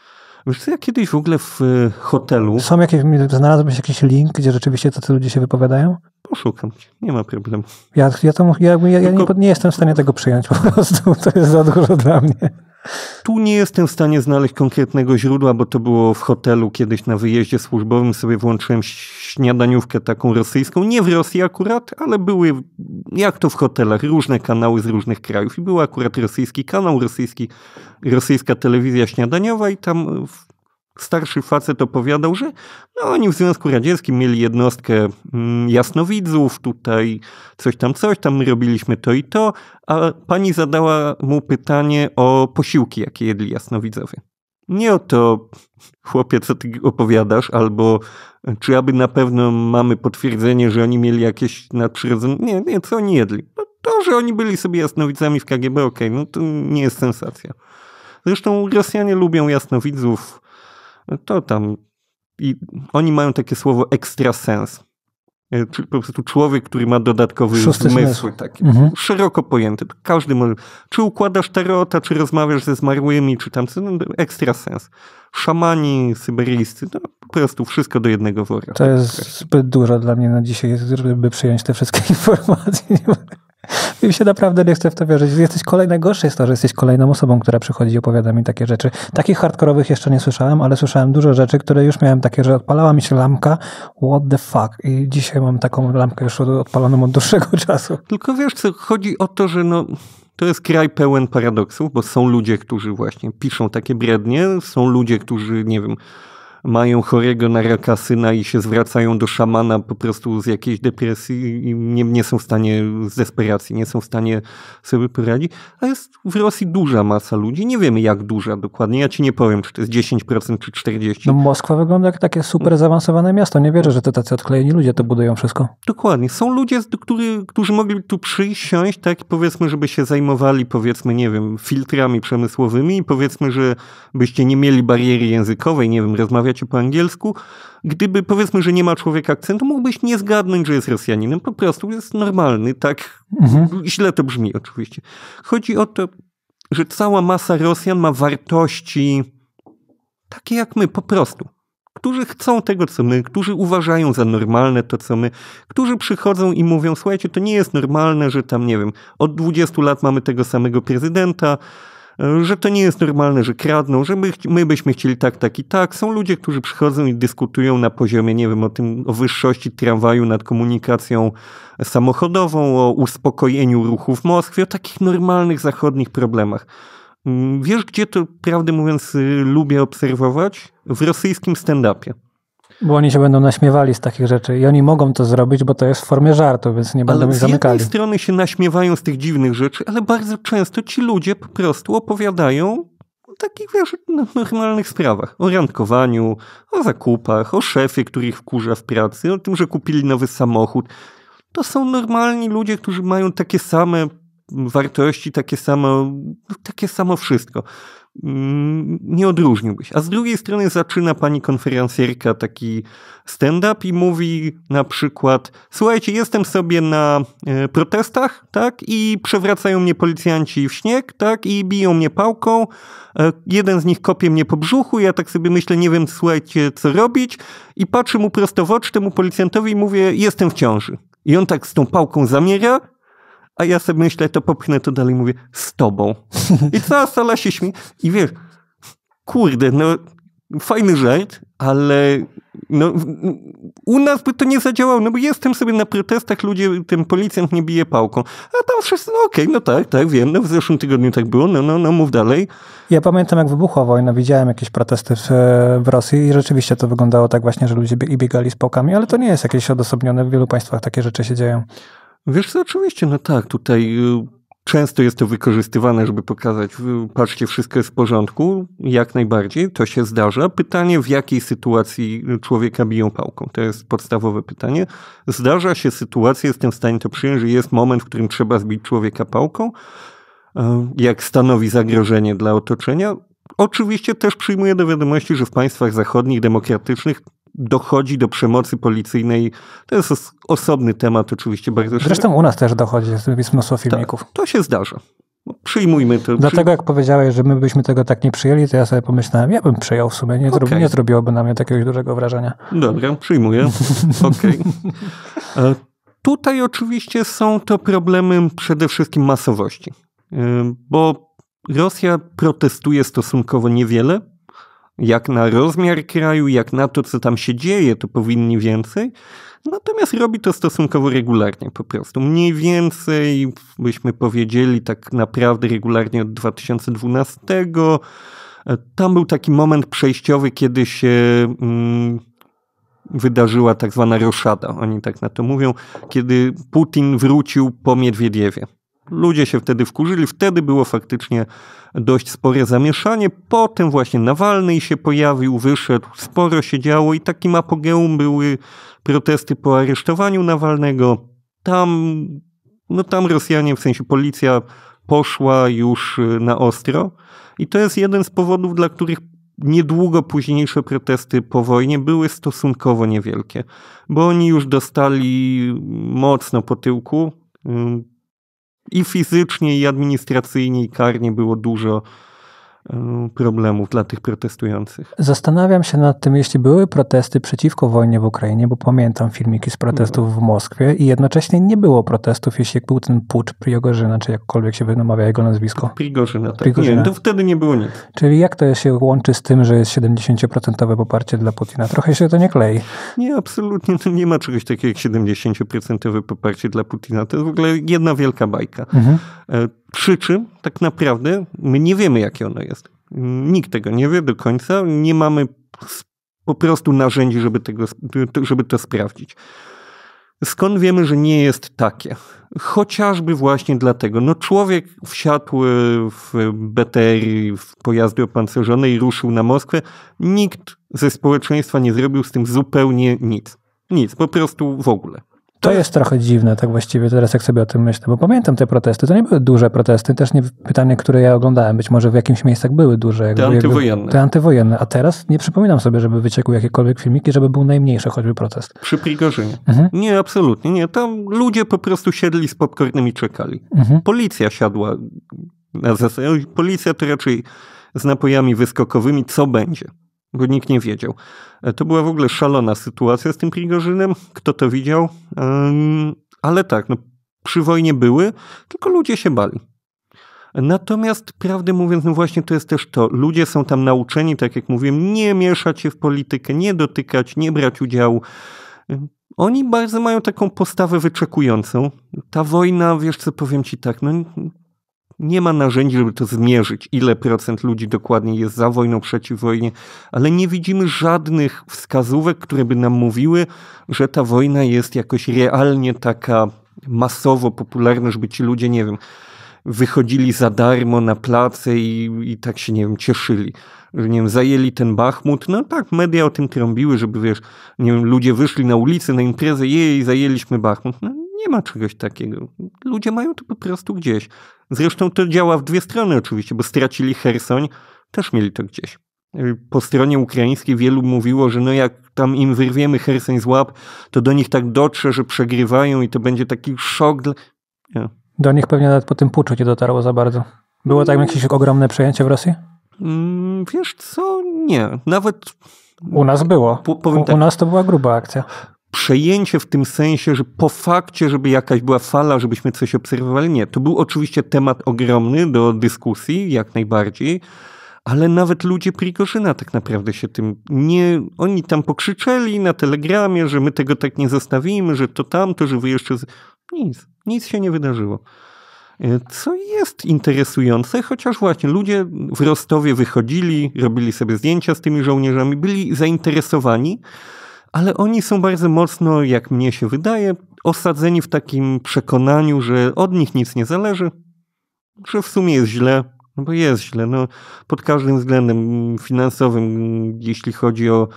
Wiesz co, ja kiedyś w ogóle w y, hotelu... Są jakieś, znalazłbyś jakiś link, gdzie rzeczywiście tacy ludzie się wypowiadają? Poszukam, nie ma problemu. Ja, ja, to, ja, ja, ja nie, nie, jestem w stanie tego przyjąć po prostu, *laughs* to jest za dużo dla mnie. Tu nie jestem w stanie znaleźć konkretnego źródła, bo to było w hotelu kiedyś na wyjeździe służbowym, sobie włączyłem śniadaniówkę taką rosyjską, nie w Rosji akurat, ale były, jak to w hotelach, różne kanały z różnych krajów i był akurat rosyjski kanał, rosyjski, rosyjska telewizja śniadaniowa i tam starszy facet opowiadał, że no, oni w Związku Radzieckim mieli jednostkę mm, jasnowidzów, tutaj coś tam, coś tam, my robiliśmy to i to, a pani zadała mu pytanie o posiłki, jakie jedli jasnowidzowie. Nie o to, chłopie, co ty opowiadasz, albo czy aby na pewno mamy potwierdzenie, że oni mieli jakieś nadprzyrodzone... Nie, nie, co oni jedli. No, to, że oni byli sobie jasnowidzami w KGB, okej, okay, no to nie jest sensacja. Zresztą Rosjanie lubią jasnowidzów, no to tam. I oni mają takie słowo ekstrasens. E, Czyli po prostu człowiek, który ma dodatkowy Szósty zmysł. Taki, mhm. Szeroko pojęty. Każdy może. Czy układasz tarota, czy rozmawiasz ze zmarłymi, czy tam. No, ekstra sens. Szamani, syberyjscy, no, po prostu wszystko do jednego worka. To jest zbyt dużo dla mnie na dzisiaj, żeby przyjąć te wszystkie *laughs* informacje. Mi się naprawdę nie chce w to wierzyć. Jesteś kolej... Najgorsze jest to, że jesteś kolejną osobą, która przychodzi i opowiada mi takie rzeczy. Takich hardkorowych jeszcze nie słyszałem, ale słyszałem dużo rzeczy, które już miałem takie, że odpalała mi się lampka, what the fuck. I dzisiaj mam taką lampkę już odpaloną od dłuższego *laughs* czasu. Tylko wiesz co, chodzi o to, że no... To jest kraj pełen paradoksów, bo są ludzie, którzy właśnie piszą takie brednie, są ludzie, którzy, nie wiem, mają chorego na raka syna i się zwracają do szamana po prostu z jakiejś depresji i nie, nie są w stanie, z desperacji, nie są w stanie sobie poradzić. A jest w Rosji duża masa ludzi, nie wiemy jak duża dokładnie, ja ci nie powiem, czy to jest 10% czy 40%. No Moskwa wygląda jak takie super zaawansowane miasto, nie wierzę, że to tacy odklejeni ludzie to budują wszystko. Dokładnie, są ludzie, który, którzy mogli tu przyjść, tak powiedzmy, żeby się zajmowali powiedzmy, nie wiem, filtrami przemysłowymi i powiedzmy, że byście nie mieli bariery językowej, nie wiem, rozmawiali rozmawiacie po angielsku. Gdyby, powiedzmy, że nie ma człowieka akcentu, mógłbyś nie zgadnąć, że jest Rosjaninem, po prostu jest normalny, tak mhm. źle to brzmi oczywiście. Chodzi o to, że cała masa Rosjan ma wartości takie jak my, po prostu którzy chcą tego, co my, którzy uważają za normalne to, co my, którzy przychodzą i mówią: Słuchajcie, to nie jest normalne, że tam, nie wiem, od 20 lat mamy tego samego prezydenta, że to nie jest normalne, że kradną, że my, my byśmy chcieli tak, tak i tak. Są ludzie, którzy przychodzą i dyskutują na poziomie, nie wiem, o tym, o wyższości tramwaju nad komunikacją samochodową, o uspokojeniu ruchu w Moskwie, o takich normalnych zachodnich problemach. Mm, wiesz, gdzie to, prawdę mówiąc, y, lubię obserwować? W rosyjskim stand-upie. Bo oni się będą naśmiewali z takich rzeczy i oni mogą to zrobić, bo to jest w formie żartu, więc nie będą ale ich zamykali. Z jednej strony się naśmiewają z tych dziwnych rzeczy, ale bardzo często ci ludzie po prostu opowiadają o takich wiesz, no, normalnych sprawach. O randkowaniu, o zakupach, o szefie, który ich wkurza w pracy, o tym, że kupili nowy samochód. To są normalni ludzie, którzy mają takie same wartości, takie samo, takie samo wszystko nie odróżniłbyś. A z drugiej strony zaczyna pani konferencjerka taki stand-up i mówi na przykład: Słuchajcie, jestem sobie na e, protestach, tak? I przewracają mnie policjanci w śnieg, tak? I biją mnie pałką. E, jeden z nich kopie mnie po brzuchu. Ja tak sobie myślę, nie wiem, słuchajcie, co robić. I patrzę mu prosto w oczy temu policjantowi i mówię: Jestem w ciąży. I on tak z tą pałką zamiera a ja sobie myślę, to popchnę to dalej, mówię, z tobą. *laughs* I cała sala się śmie. I wiesz, kurde, no fajny żart, ale no, u nas by to nie zadziałało, no bo jestem sobie na protestach, ludzie, ten policjant nie bije pałką, a tam wszyscy, no okej, okay, no tak, tak, wiem, no w zeszłym tygodniu tak było, no, no, no mów dalej. Ja pamiętam, jak wybuchła wojna, widziałem jakieś protesty w, w Rosji i rzeczywiście to wyglądało tak właśnie, że ludzie i biegali z pałkami, ale to nie jest jakieś odosobnione, w wielu państwach takie rzeczy się dzieją. Wiesz co, oczywiście, no tak, tutaj y, często jest to wykorzystywane, żeby pokazać, y, patrzcie, wszystko jest w porządku, jak najbardziej, to się zdarza. Pytanie, w jakiej sytuacji y, człowieka biją pałką, to jest podstawowe pytanie. Zdarza się sytuacja, jestem w stanie to przyjąć, że jest moment, w którym trzeba zbić człowieka pałką, jak stanowi zagrożenie dla otoczenia. Oczywiście też przyjmuję do wiadomości, że w państwach zachodnich, demokratycznych dochodzi do przemocy policyjnej. To jest os osobny temat, oczywiście bardzo Zresztą u nas też dochodzi, jest mnóstwo filmików. Ta, to się zdarza. No, przyjmujmy to. Dlatego jak powiedziałeś, że my byśmy tego tak nie przyjęli, to ja sobie pomyślałem, ja bym przyjął w sumie, nie, okay. nie zrobiłoby na mnie takiego dużego wrażenia. Dobra, przyjmuję. *laughs* Okej. Okay. E, tutaj oczywiście są to problemy przede wszystkim masowości, e, bo Rosja protestuje stosunkowo niewiele, jak na rozmiar kraju, jak na to, co tam się dzieje, to powinni więcej. Natomiast robi to stosunkowo regularnie po prostu. Mniej więcej byśmy powiedzieli tak naprawdę regularnie od 2012. Tam był taki moment przejściowy, kiedy się mm, wydarzyła tak zwana roszada, oni tak na to mówią, kiedy Putin wrócił po Miedwiediewie. Ludzie się wtedy wkurzyli, wtedy było faktycznie dość spore zamieszanie. Potem właśnie Nawalny się pojawił, wyszedł, sporo się działo i takim apogeum były protesty po aresztowaniu Nawalnego. Tam, no tam Rosjanie, w sensie policja poszła już y, na ostro i to jest jeden z powodów, dla których niedługo późniejsze protesty po wojnie były stosunkowo niewielkie, bo oni już dostali mocno po tyłku i fizycznie, i administracyjnie, i karnie było dużo problemów dla tych protestujących. Zastanawiam się nad tym, jeśli były protesty przeciwko wojnie w Ukrainie, bo pamiętam filmiki z protestów mhm. w Moskwie i jednocześnie nie było protestów, jeśli był ten pucz Prigorzyna, czy jakkolwiek się wynamawia jego nazwisko. Prigorzyna, tak. Prigorzyna. Nie, to wtedy nie było nic. Czyli jak to się łączy z tym, że jest 70% poparcie dla Putina? Trochę się to nie klei. Nie, absolutnie. To no nie ma czegoś takiego jak 70% poparcie dla Putina. To jest w ogóle jedna wielka bajka. Mhm. E, przy czym tak naprawdę my nie wiemy, jakie ono jest. Nikt tego nie wie do końca. Nie mamy po prostu narzędzi, żeby, tego, żeby to sprawdzić. Skąd wiemy, że nie jest takie? Chociażby właśnie dlatego. No człowiek wsiadł w BTR, w pojazdy opancerzone i ruszył na Moskwę. Nikt ze społeczeństwa nie zrobił z tym zupełnie nic. Nic, po prostu w ogóle. To jest trochę dziwne, tak właściwie teraz jak sobie o tym myślę, bo pamiętam te protesty, to nie były duże protesty, też nie pytanie, które ja oglądałem, być może w jakimś miejscach były duże. Jakby, te antywojenne. Jakby, te antywojenne, a teraz nie przypominam sobie, żeby wyciekły jakiekolwiek filmiki, żeby był najmniejszy choćby protest. Przy Prigorzynie. Mhm. Nie, absolutnie nie. Tam ludzie po prostu siedli z popcornem i czekali. Mhm. Policja siadła na zasadzie, policja to raczej z napojami wyskokowymi, co będzie nikt nie wiedział. E, to była w ogóle szalona sytuacja z tym Prigorzynem, kto to widział, ale tak, no, przy wojnie były, tylko ludzie się bali. Natomiast prawdę mówiąc, no właśnie to jest też to. Ludzie są tam nauczeni, tak jak mówiłem, nie mieszać się w politykę, nie dotykać, nie brać udziału. Oni bardzo mają taką postawę wyczekującą. Ta wojna, wiesz co, powiem ci tak, no nie ma narzędzi, żeby to zmierzyć, ile procent ludzi dokładnie jest za wojną, przeciw wojnie, ale nie widzimy żadnych wskazówek, które by nam mówiły, że ta wojna jest jakoś realnie taka masowo popularna, żeby ci ludzie, nie wiem, wychodzili za darmo na place i, i tak się, nie wiem, cieszyli. Że, nie wiem, zajęli ten Bachmut. No tak, media o tym trąbiły, żeby, wiesz, nie wiem, ludzie wyszli na ulicę, na imprezę, jej, zajęliśmy Bachmut. No, nie ma czegoś takiego. Ludzie mają to po prostu gdzieś. Zresztą to działa w dwie strony oczywiście, bo stracili Hersoń, też mieli to gdzieś. Po stronie ukraińskiej wielu mówiło, że no jak tam im wyrwiemy Hersoń z łap, to do nich tak dotrze, że przegrywają i to będzie taki szok. Dla... Do nich pewnie nawet po tym puczu nie dotarło za bardzo. Było tak jakieś mm. ogromne przejęcie w Rosji? Mm, wiesz co, nie. Nawet... U nas było. Po, tak. u, u tak. nas to była gruba akcja przejęcie w tym sensie, że po fakcie, żeby jakaś była fala, żebyśmy coś obserwowali. Nie, to był oczywiście temat ogromny do dyskusji, jak najbardziej, ale nawet ludzie Prigorzyna tak naprawdę się tym nie... Oni tam pokrzyczeli na telegramie, że my tego tak nie zostawimy, że to tamto, że wy jeszcze... Z... Nic, nic się nie wydarzyło. E, co jest interesujące, chociaż właśnie ludzie w Rostowie wychodzili, robili sobie zdjęcia z tymi żołnierzami, byli zainteresowani, ale oni są bardzo mocno, jak mnie się wydaje, osadzeni w takim przekonaniu, że od nich nic nie zależy, że w sumie jest źle, no bo jest źle, no pod każdym względem finansowym, jeśli chodzi o,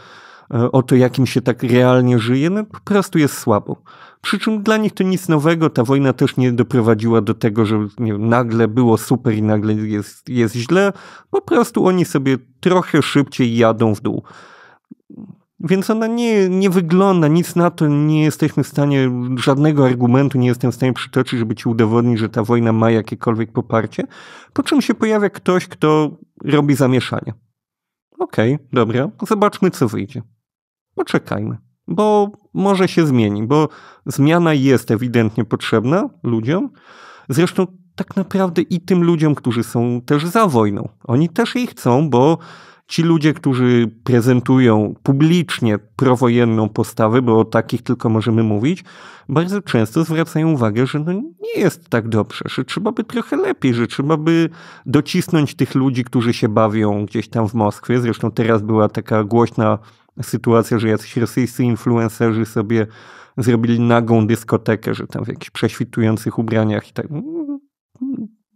e, o to, jakim się tak realnie żyje, no po prostu jest słabo. Przy czym dla nich to nic nowego, ta wojna też nie doprowadziła do tego, że nagle było super i nagle jest, jest źle, po prostu oni sobie trochę szybciej jadą w dół. Więc ona nie, nie wygląda, nic na to nie jesteśmy w stanie, żadnego argumentu nie jestem w stanie przytoczyć, żeby ci udowodnić, że ta wojna ma jakiekolwiek poparcie. Po czym się pojawia ktoś, kto robi zamieszanie. Okej, okay, dobra, zobaczmy co wyjdzie. Poczekajmy, bo może się zmieni, bo zmiana jest ewidentnie potrzebna ludziom. Zresztą tak naprawdę i tym ludziom, którzy są też za wojną. Oni też jej chcą, bo ci ludzie, którzy prezentują publicznie prowojenną postawę, bo o takich tylko możemy mówić, bardzo często zwracają uwagę, że no nie jest tak dobrze, że trzeba by trochę lepiej, że trzeba by docisnąć tych ludzi, którzy się bawią gdzieś tam w Moskwie. Zresztą teraz była taka głośna sytuacja, że jacyś rosyjscy influencerzy sobie zrobili nagą dyskotekę, że tam w jakichś prześwitujących ubraniach i tak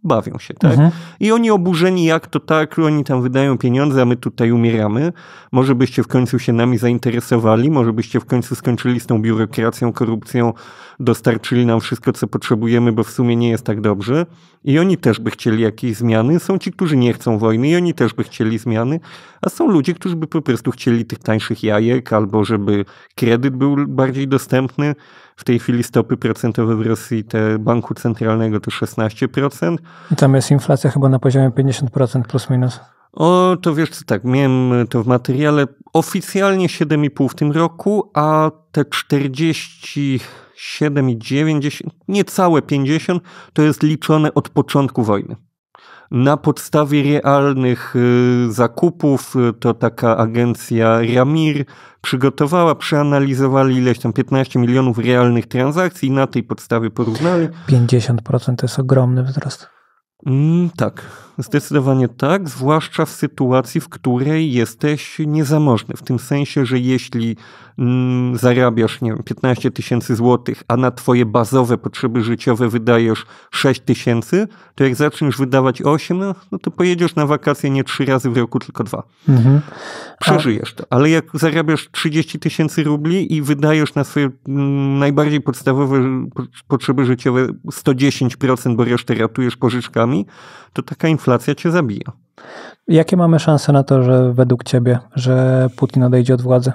bawią się, tak? Mhm. I oni oburzeni, jak to tak, oni tam wydają pieniądze, a my tutaj umieramy. Może byście w końcu się nami zainteresowali, może byście w końcu skończyli z tą biurokracją, korupcją, dostarczyli nam wszystko, co potrzebujemy, bo w sumie nie jest tak dobrze. I oni też by chcieli jakiejś zmiany. Są ci, którzy nie chcą wojny i oni też by chcieli zmiany, a są ludzie, którzy by po prostu chcieli tych tańszych jajek albo żeby kredyt był bardziej dostępny. W tej chwili stopy procentowe w Rosji te banku centralnego to 16%. I tam jest inflacja chyba na poziomie 50% plus minus. O, to wiesz co, tak, miałem to w materiale oficjalnie 7,5 w tym roku, a te 47,9, niecałe 50 to jest liczone od początku wojny na podstawie realnych y, zakupów y, to taka agencja Ramir przygotowała, przeanalizowali ileś tam 15 milionów realnych transakcji i na tej podstawie porównali. 50% to jest ogromny wzrost. Mm, tak. Zdecydowanie tak, zwłaszcza w sytuacji, w której jesteś niezamożny. W tym sensie, że jeśli mm, zarabiasz, nie wiem, 15 tysięcy złotych, a na twoje bazowe potrzeby życiowe wydajesz 6 tysięcy, to jak zaczniesz wydawać 8, no, no, to pojedziesz na wakacje nie trzy razy w roku, tylko dwa. Mhm. Przeżyjesz to. Ale jak zarabiasz 30 tysięcy rubli i wydajesz na swoje mm, najbardziej podstawowe potrzeby życiowe 110%, bo resztę ratujesz pożyczkami, to taka informacja inflacja cię zabija. Jakie mamy szanse na to, że według ciebie, że Putin odejdzie od władzy?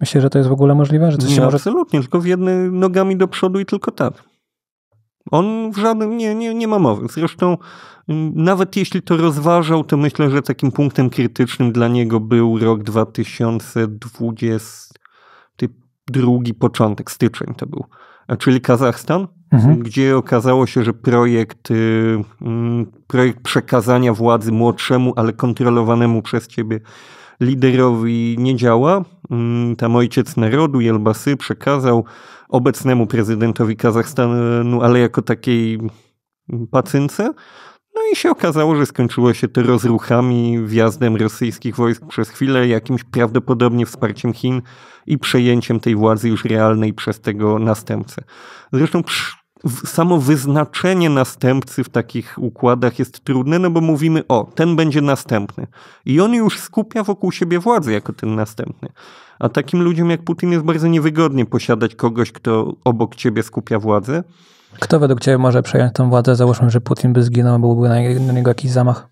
Myślę, że to jest w ogóle możliwe, że coś nie, się może... Absolutnie, tylko w jednym nogami do przodu i tylko tak. On w żadnym, nie, nie, nie ma mowy. Zresztą mm, nawet jeśli to rozważał, to myślę, że takim punktem krytycznym dla niego był rok 2022, drugi początek, styczeń to był czyli Kazachstan, mhm. gdzie okazało się, że projekt, y, mm, projekt przekazania władzy młodszemu, ale kontrolowanemu przez ciebie liderowi nie działa. Mm, tam ojciec narodu, Jelbasy, przekazał obecnemu prezydentowi Kazachstanu, ale jako takiej pacynce. No i się okazało, że skończyło się to rozruchami, wjazdem rosyjskich wojsk przez chwilę, jakimś prawdopodobnie wsparciem Chin i przejęciem tej władzy już realnej przez tego następcę. Zresztą samo wyznaczenie następcy w takich układach jest trudne, no bo mówimy, o, ten będzie następny. I on już skupia wokół siebie władzę jako ten następny. A takim ludziom jak Putin jest bardzo niewygodnie posiadać kogoś, kto obok ciebie skupia władzę. Kto według ciebie może przejąć tę władzę? Załóżmy, że Putin by zginął, byłby na niego jakiś zamach.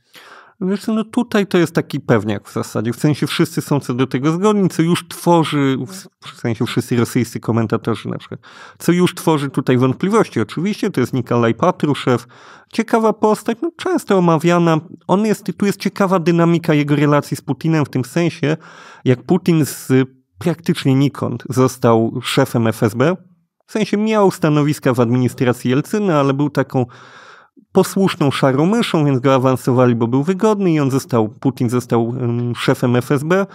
Wiesz, no tutaj to jest taki pewniak w zasadzie. W sensie wszyscy są co do tego zgodni, co już tworzy, w sensie wszyscy rosyjscy komentatorzy na przykład, co już tworzy tutaj wątpliwości. Oczywiście to jest Nikolaj Patruszew, ciekawa postać, no często omawiana. On jest, tu jest ciekawa dynamika jego relacji z Putinem w tym sensie, jak Putin z praktycznie nikąd został szefem FSB. W sensie miał stanowiska w administracji Jelcyna, ale był taką posłuszną szarą myszą, więc go awansowali, bo był wygodny i on został, Putin został um, szefem FSB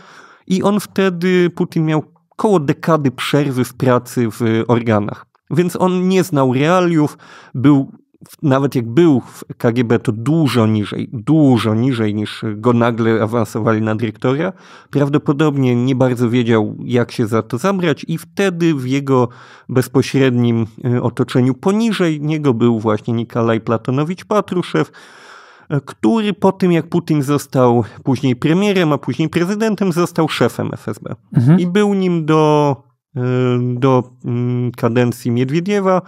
i on wtedy, Putin miał koło dekady przerwy w pracy w e, organach. Więc on nie znał realiów, był nawet jak był w KGB, to dużo niżej, dużo niżej niż go nagle awansowali na dyrektora. Prawdopodobnie nie bardzo wiedział, jak się za to zabrać, i wtedy w jego bezpośrednim e, otoczeniu poniżej niego był właśnie Nikolaj Platonowicz Patruszew, e, który po tym, jak Putin został później premierem, a później prezydentem, został szefem FSB. Mhm. I był nim do, e, do mm, kadencji Miedwiediewa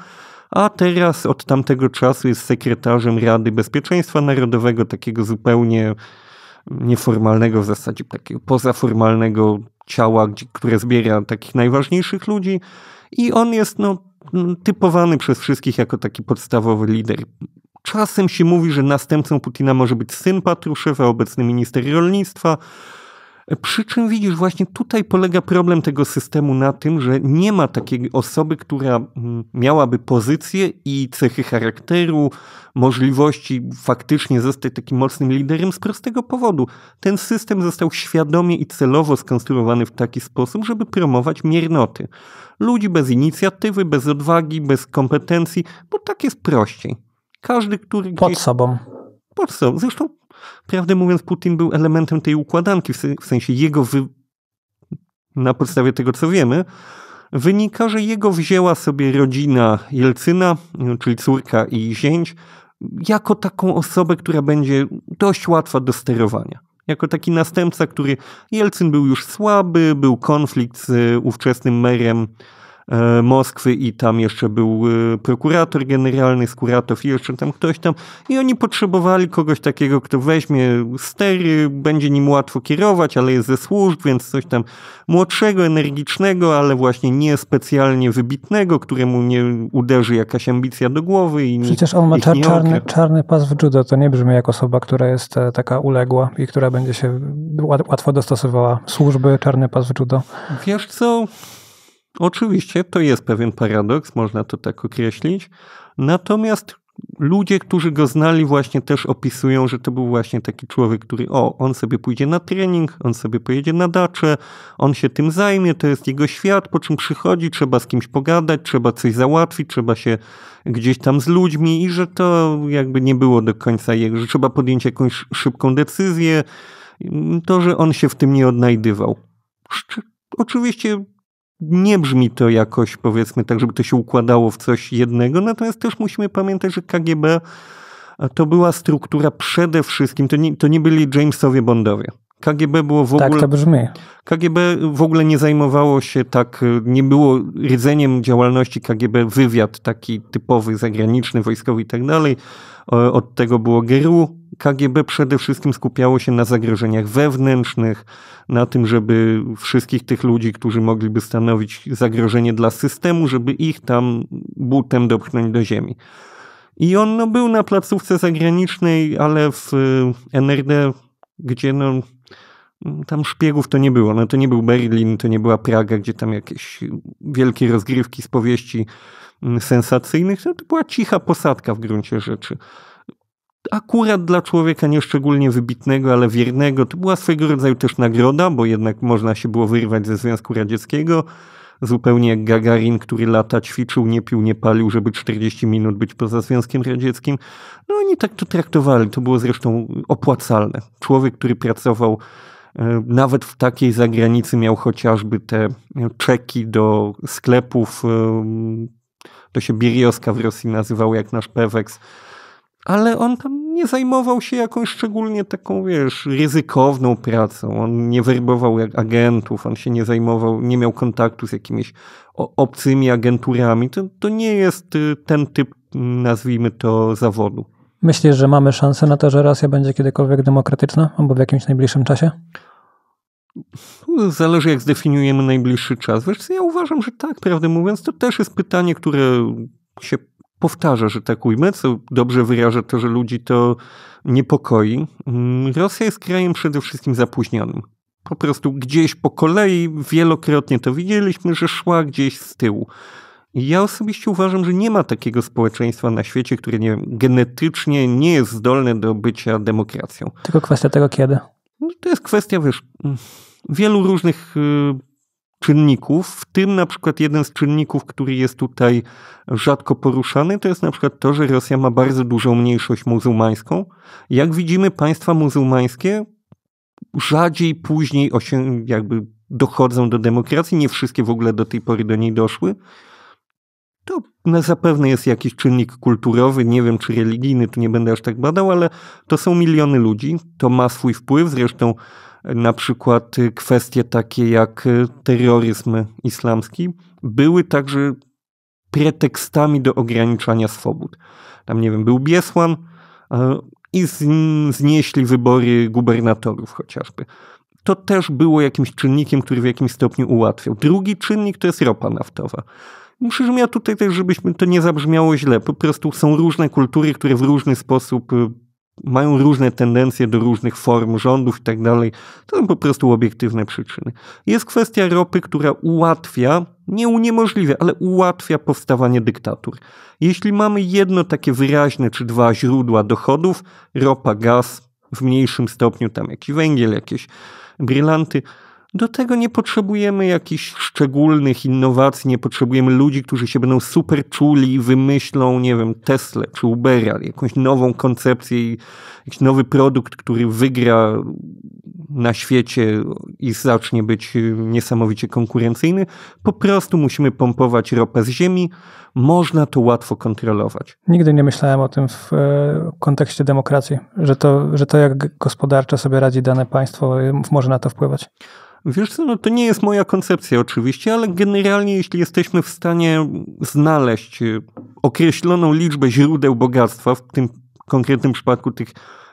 a teraz od tamtego czasu jest sekretarzem Rady Bezpieczeństwa Narodowego, takiego zupełnie nieformalnego w zasadzie, takiego pozaformalnego ciała, które zbiera takich najważniejszych ludzi i on jest no, typowany przez wszystkich jako taki podstawowy lider. Czasem się mówi, że następcą Putina może być syn Patruszewa, obecny minister rolnictwa, przy czym widzisz, właśnie tutaj polega problem tego systemu na tym, że nie ma takiej osoby, która mm, miałaby pozycję i cechy charakteru, możliwości faktycznie zostać takim mocnym liderem z prostego powodu. Ten system został świadomie i celowo skonstruowany w taki sposób, żeby promować miernoty. Ludzi bez inicjatywy, bez odwagi, bez kompetencji, bo tak jest prościej. Każdy, który. Pod gdzieś... sobą. Pod sobą. Zresztą Prawdę mówiąc, Putin był elementem tej układanki, w sensie jego, wy... na podstawie tego co wiemy, wynika, że jego wzięła sobie rodzina Jelcyna, czyli córka i zięć, jako taką osobę, która będzie dość łatwa do sterowania. Jako taki następca, który Jelcyn był już słaby, był konflikt z ówczesnym merem E, Moskwy i tam jeszcze był e, prokurator generalny Skuratow i jeszcze tam ktoś tam. I oni potrzebowali kogoś takiego, kto weźmie stery, będzie nim łatwo kierować, ale jest ze służb, więc coś tam młodszego, energicznego, ale właśnie nie specjalnie wybitnego, któremu nie uderzy jakaś ambicja do głowy. I Przecież on ma czar, czarny, czarny pas w judo, to nie brzmi jak osoba, która jest e, taka uległa i która będzie się łatwo dostosowywała. Służby, czarny pas w judo. Wiesz co... Oczywiście to jest pewien paradoks, można to tak określić. Natomiast ludzie, którzy go znali, właśnie też opisują, że to był właśnie taki człowiek, który o, on sobie pójdzie na trening, on sobie pojedzie na dacze, on się tym zajmie, to jest jego świat, po czym przychodzi, trzeba z kimś pogadać, trzeba coś załatwić, trzeba się gdzieś tam z ludźmi i że to jakby nie było do końca jego, że trzeba podjąć jakąś szybką decyzję, to, że on się w tym nie odnajdywał. Oczywiście nie brzmi to jakoś, powiedzmy, tak, żeby to się układało w coś jednego, natomiast też musimy pamiętać, że KGB to była struktura przede wszystkim, to nie, to nie byli Jamesowie Bondowie. KGB było w tak ogóle. Tak to brzmi. KGB w ogóle nie zajmowało się tak, nie było rdzeniem działalności KGB wywiad taki typowy, zagraniczny, wojskowy i tak dalej od tego było GRU. KGB przede wszystkim skupiało się na zagrożeniach wewnętrznych, na tym, żeby wszystkich tych ludzi, którzy mogliby stanowić zagrożenie dla systemu, żeby ich tam butem dopchnąć do ziemi. I on no, był na placówce zagranicznej, ale w e, NRD, gdzie no, tam szpiegów to nie było. No, to nie był Berlin, to nie była Praga, gdzie tam jakieś wielkie rozgrywki z powieści Mm, sensacyjnych, to była cicha posadka w gruncie rzeczy. Akurat dla człowieka nieszczególnie wybitnego, ale wiernego, to była swego rodzaju też nagroda, bo jednak można się było wyrwać ze Związku Radzieckiego. Zupełnie jak Gagarin, który lata ćwiczył, nie pił, nie palił, żeby 40 minut być poza Związkiem Radzieckim. No oni tak to traktowali. To było zresztą opłacalne. Człowiek, który pracował e, nawet w takiej zagranicy miał chociażby te e, czeki do sklepów e, to się Birioska w Rosji nazywał jak nasz Peweks, ale on tam nie zajmował się jakąś szczególnie taką, wiesz, ryzykowną pracą. On nie werbował agentów, on się nie zajmował, nie miał kontaktu z jakimiś obcymi agenturami. To, to nie jest y, ten typ, mm, nazwijmy to, zawodu. Myślisz, że mamy szansę na to, że Rosja będzie kiedykolwiek demokratyczna albo w jakimś najbliższym czasie? Zależy, jak zdefiniujemy najbliższy czas. Wiesz, ja uważam, że tak, prawdę mówiąc, to też jest pytanie, które się powtarza, że tak ujmę, co dobrze wyraża to, że ludzi to niepokoi. Rosja jest krajem przede wszystkim zapóźnionym. Po prostu gdzieś po kolei, wielokrotnie to widzieliśmy, że szła gdzieś z tyłu. Ja osobiście uważam, że nie ma takiego społeczeństwa na świecie, które nie wiem, genetycznie nie jest zdolne do bycia demokracją. Tylko kwestia tego kiedy. No to jest kwestia, wiesz, wielu różnych y, czynników, w tym na przykład jeden z czynników, który jest tutaj rzadko poruszany, to jest na przykład to, że Rosja ma bardzo dużą mniejszość muzułmańską. Jak widzimy, państwa muzułmańskie rzadziej później jakby dochodzą do demokracji, nie wszystkie w ogóle do tej pory do niej doszły. To no, zapewne jest jakiś czynnik kulturowy, nie wiem czy religijny, to nie będę aż tak badał, ale to są miliony ludzi, to ma swój wpływ, zresztą e, na przykład e, kwestie takie jak e, terroryzm islamski były także pretekstami do ograniczania swobód. Tam, nie wiem, był Biesłan i znieśli wybory gubernatorów chociażby. To też było jakimś czynnikiem, który w jakimś stopniu ułatwiał. Drugi czynnik to jest ropa naftowa. Myślę, ja tutaj też, żebyśmy to nie zabrzmiało źle, po prostu są różne kultury, które w różny sposób y, mają różne tendencje do różnych form rządów i tak dalej. To są po prostu obiektywne przyczyny. Jest kwestia ropy, która ułatwia, nie uniemożliwia, ale ułatwia powstawanie dyktatur. Jeśli mamy jedno takie wyraźne czy dwa źródła dochodów, ropa, gaz, w mniejszym stopniu tam jakiś węgiel, jakieś brylanty, do tego nie potrzebujemy jakichś szczególnych innowacji, nie potrzebujemy ludzi, którzy się będą super czuli i wymyślą, nie wiem, Tesla czy Ubera, jakąś nową koncepcję i jakiś nowy produkt, który wygra na świecie i zacznie być niesamowicie konkurencyjny. Po prostu musimy pompować ropę z ziemi. Można to łatwo kontrolować. Nigdy nie myślałem o tym w e, kontekście demokracji, że to, że to jak gospodarczo sobie radzi dane państwo, może na to wpływać. Wiesz co, no to nie jest moja koncepcja oczywiście, ale generalnie jeśli jesteśmy w stanie znaleźć określoną liczbę źródeł bogactwa, w tym konkretnym przypadku tych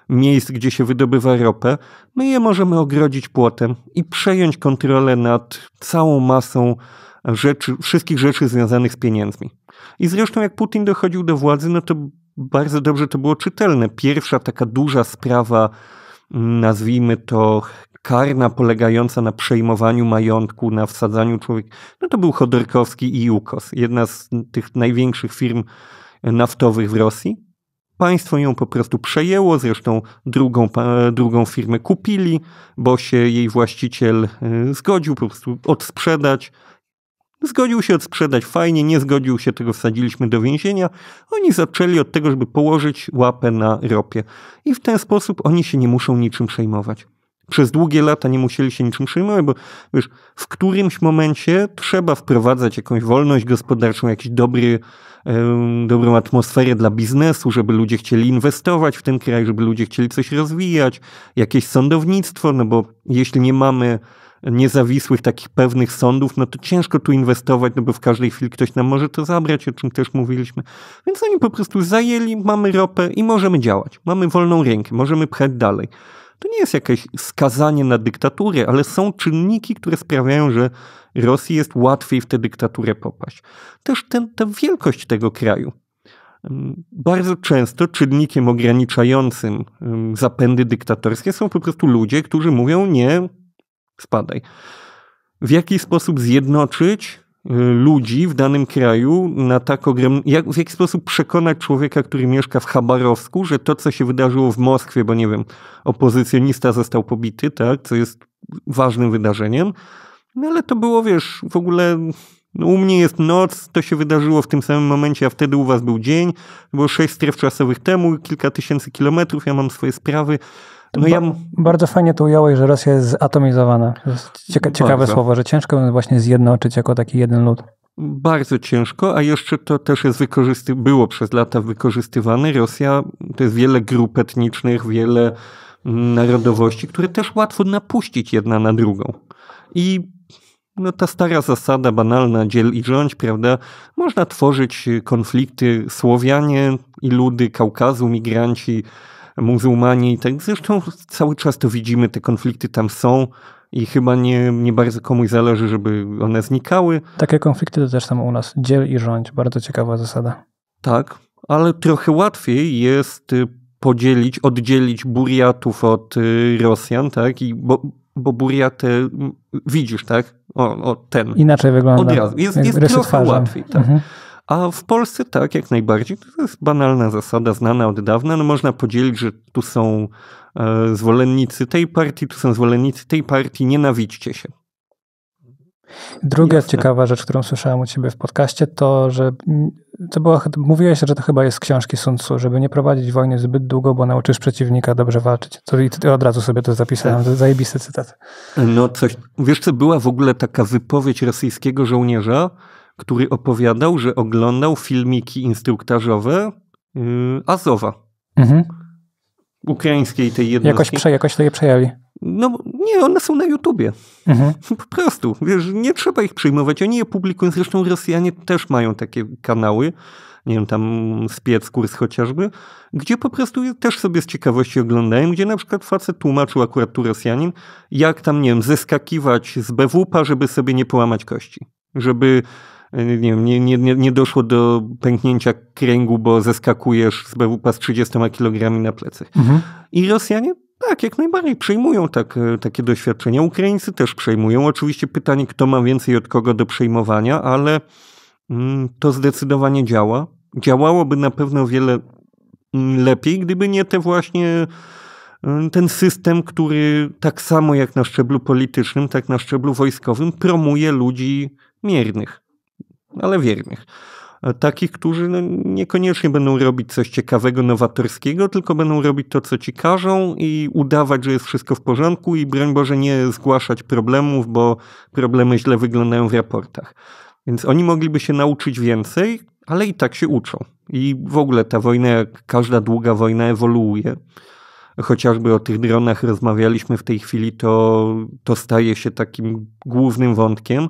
miejsc, gdzie się wydobywa ropę, my no je możemy ogrodzić płotem i przejąć kontrolę nad całą masą rzeczy, wszystkich rzeczy związanych z pieniędzmi. I zresztą jak Putin dochodził do władzy, no to bardzo dobrze to było czytelne. Pierwsza taka duża sprawa, nazwijmy to karna polegająca na przejmowaniu majątku, na wsadzaniu człowieka, no to był Chodorkowski i Jukos, jedna z tych największych firm naftowych w Rosji. Państwo ją po prostu przejęło, zresztą drugą, drugą firmę kupili, bo się jej właściciel y, zgodził po prostu odsprzedać. Zgodził się odsprzedać fajnie, nie zgodził się, tego wsadziliśmy do więzienia. Oni zaczęli od tego, żeby położyć łapę na ropie. I w ten sposób oni się nie muszą niczym przejmować. Przez długie lata nie musieli się niczym przejmować, bo wiesz, w którymś momencie trzeba wprowadzać jakąś wolność gospodarczą, jakiś dobry, dobrą atmosferę dla biznesu, żeby ludzie chcieli inwestować w ten kraj, żeby ludzie chcieli coś rozwijać, jakieś sądownictwo, no bo jeśli nie mamy niezawisłych, takich pewnych sądów, no to ciężko tu inwestować, no bo w każdej chwili ktoś nam może to zabrać, o czym też mówiliśmy. Więc oni po prostu zajęli, mamy ropę i możemy działać. Mamy wolną rękę, możemy pchać dalej. To nie jest jakieś skazanie na dyktaturę, ale są czynniki, które sprawiają, że Rosji jest łatwiej w tę dyktaturę popaść. Też ten, ta wielkość tego kraju. Mm, bardzo często czynnikiem ograniczającym mm, zapędy dyktatorskie są po prostu ludzie, którzy mówią: Nie, spadaj. W jaki sposób zjednoczyć Y, ludzi w danym kraju na tak ogromny... Jak, w jaki sposób przekonać człowieka, który mieszka w Chabarowsku, że to, co się wydarzyło w Moskwie, bo nie wiem, opozycjonista został pobity, tak, co jest ważnym wydarzeniem, no ale to było, wiesz, w ogóle no, u mnie jest noc, to się wydarzyło w tym samym momencie, a wtedy u was był dzień, było sześć stref czasowych temu, kilka tysięcy kilometrów, ja mam swoje sprawy, no ja... Bardzo fajnie to ująłeś, że Rosja jest atomizowana. Cieka ciekawe bardzo. słowo, że ciężko ją właśnie zjednoczyć jako taki jeden lud. Bardzo ciężko, a jeszcze to też jest wykorzysty było przez lata wykorzystywane. Rosja to jest wiele grup etnicznych, wiele mm, narodowości, które też łatwo napuścić jedna na drugą. I no ta stara zasada banalna, dziel i rządź, prawda? Można tworzyć konflikty Słowianie i ludy Kaukazu, migranci, muzułmanie i tak. Zresztą cały czas to widzimy, te konflikty tam są i chyba nie, nie bardzo komuś zależy, żeby one znikały. Takie konflikty to też są u nas. Dziel i rządź, bardzo ciekawa zasada. Tak, ale trochę łatwiej jest y, podzielić, oddzielić Buriatów od y, Rosjan, tak? I bo, bo Buriatę widzisz, tak? O, o ten. Inaczej wygląda. Od razu. Jest, jest trochę łatwiej, tak. Mhm. A w Polsce tak, jak najbardziej. To jest banalna zasada, znana od dawna. No można podzielić, że tu są e, zwolennicy tej partii, tu są zwolennicy tej partii, nienawidźcie się. Druga Jasne. ciekawa rzecz, którą słyszałem u ciebie w podcaście, to, że mm, to było, mówiłeś, że to chyba jest z książki Sun Tzu, żeby nie prowadzić wojny zbyt długo, bo nauczysz przeciwnika dobrze walczyć. To i ty od razu sobie to zapisałem, to tak. zajebisty cytat. No coś, wiesz co, była w ogóle taka wypowiedź rosyjskiego żołnierza, który opowiadał, że oglądał filmiki instruktażowe yy, Azowa. Mhm. Ukraińskiej tej jednostki. Jakoś, prze, jakoś to je przejęli. No nie, one są na YouTubie. Mhm. *laughs* Po prostu. Wiesz, nie trzeba ich przyjmować. Oni je publikują. Zresztą Rosjanie też mają takie kanały. Nie wiem, tam spiec kurs chociażby, gdzie po prostu też sobie z ciekawości oglądają, gdzie na przykład facet tłumaczył akurat tu Rosjanin, jak tam, nie wiem, zeskakiwać z bwp pa, żeby sobie nie połamać kości. Żeby nie, nie, nie, nie doszło do pęknięcia kręgu, bo zeskakujesz z BWP z 30 kg na plecy. Mhm. I Rosjanie tak, jak najbardziej przejmują tak, e, takie doświadczenia. Ukraińcy też przejmują. Oczywiście pytanie, kto ma więcej od kogo do przejmowania, ale mm, to zdecydowanie działa. Działałoby na pewno wiele mm, lepiej, gdyby nie te właśnie e, ten system, który tak samo jak na szczeblu politycznym, tak na szczeblu wojskowym promuje ludzi miernych ale wiernych. E, takich, którzy no niekoniecznie będą robić coś ciekawego, nowatorskiego, tylko będą robić to, co ci każą i udawać, że jest wszystko w porządku i broń Boże nie zgłaszać problemów, bo problemy źle wyglądają w raportach. Więc oni mogliby się nauczyć więcej, ale i tak się uczą. I w ogóle ta wojna, jak każda długa wojna, ewoluuje. Chociażby o tych dronach rozmawialiśmy w tej chwili, to, to staje się takim głównym wątkiem.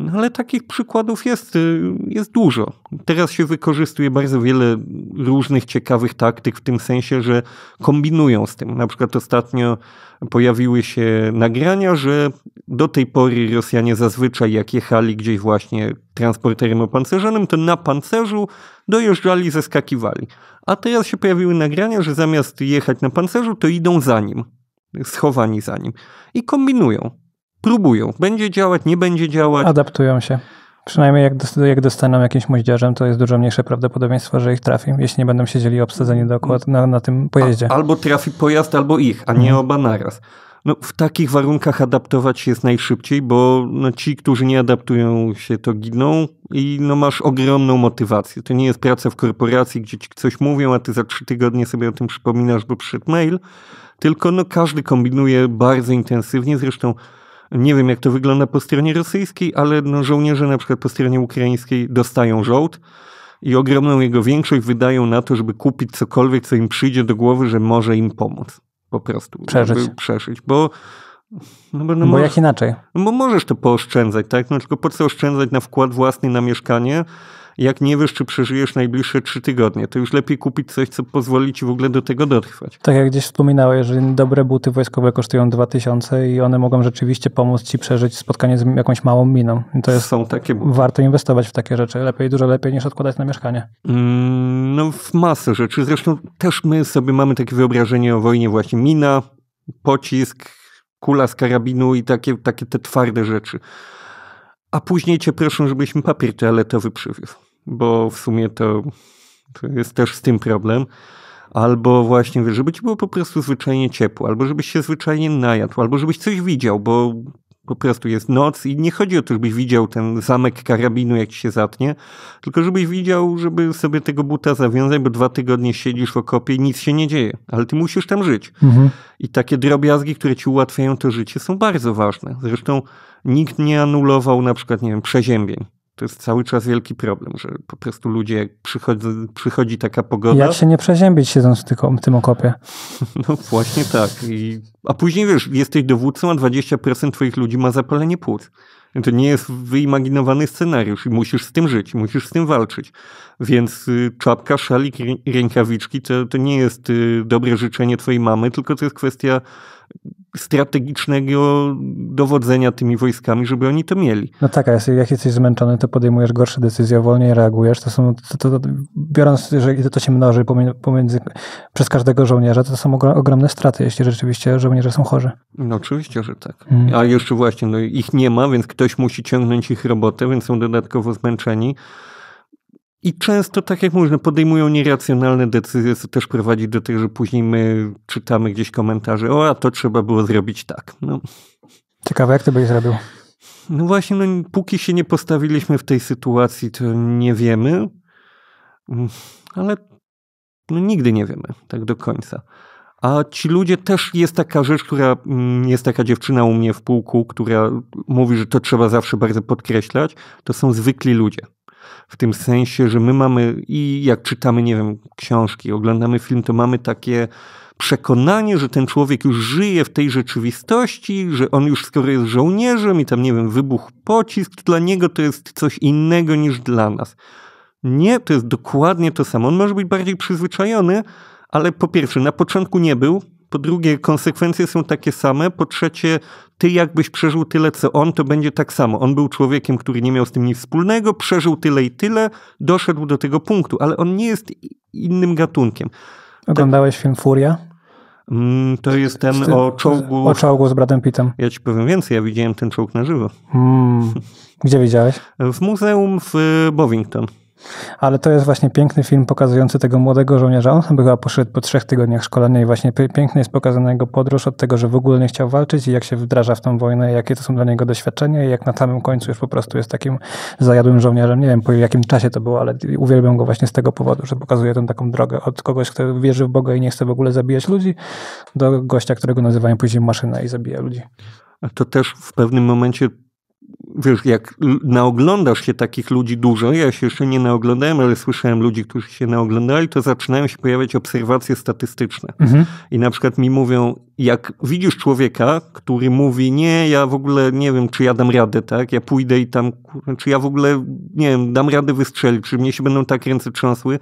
No, ale takich przykładów jest, y, jest dużo. Teraz się wykorzystuje bardzo wiele różnych ciekawych taktyk, w tym sensie, że kombinują z tym. Na przykład ostatnio pojawiły się nagrania, że do tej pory Rosjanie zazwyczaj jak jechali gdzieś właśnie transporterem opancerzonym, to na pancerzu dojeżdżali, zeskakiwali. A teraz się pojawiły nagrania, że zamiast jechać na pancerzu, to idą za nim, schowani za nim i kombinują próbują. Będzie działać, nie będzie działać. Adaptują się. Przynajmniej jak, dost, jak dostaną jakimś moździerzem, to jest dużo mniejsze prawdopodobieństwo, że ich trafi, jeśli nie będą siedzieli obsadzeni dookoła na, na tym pojeździe. A, albo trafi pojazd, albo ich, a nie mhm. oba naraz. No, w takich warunkach adaptować się jest najszybciej, bo no, ci, którzy nie adaptują się, to giną i no, masz ogromną motywację. To nie jest praca w korporacji, gdzie ci coś mówią, a ty za trzy tygodnie sobie o tym przypominasz, bo przyszedł mail, tylko no, każdy kombinuje bardzo intensywnie. Zresztą nie wiem, jak to wygląda po stronie rosyjskiej, ale no, żołnierze na przykład po stronie ukraińskiej dostają żołd i ogromną jego większość wydają na to, żeby kupić cokolwiek, co im przyjdzie do głowy, że może im pomóc. Po prostu. Przeżyć. przeżyć, bo... No bo, no bo możesz, jak inaczej? No, bo możesz to pooszczędzać, tak? No tylko po co oszczędzać na wkład własny na mieszkanie, jak nie wiesz, czy przeżyjesz najbliższe trzy tygodnie, to już lepiej kupić coś, co pozwoli ci w ogóle do tego dotrwać. Tak jak gdzieś wspominałeś, że dobre buty wojskowe kosztują 2000 i one mogą rzeczywiście pomóc ci przeżyć spotkanie z jakąś małą miną. I to jest, Są takie buty. Warto inwestować w takie rzeczy. Lepiej, dużo lepiej niż odkładać na mieszkanie. Mm, no w masę rzeczy. Zresztą też my sobie mamy takie wyobrażenie o wojnie właśnie mina, pocisk, kula z karabinu i takie, takie te twarde rzeczy. A później cię proszą, żebyś mi papier toaletowy przywiózł bo w sumie to, to jest też z tym problem albo właśnie, żeby ci było po prostu zwyczajnie ciepło, albo żebyś się zwyczajnie najadł, albo żebyś coś widział, bo po prostu jest noc i nie chodzi o to, żebyś widział ten zamek karabinu, jak ci się zatnie, tylko żebyś widział, żeby sobie tego buta zawiązać, bo dwa tygodnie siedzisz w okopie i nic się nie dzieje, ale ty musisz tam żyć. Mhm. I takie drobiazgi, które ci ułatwiają to życie są bardzo ważne. Zresztą nikt nie anulował na przykład, nie wiem, przeziębień to jest cały czas wielki problem, że po prostu ludzie, jak przychodzi, przychodzi taka pogoda... Jak się nie przeziębić siedząc w tym, okopie. *laughs* No właśnie tak. I, a później wiesz, jesteś dowódcą, a 20% twoich ludzi ma zapalenie płuc. To nie jest wyimaginowany scenariusz i musisz z tym żyć, musisz z tym walczyć. Więc y, czapka, szalik, rękawiczki to, to nie jest y, dobre życzenie twojej mamy, tylko to jest kwestia strategicznego dowodzenia tymi wojskami, żeby oni to mieli. No tak, a jak jesteś zmęczony, to podejmujesz gorsze decyzje, wolniej reagujesz. To są, to, to, to, biorąc, że to się mnoży pomiędzy, przez każdego żołnierza, to są ogromne straty, jeśli rzeczywiście żołnierze są chorzy. No oczywiście, że tak. Mm. A jeszcze właśnie, no, ich nie ma, więc ktoś musi ciągnąć ich robotę, więc są dodatkowo zmęczeni. I często, tak jak mówię, no, podejmują nieracjonalne decyzje, co też prowadzi do tego, że później my czytamy gdzieś komentarze, o, a to trzeba było zrobić tak. No. Ciekawe, jak to byś zrobił? No właśnie, no, póki się nie postawiliśmy w tej sytuacji, to nie wiemy, mm, ale no, nigdy nie wiemy tak do końca. A ci ludzie też jest taka rzecz, która mm, jest taka dziewczyna u mnie w pułku, która mówi, że to trzeba zawsze bardzo podkreślać. To są zwykli ludzie w tym sensie, że my mamy i jak czytamy, nie wiem, książki, oglądamy film, to mamy takie przekonanie, że ten człowiek już żyje w tej rzeczywistości, że on już skoro jest żołnierzem i tam, nie wiem, wybuchł pocisk, dla niego to jest coś innego niż dla nas. Nie, to jest dokładnie to samo. On może być bardziej przyzwyczajony, ale po pierwsze, na początku nie był, po drugie, konsekwencje są takie same. Po trzecie, ty jakbyś przeżył tyle, co on, to będzie tak samo. On był człowiekiem, który nie miał z tym nic wspólnego, przeżył tyle i tyle, doszedł do tego punktu, ale on nie jest innym gatunkiem. Oglądałeś tak. film Furia? Mm, to jest ten o czołgu. O czołgu z bratem Pittem. Ja ci powiem więcej, ja widziałem ten czołg na żywo. Hmm. Gdzie widziałeś? W muzeum w Bovington. Ale to jest właśnie piękny film pokazujący tego młodego żołnierza. On chyba poszedł po trzech tygodniach szkolenia i właśnie pięknie jest pokazana jego podróż od tego, że w ogóle nie chciał walczyć i jak się wdraża w tą wojnę, jakie to są dla niego doświadczenia i jak na samym końcu już po prostu jest takim zajadłym żołnierzem. Nie wiem po jakim czasie to było, ale uwielbiam go właśnie z tego powodu, że pokazuje tę taką drogę od kogoś, kto wierzy w Boga i nie chce w ogóle zabijać ludzi, do gościa, którego nazywają później maszyna i zabija ludzi. A to też w pewnym momencie wiesz, jak naoglądasz się takich ludzi dużo, ja się jeszcze nie naoglądałem, ale słyszałem ludzi, którzy się naoglądali, to zaczynają się pojawiać obserwacje statystyczne. Mhm. I na przykład mi mówią, jak widzisz człowieka, który mówi, nie, ja w ogóle nie wiem, czy ja dam radę, tak? Ja pójdę i tam, czy ja w ogóle, nie wiem, dam radę wystrzelić, czy mnie się będą tak ręce trząsły,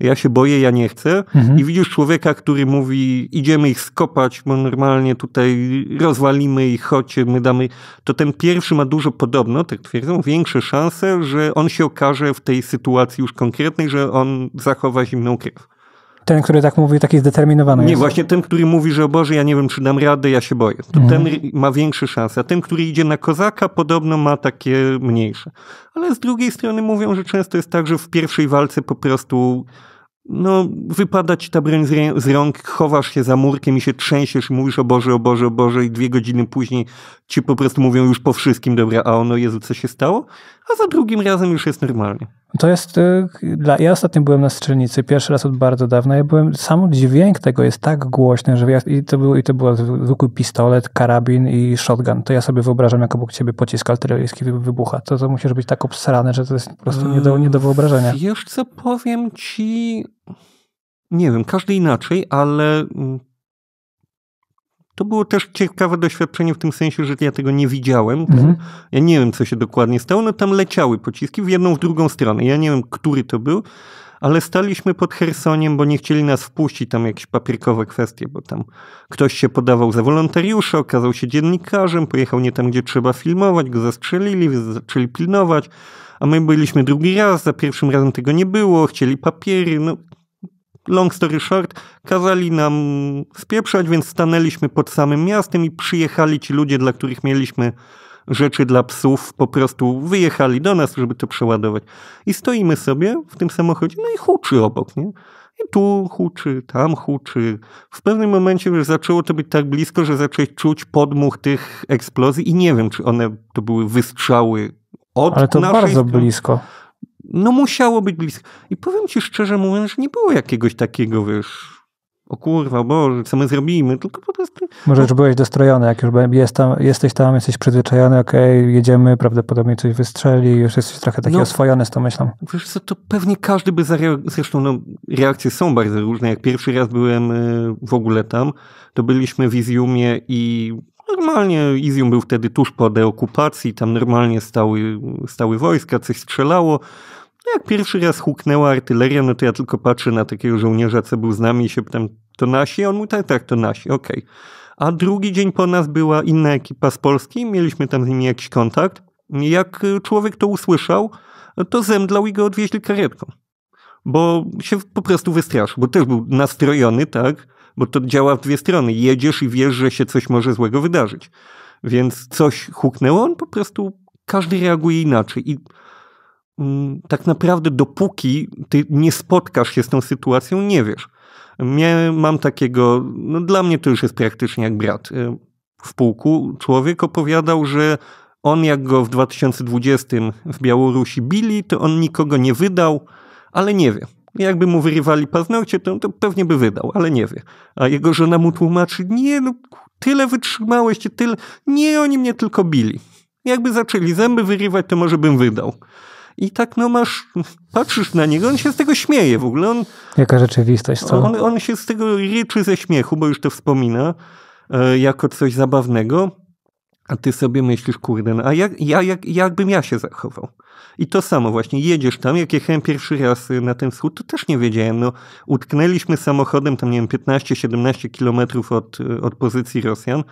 ja się boję, ja nie chcę. Mhm. I widzisz człowieka, który mówi, idziemy ich skopać, bo normalnie tutaj rozwalimy ich, chodźcie, my damy. To ten pierwszy ma dużo podobno, tak twierdzą, większe szanse, że on się okaże w tej sytuacji już konkretnej, że on zachowa zimną krew. Ten, który tak mówi, taki zdeterminowany Nie, jest. właśnie ten, który mówi, że o Boże, ja nie wiem, czy dam radę, ja się boję. To mhm. ten ma większe szanse. A ten, który idzie na kozaka, podobno ma takie mniejsze. Ale z drugiej strony mówią, że często jest tak, że w pierwszej walce po prostu no, wypada ci ta broń z, rąk, chowasz się za murkiem i się trzęsiesz, mówisz o Boże, o Boże, o Boże i dwie godziny później ci po prostu mówią już po wszystkim, dobra, a ono, Jezu, co się stało? A za drugim razem już jest normalnie. To jest, y, dla, ja ostatnio byłem na strzelnicy, pierwszy raz od bardzo dawna. Ja byłem, sam dźwięk tego jest tak głośny, że ja, i, to był, i to był zwykły pistolet, karabin i shotgun. To ja sobie wyobrażam, jak obok ciebie pocisk artyleryjski wybucha. To, to musisz być tak obsrane, że to jest po prostu nie do, nie do wyobrażenia. Wiesz co, powiem ci... Nie wiem, każdy inaczej, ale mm, to było też ciekawe doświadczenie w tym sensie, że ja tego nie widziałem. Mhm. Ja nie wiem, co się dokładnie stało. No tam leciały pociski w jedną, w drugą stronę. Ja nie wiem, który to był, ale staliśmy pod Hersoniem, bo nie chcieli nas wpuścić. Tam jakieś papierkowe kwestie, bo tam ktoś się podawał za wolontariusza, okazał się dziennikarzem, pojechał nie tam, gdzie trzeba filmować, go zastrzelili, zaczęli pilnować. A my byliśmy drugi raz, za pierwszym razem tego nie było, chcieli papiery. No, long story short, kazali nam spieprzać, więc stanęliśmy pod samym miastem i przyjechali ci ludzie, dla których mieliśmy rzeczy dla psów, po prostu wyjechali do nas, żeby to przeładować. I stoimy sobie w tym samochodzie, no i huczy obok, nie? I tu huczy, tam huczy. W pewnym momencie już zaczęło to być tak blisko, że zacząłeś czuć podmuch tych eksplozji i nie wiem, czy one to były wystrzały od Ale to bardzo strony. blisko no musiało być blisko. I powiem ci szczerze mówiąc, że nie było jakiegoś takiego, wiesz, o kurwa, Boże, co my zrobimy, tylko po prostu... Może no już byłeś dostrojony, jak już jest tam, jesteś tam, jesteś przyzwyczajony, okej, okay, jedziemy, prawdopodobnie coś wystrzeli, już jesteś trochę taki no, oswojony z tą myślą. Wiesz co, to pewnie każdy by zareagował, zresztą no, reakcje są bardzo różne. Jak pierwszy raz byłem y, w ogóle tam, to byliśmy w Iziumie i normalnie Izium był wtedy tuż po deokupacji, tam normalnie stały, stały wojska, coś strzelało, no jak pierwszy raz huknęła artyleria, no to ja tylko patrzę na takiego żołnierza, co był z nami i się pytam, to nasi? On mówi, tak, tak, to nasi, okej. Okay. A drugi dzień po nas była inna ekipa z Polski, mieliśmy tam z nimi jakiś kontakt. Jak y, człowiek to usłyszał, to zemdlał i go odwieźli karetką. Bo się po prostu wystraszył, bo też był nastrojony, tak? Bo to działa w dwie strony. Jedziesz i wiesz, że się coś może złego wydarzyć. Więc coś huknęło, on po prostu, każdy reaguje inaczej. I Mm, tak naprawdę dopóki ty nie spotkasz się z tą sytuacją, nie wiesz. Mnie, mam takiego, no dla mnie to już jest praktycznie jak brat. Y, w pułku człowiek opowiadał, że on jak go w 2020 w Białorusi bili, to on nikogo nie wydał, ale nie wie. Jakby mu wyrywali paznokcie, to, to pewnie by wydał, ale nie wie. A jego żona mu tłumaczy, nie no, tyle wytrzymałeś, tyle... Nie, oni mnie tylko bili. Jakby zaczęli zęby wyrywać, to może bym wydał i tak no masz, patrzysz na niego, on się z tego śmieje w ogóle. On, Jaka rzeczywistość, co? On, on się z tego ryczy ze śmiechu, bo już to wspomina, e, jako coś zabawnego. A ty sobie myślisz, kurde, no a jak, ja, jak, jakbym ja się zachował? I to samo właśnie, jedziesz tam, jak jechałem pierwszy raz na ten wschód, to też nie wiedziałem, no utknęliśmy samochodem tam, nie wiem, 15-17 kilometrów od, od pozycji Rosjan.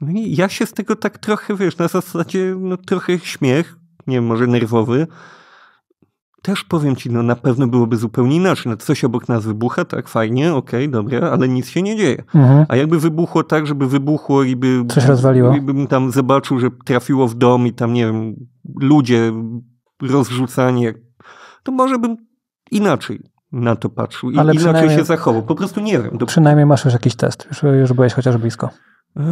No i ja się z tego tak trochę, wiesz, na zasadzie no, trochę śmiech, nie wiem, może nerwowy, też powiem ci, no na pewno byłoby zupełnie inaczej. No coś obok nas wybucha, tak, fajnie, okej, okay, dobra, ale nic się nie dzieje. Mhm. A jakby wybuchło tak, żeby wybuchło i by... Coś rozwaliło. I bym tam zobaczył, że trafiło w dom i tam, nie wiem, ludzie rozrzucanie, to może bym inaczej na to patrzył i ale inaczej się zachował. Po prostu nie wiem. Przynajmniej masz już jakiś test, już, już byłeś chociaż blisko. E,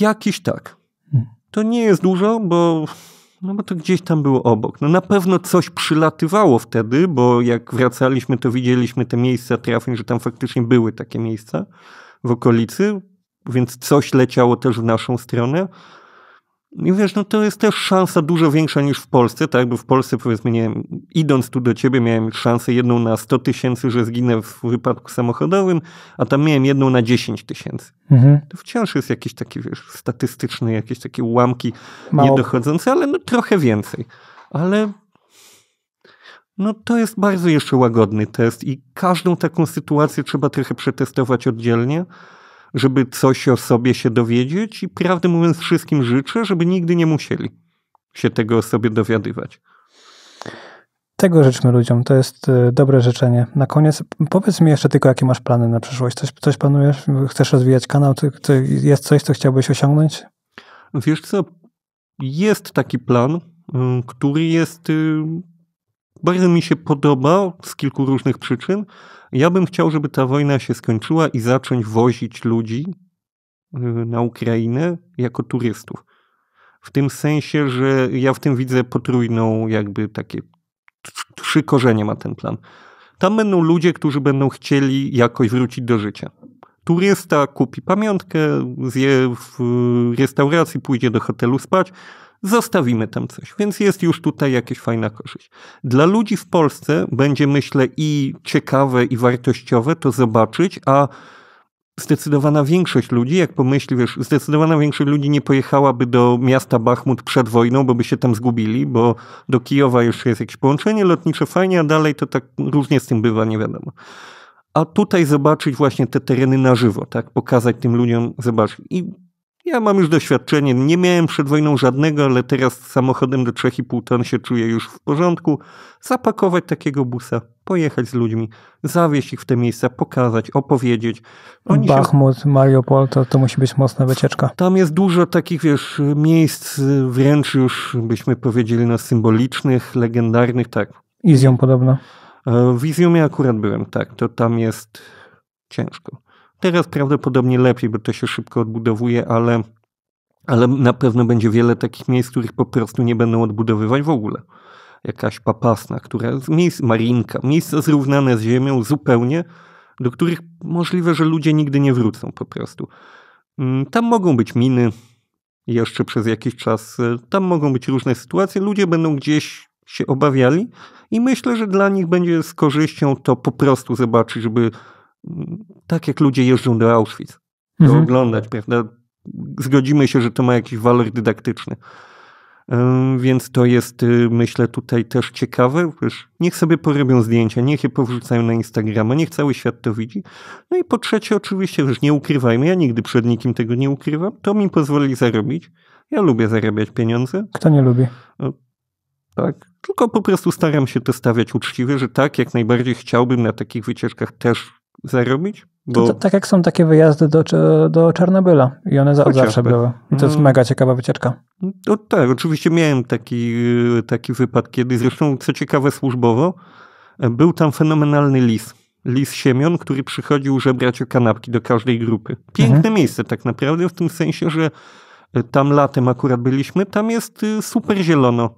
jakiś tak. Hmm. To nie jest dużo, bo no bo to gdzieś tam było obok. No na pewno coś przylatywało wtedy, bo jak wracaliśmy, to widzieliśmy te miejsca trafień, że tam faktycznie były takie miejsca w okolicy, więc coś leciało też w naszą stronę. I wiesz, no to jest też szansa dużo większa niż w Polsce, tak? Bo w Polsce powiedzmy, nie idąc tu do ciebie miałem szansę jedną na 100 tysięcy, że zginę w wypadku samochodowym, a tam miałem jedną na 10 tysięcy. Mhm. To wciąż jest jakieś takie, wiesz, statystyczne, jakieś takie ułamki Mało. niedochodzące, ale no trochę więcej. Ale no to jest bardzo jeszcze łagodny test i każdą taką sytuację trzeba trochę przetestować oddzielnie żeby coś o sobie się dowiedzieć i prawdę mówiąc wszystkim życzę, żeby nigdy nie musieli się tego o sobie dowiadywać. Tego życzmy ludziom, to jest e, dobre życzenie. Na koniec powiedz mi jeszcze tylko, jakie masz plany na przyszłość. Coś, coś planujesz? Chcesz rozwijać kanał? Jest coś, co chciałbyś osiągnąć? Wiesz co, jest taki plan, y, który jest y, bardzo mi się podoba z kilku różnych przyczyn. Ja bym chciał, żeby ta wojna się skończyła i zacząć wozić ludzi y, na Ukrainę jako turystów. W tym sensie, że ja w tym widzę potrójną, jakby takie trzy korzenie ma ten plan. Tam będą ludzie, którzy będą chcieli jakoś wrócić do życia. Turysta kupi pamiątkę, zje w y, restauracji, pójdzie do hotelu spać zostawimy tam coś. Więc jest już tutaj jakaś fajna korzyść. Dla ludzi w Polsce będzie, myślę, i ciekawe, i wartościowe to zobaczyć, a zdecydowana większość ludzi, jak pomyślisz, zdecydowana większość ludzi nie pojechałaby do miasta Bachmut przed wojną, bo by się tam zgubili, bo do Kijowa jeszcze jest jakieś połączenie lotnicze fajnie, a dalej to tak różnie z tym bywa, nie wiadomo. A tutaj zobaczyć właśnie te tereny na żywo, tak? Pokazać tym ludziom, zobaczyć. I ja mam już doświadczenie, nie miałem przed wojną żadnego, ale teraz z samochodem do 3,5 ton się czuję już w porządku. Zapakować takiego busa, pojechać z ludźmi, zawieźć ich w te miejsca, pokazać, opowiedzieć. Oni Bachmut, się... Mariupol, to, to musi być mocna wycieczka. Tam jest dużo takich, wiesz, miejsc wręcz już, byśmy powiedzieli, na symbolicznych, legendarnych, tak. Izjum podobno. E, w ja akurat byłem, tak, to tam jest ciężko. Teraz prawdopodobnie lepiej, bo to się szybko odbudowuje, ale, ale na pewno będzie wiele takich miejsc, których po prostu nie będą odbudowywać w ogóle. Jakaś papasna, która miejsc, marinka, miejsca zrównane z ziemią zupełnie, do których możliwe, że ludzie nigdy nie wrócą po prostu. Mm, tam mogą być miny jeszcze przez jakiś czas, y, tam mogą być różne sytuacje, ludzie będą gdzieś się obawiali i myślę, że dla nich będzie z korzyścią to po prostu zobaczyć, żeby tak jak ludzie jeżdżą do Auschwitz, to mhm. oglądać, prawda? Zgodzimy się, że to ma jakiś walor dydaktyczny. Więc to jest, y, myślę, tutaj też ciekawe. Wiesz, niech sobie porobią zdjęcia, niech je powrzucają na Instagrama, niech cały świat to widzi. No i po trzecie, oczywiście, już nie ukrywajmy, ja nigdy przed nikim tego nie ukrywam. To mi pozwoli zarobić. Ja lubię zarabiać pieniądze. Kto nie lubi? Tak. Tylko po prostu staram się to stawiać uczciwie, że tak, jak najbardziej chciałbym na takich wycieczkach też zarobić? Bo... To, to, tak jak są takie wyjazdy do, do Czarnobyla i one zawsze były. I to jest mhm. mega ciekawa wycieczka. No tak, oczywiście miałem taki, y, taki wypad kiedy Zresztą, co ciekawe służbowo, e, był tam fenomenalny lis. Lis Siemion, który przychodził żebrać o kanapki do każdej grupy. Piękne mhm. miejsce tak naprawdę, w tym sensie, że e, tam latem akurat byliśmy, tam jest y, super zielono.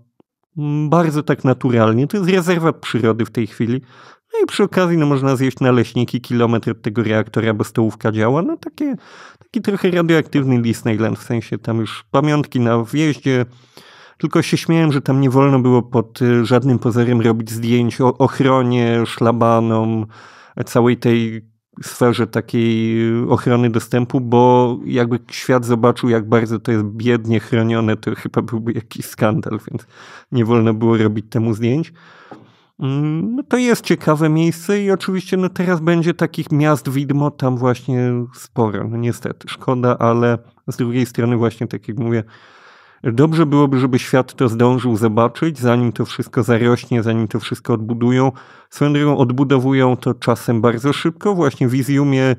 Mm, bardzo tak naturalnie. To jest rezerwat przyrody w tej chwili. No i przy okazji no, można zjeść naleśniki kilometr od tego reaktora, bo stołówka działa. No takie, taki trochę radioaktywny Disneyland, w sensie tam już pamiątki na wjeździe. Tylko się śmiałem, że tam nie wolno było pod y, żadnym pozorem robić zdjęć o ochronie, szlabanom, całej tej sferze takiej y, ochrony dostępu, bo jakby świat zobaczył, jak bardzo to jest biednie chronione, to chyba byłby jakiś skandal, więc nie wolno było robić temu zdjęć. Mm, no to jest ciekawe miejsce i oczywiście no teraz będzie takich miast widmo tam właśnie sporo. No niestety, szkoda, ale z drugiej strony właśnie tak jak mówię, dobrze byłoby, żeby świat to zdążył zobaczyć, zanim to wszystko zarośnie, zanim to wszystko odbudują. Swoją drogą odbudowują to czasem bardzo szybko. Właśnie w Iziumie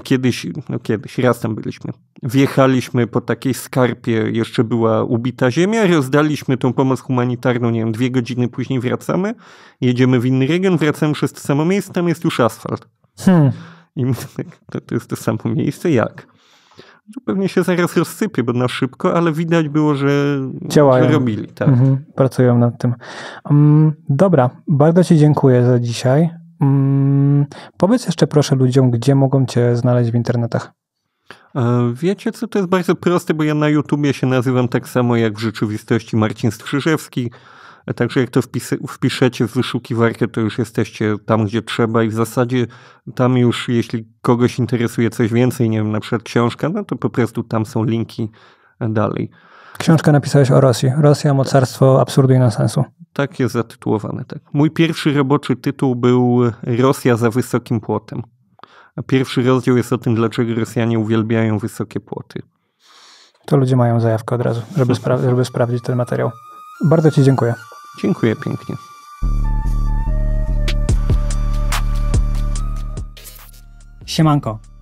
kiedyś, no kiedyś, raz tam byliśmy, wjechaliśmy po takiej skarpie, jeszcze była ubita ziemia, rozdaliśmy tą pomoc humanitarną, nie wiem, dwie godziny później wracamy, jedziemy w inny region, wracamy przez to samo miejsce, tam jest już asfalt. Hmm. I my, tak, to, to jest to samo miejsce, jak? No pewnie się zaraz rozsypie, bo na szybko, ale widać było, że, Działają. Że robili. Tak. Mhm, pracują nad tym. Um, dobra, bardzo Ci dziękuję za dzisiaj. Mm, powiedz jeszcze proszę ludziom, gdzie mogą cię znaleźć w internetach. E, wiecie co, to jest bardzo proste, bo ja na YouTubie się nazywam tak samo jak w rzeczywistości Marcin Strzyżewski. E, także jak to wpiszecie w wyszukiwarkę, to już jesteście tam, gdzie trzeba i w zasadzie tam już, jeśli kogoś interesuje coś więcej, nie wiem, na przykład książka, no to po prostu tam są linki e, dalej. Książkę napisałeś o Rosji. Rosja, mocarstwo absurdu i nonsensu. Tak jest zatytułowane, tak. Mój pierwszy roboczy tytuł był Rosja za wysokim płotem. A pierwszy rozdział jest o tym, dlaczego Rosjanie uwielbiają wysokie płoty. To ludzie mają zajawkę od razu, żeby, spra *laughs* żeby sprawdzić ten materiał. Bardzo Ci dziękuję. Dziękuję pięknie. Siemanko.